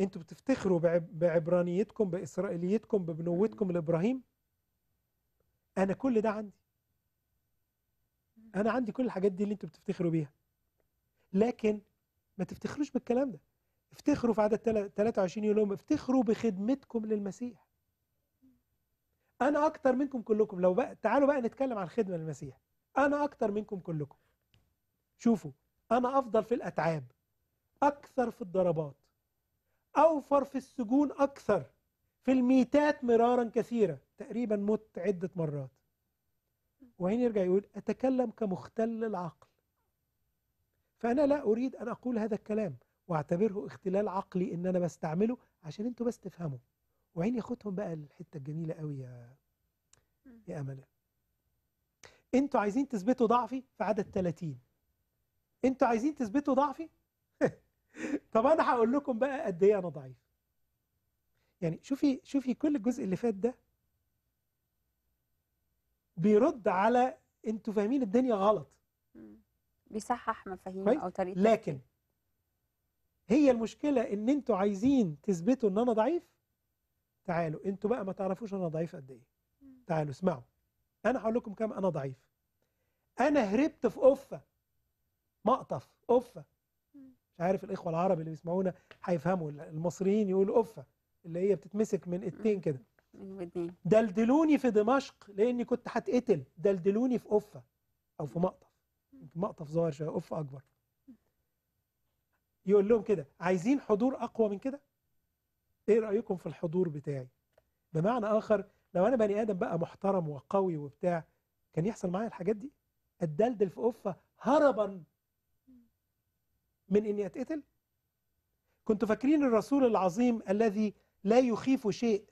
انتوا بتفتخروا بعبرانيتكم باسرائيليتكم ببنوتكم لابراهيم انا كل ده عندي انا عندي كل الحاجات دي اللي انتوا بتفتخروا بيها لكن ما تفتخروش بالكلام ده افتخروا في عدد 23 يقول لهم افتخروا بخدمتكم للمسيح انا اكتر منكم كلكم لو بقى تعالوا بقى نتكلم عن خدمه للمسيح انا اكتر منكم كلكم شوفوا انا افضل في الاتعاب اكثر في الضربات اوفر في السجون اكثر في الميتات مرارا كثيره تقريبا مت عده مرات وهنا يرجع يقول اتكلم كمختل العقل فانا لا اريد ان اقول هذا الكلام واعتبره اختلال عقلي ان انا بستعمله عشان انتوا بس تفهموا وعيني اخدهم بقى الحته الجميله قوي يا يا امل انتوا عايزين تثبتوا ضعفي في عدد 30 انتوا عايزين تثبتوا ضعفي [laughs] طب انا هقول لكم بقى قد ايه انا ضعيف يعني شوفي شوفي كل الجزء اللي فات ده بيرد على انتوا فاهمين الدنيا غلط بيصحح مفاهيم او طريقه لكن هي المشكلة ان انتوا عايزين تثبتوا ان انا ضعيف تعالوا انتوا بقى ما تعرفوش انا ضعيف قد ايه تعالوا اسمعوا انا هقول لكم كام انا ضعيف انا هربت في قفه مقطف قفه مش عارف الاخوه العرب اللي بيسمعونا هيفهموا المصريين يقولوا قفه اللي هي بتتمسك من اتين كده دلدلوني في دمشق لاني كنت هتقتل دلدلوني في قفه او في مقطف مقطف صغير شويه قفه اكبر يقول لهم كده عايزين حضور أقوى من كده إيه رأيكم في الحضور بتاعي بمعنى آخر لو أنا بني آدم بقى محترم وقوي وبتاع كان يحصل معايا الحاجات دي أتدلدل في قفة هربا من إني أتقتل كنتوا فاكرين الرسول العظيم الذي لا يخيف شيء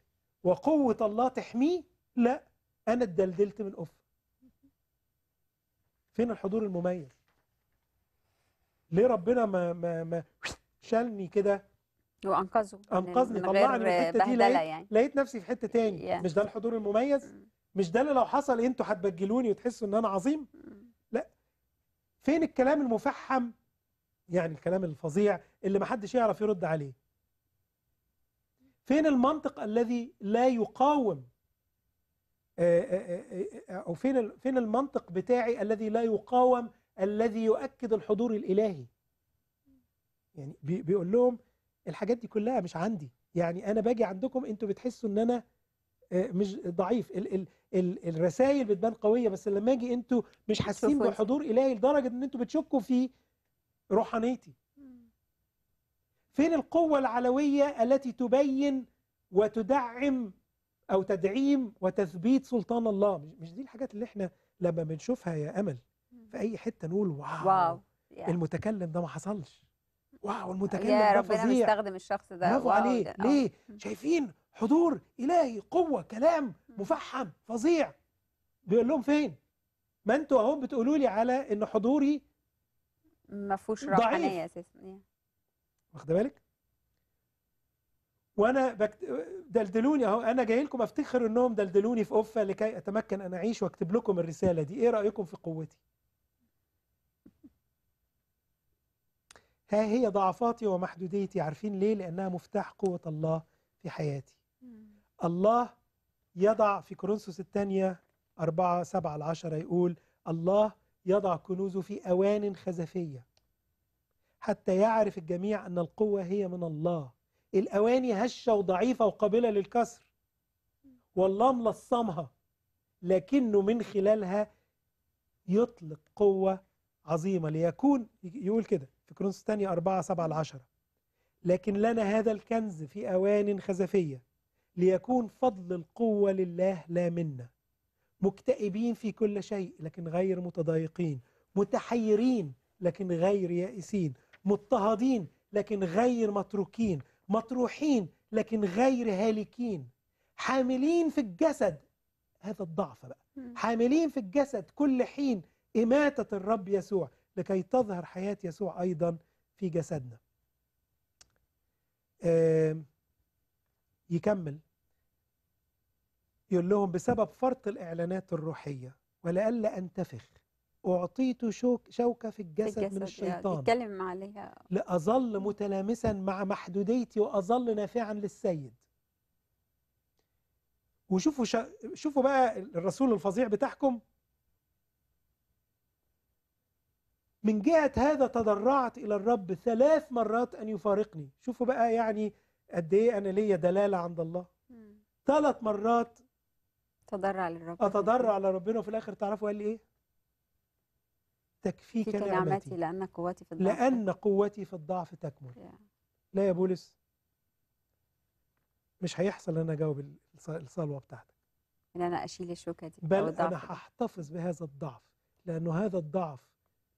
وقوة الله تحميه لا أنا اتدلدلت من قفة فين الحضور المميز ليه ربنا ما ما ما شالني كده وانقذه انقذني طلعني من الحته دي لقيت, يعني. لقيت نفسي في حته تاني yeah. مش ده الحضور المميز mm. مش ده اللي لو حصل انتوا هتبجلوني وتحسوا ان انا عظيم mm. لا فين الكلام المفحم يعني الكلام الفظيع اللي ما حدش يعرف يرد عليه فين المنطق الذي لا يقاوم آه، آه، آه، او فين فين المنطق بتاعي الذي لا يقاوم الذي يؤكد الحضور الإلهي يعني بيقول لهم الحاجات دي كلها مش عندي يعني أنا باجي عندكم أنتوا بتحسوا أن أنا آه، مش ضعيف ال ال ال الرسائل بتبان قوية بس لما أجي أنتوا مش حاسين بحضور إلهي لدرجة أن أنتوا بتشكوا في روحانيتي فين القوة العلوية التي تبين وتدعم أو تدعيم وتثبيت سلطان الله مش دي الحاجات اللي احنا لما بنشوفها يا أمل في اي حته نقول واو, واو. يعني. المتكلم ده ما حصلش واو المتكلم يا ده ربنا مستخدم الشخص ده برافو عليه ده. آه. ليه شايفين حضور الهي قوه كلام مفحم فظيع بيقول لهم فين ما انتوا اهو بتقولوا لي على ان حضوري ما فيهوش روحانيه اساسا واخد بالك وانا بكت... دلدلوني اهو انا جاي لكم افتخر انهم دلدلوني في قفه لكي اتمكن ان اعيش واكتب لكم الرساله دي ايه رايكم في قوتي ها هي ضعفاتي ومحدوديتي عارفين ليه لأنها مفتاح قوة الله في حياتي الله يضع في كورنثوس الثانية 4 7 العشرة يقول الله يضع كنوزه في أوان خزفية حتى يعرف الجميع أن القوة هي من الله الأواني هشة وضعيفة وقابلة للكسر والله ملصمها لكنه من خلالها يطلق قوة عظيمة ليكون يقول كده في كرونس الثانية 4 7 10 لكن لنا هذا الكنز في أوان خزفية ليكون فضل القوة لله لا منا مكتئبين في كل شيء لكن غير متضايقين متحيرين لكن غير يائسين مضطهدين لكن غير متروكين مطروحين لكن غير هالكين حاملين في الجسد هذا الضعف بقى حاملين في الجسد كل حين إماتة الرب يسوع لكي تظهر حياة يسوع أيضا في جسدنا يكمل يقول لهم بسبب فرط الإعلانات الروحية ولألا أنتفخ أعطيت شوك شوكة في الجسد, الجسد من الشيطان اتكلم عليها لأظل متلامسا مع محدوديتي وأظل نافعا للسيد وشوفوا شا... شوفوا بقى الرسول الفظيع بتاعكم من جهة هذا تضرعت إلى الرب ثلاث مرات أن يفارقني شوفوا بقى يعني قد إيه أنا ليا دلالة عند الله ثلاث مرات تضرع للرب أتضرع لربنا وفي الآخر تعرفوا قال لي إيه تكفيك نعمتي لأن قوتي في الضعف لأن قوتي في الضعف تكمل yeah. لا يا بولس مش هيحصل ان انا اجاوب الصلوه بتاعتك ان انا اشيل الشوكه دي بل انا هحتفظ بهذا الضعف لانه هذا الضعف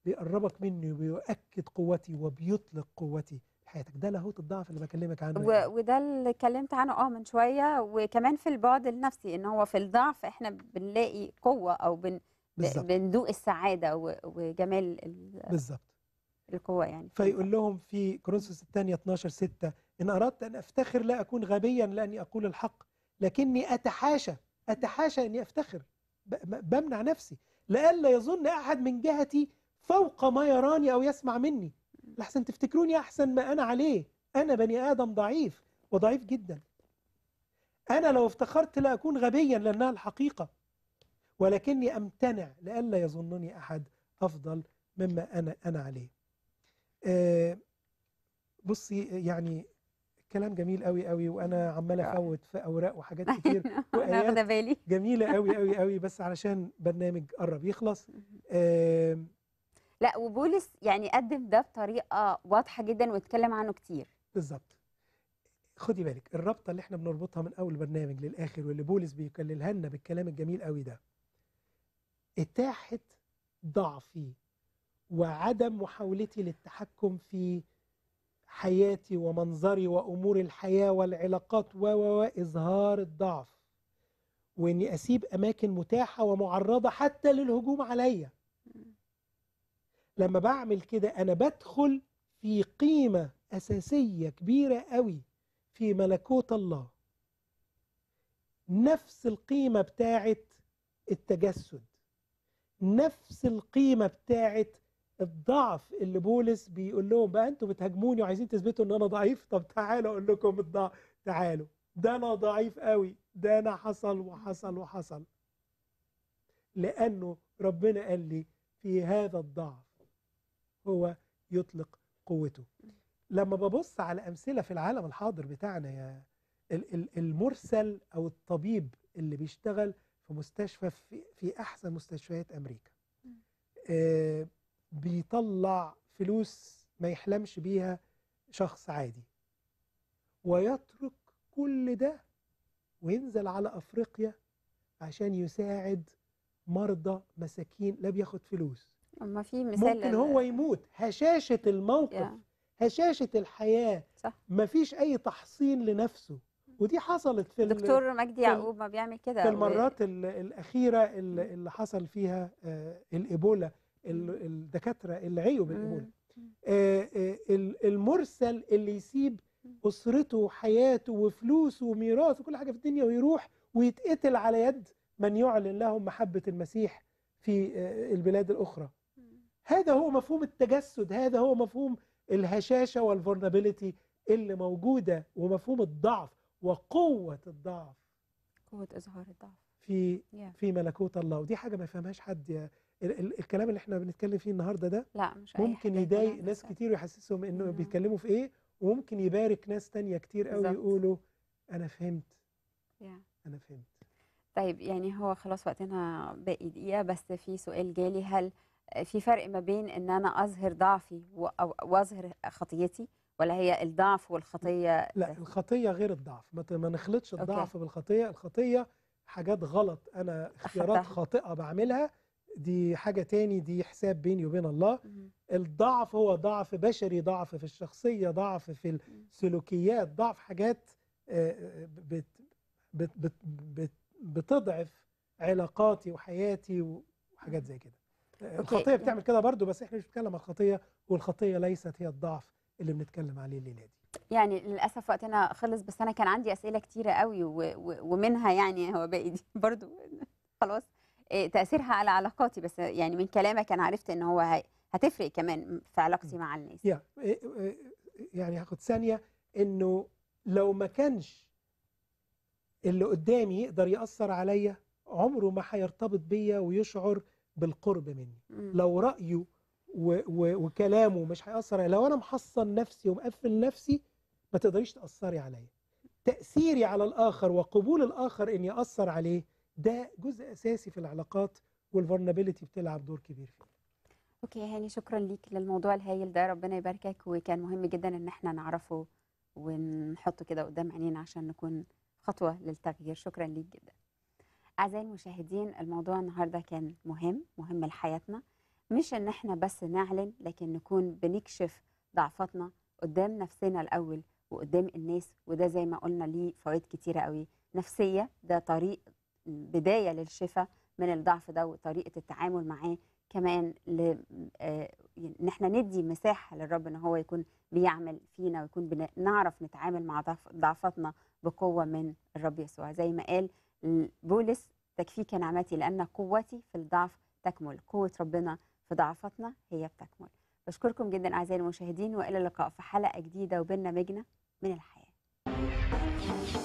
بيقربك مني وبيؤكد قوتي وبيطلق قوتي حياتك ده لاهوت الضعف اللي بكلمك عنه يعني. وده اللي اتكلمت عنه اه من شويه وكمان في البعد النفسي ان هو في الضعف احنا بنلاقي قوه او بن بندوق السعاده وجمال بالظبط القوه يعني فيقول لهم في كورنثوس الثانيه 12 6 ان اردت ان افتخر لا اكون غبيا لاني اقول الحق لكني اتحاشى اتحاشى اني افتخر بمنع نفسي لئلا يظن احد من جهتي فوق ما يراني أو يسمع مني لحسن تفتكروني أحسن ما أنا عليه أنا بني آدم ضعيف وضعيف جدا أنا لو افتخرت لأكون غبيا لأنها الحقيقة ولكني أمتنع لئلا يظنني أحد أفضل مما أنا, أنا عليه آه، بصي يعني كلام جميل قوي قوي وانا عمال آه. افوت في اوراق وحاجات [laughs] كتير واخده بالي جميله قوي قوي قوي بس علشان برنامج قرب يخلص لا وبولس يعني قدم ده بطريقه واضحه جدا واتكلم عنه كتير بالظبط خدي بالك الرابطه اللي احنا بنربطها من اول برنامج للاخر واللي بولس بيكللها لنا بالكلام الجميل قوي ده اتاحت ضعفي وعدم محاولتي للتحكم في حياتي ومنظري وامور الحياه والعلاقات و اظهار الضعف واني اسيب اماكن متاحه ومعرضه حتى للهجوم عليا لما بعمل كده أنا بدخل في قيمة أساسية كبيرة قوي في ملكوت الله نفس القيمة بتاعت التجسد نفس القيمة بتاعت الضعف اللي بولس بيقول لهم بقى انتوا بتهاجموني وعايزين تثبتوا ان انا ضعيف طب تعالوا اقول لكم الضعف تعالوا ده انا ضعيف قوي ده انا حصل وحصل وحصل لانه ربنا قال لي في هذا الضعف هو يطلق قوته لما ببص على أمثلة في العالم الحاضر بتاعنا يا المرسل أو الطبيب اللي بيشتغل في مستشفى في, أحسن مستشفيات أمريكا آه، بيطلع فلوس ما يحلمش بيها شخص عادي ويترك كل ده وينزل على أفريقيا عشان يساعد مرضى مساكين لا بياخد فلوس ما في مثال ممكن هو يموت هشاشة الموقف هشاشة الحياة صح مفيش أي تحصين لنفسه ودي حصلت في دكتور مجدي يعقوب ما بيعمل كده في المرات و... الأخيرة اللي حصل فيها آه، الإيبولا الدكاترة اللي عيوا بالإيبولا آه، آه، المرسل اللي يسيب أسرته وحياته وفلوسه وميراثه وكل حاجة في الدنيا ويروح ويتقتل على يد من يعلن لهم محبة المسيح في البلاد الأخرى هذا هو مفهوم التجسد هذا هو مفهوم الهشاشة والفورنابيليتي اللي موجودة ومفهوم الضعف وقوة الضعف قوة إظهار الضعف في yeah. في ملكوت الله ودي حاجة ما يفهمهاش حد يا ال ال الكلام اللي احنا بنتكلم فيه النهاردة ده لا مش ممكن يضايق ناس كتير ويحسسهم انه مم. بيتكلموا في ايه وممكن يبارك ناس تانية كتير قوي يقولوا انا فهمت yeah. انا فهمت طيب يعني هو خلاص وقتنا باقي دقيقة بس في سؤال جالي هل في فرق ما بين ان انا اظهر ضعفي واظهر خطيتي ولا هي الضعف والخطيه لا الخطيه غير الضعف ما نخلطش الضعف بالخطيه الخطيه حاجات غلط انا اختيارات خاطئه بعملها دي حاجه تاني دي حساب بيني وبين الله الضعف هو ضعف بشري ضعف في الشخصيه ضعف في السلوكيات ضعف حاجات آه، بت بت بت بت بتضعف علاقاتي وحياتي وحاجات زي كده الخطيه بتعمل كده برضو بس احنا مش بنتكلم عن الخطيه والخطيه ليست هي الضعف اللي بنتكلم عليه الليله دي يعني للاسف وقتنا خلص بس انا كان عندي اسئله كتيره قوي ومنها يعني هو باقي دي [laughs] برضو خلاص آه، تاثيرها على علاقاتي بس يعني من كلامك انا عرفت ان هو هتفرق كمان في علاقتي مع الناس آه، آه، يعني هاخد ثانيه انه لو ما كانش اللي قدامي يقدر ياثر عليا عمره ما هيرتبط بيا ويشعر بالقرب مني مم. لو رأيه و و وكلامه مش هيأثر لو أنا محصن نفسي ومقفل نفسي ما تقدريش تأثري عليا تأثيري على الآخر وقبول الآخر إني أأثر عليه ده جزء أساسي في العلاقات والفولنبيلتي بتلعب دور كبير فيه اوكي هاني شكرا ليك للموضوع الهايل ده ربنا يباركك وكان مهم جدا ان احنا نعرفه ونحطه كده قدام عينينا عشان نكون خطوه للتغيير شكرا ليك جدا أعزائي المشاهدين الموضوع النهاردة كان مهم مهم لحياتنا مش إن إحنا بس نعلن لكن نكون بنكشف ضعفاتنا قدام نفسنا الأول وقدام الناس وده زي ما قلنا ليه فوائد كتيرة قوي نفسية ده طريق بداية للشفاء من الضعف ده وطريقة التعامل معاه كمان ل... آه... ان احنا ندي مساحه للرب ان هو يكون بيعمل فينا ويكون بنعرف نتعامل مع ضعف... ضعفاتنا بقوه من الرب يسوع زي ما قال بولس تكفيك نعمتي لأن قوتي في الضعف تكمل قوة ربنا في ضعفتنا هي بتكمل بشكركم جدا أعزائي المشاهدين وإلى اللقاء في حلقة جديدة وبرنامجنا من الحياة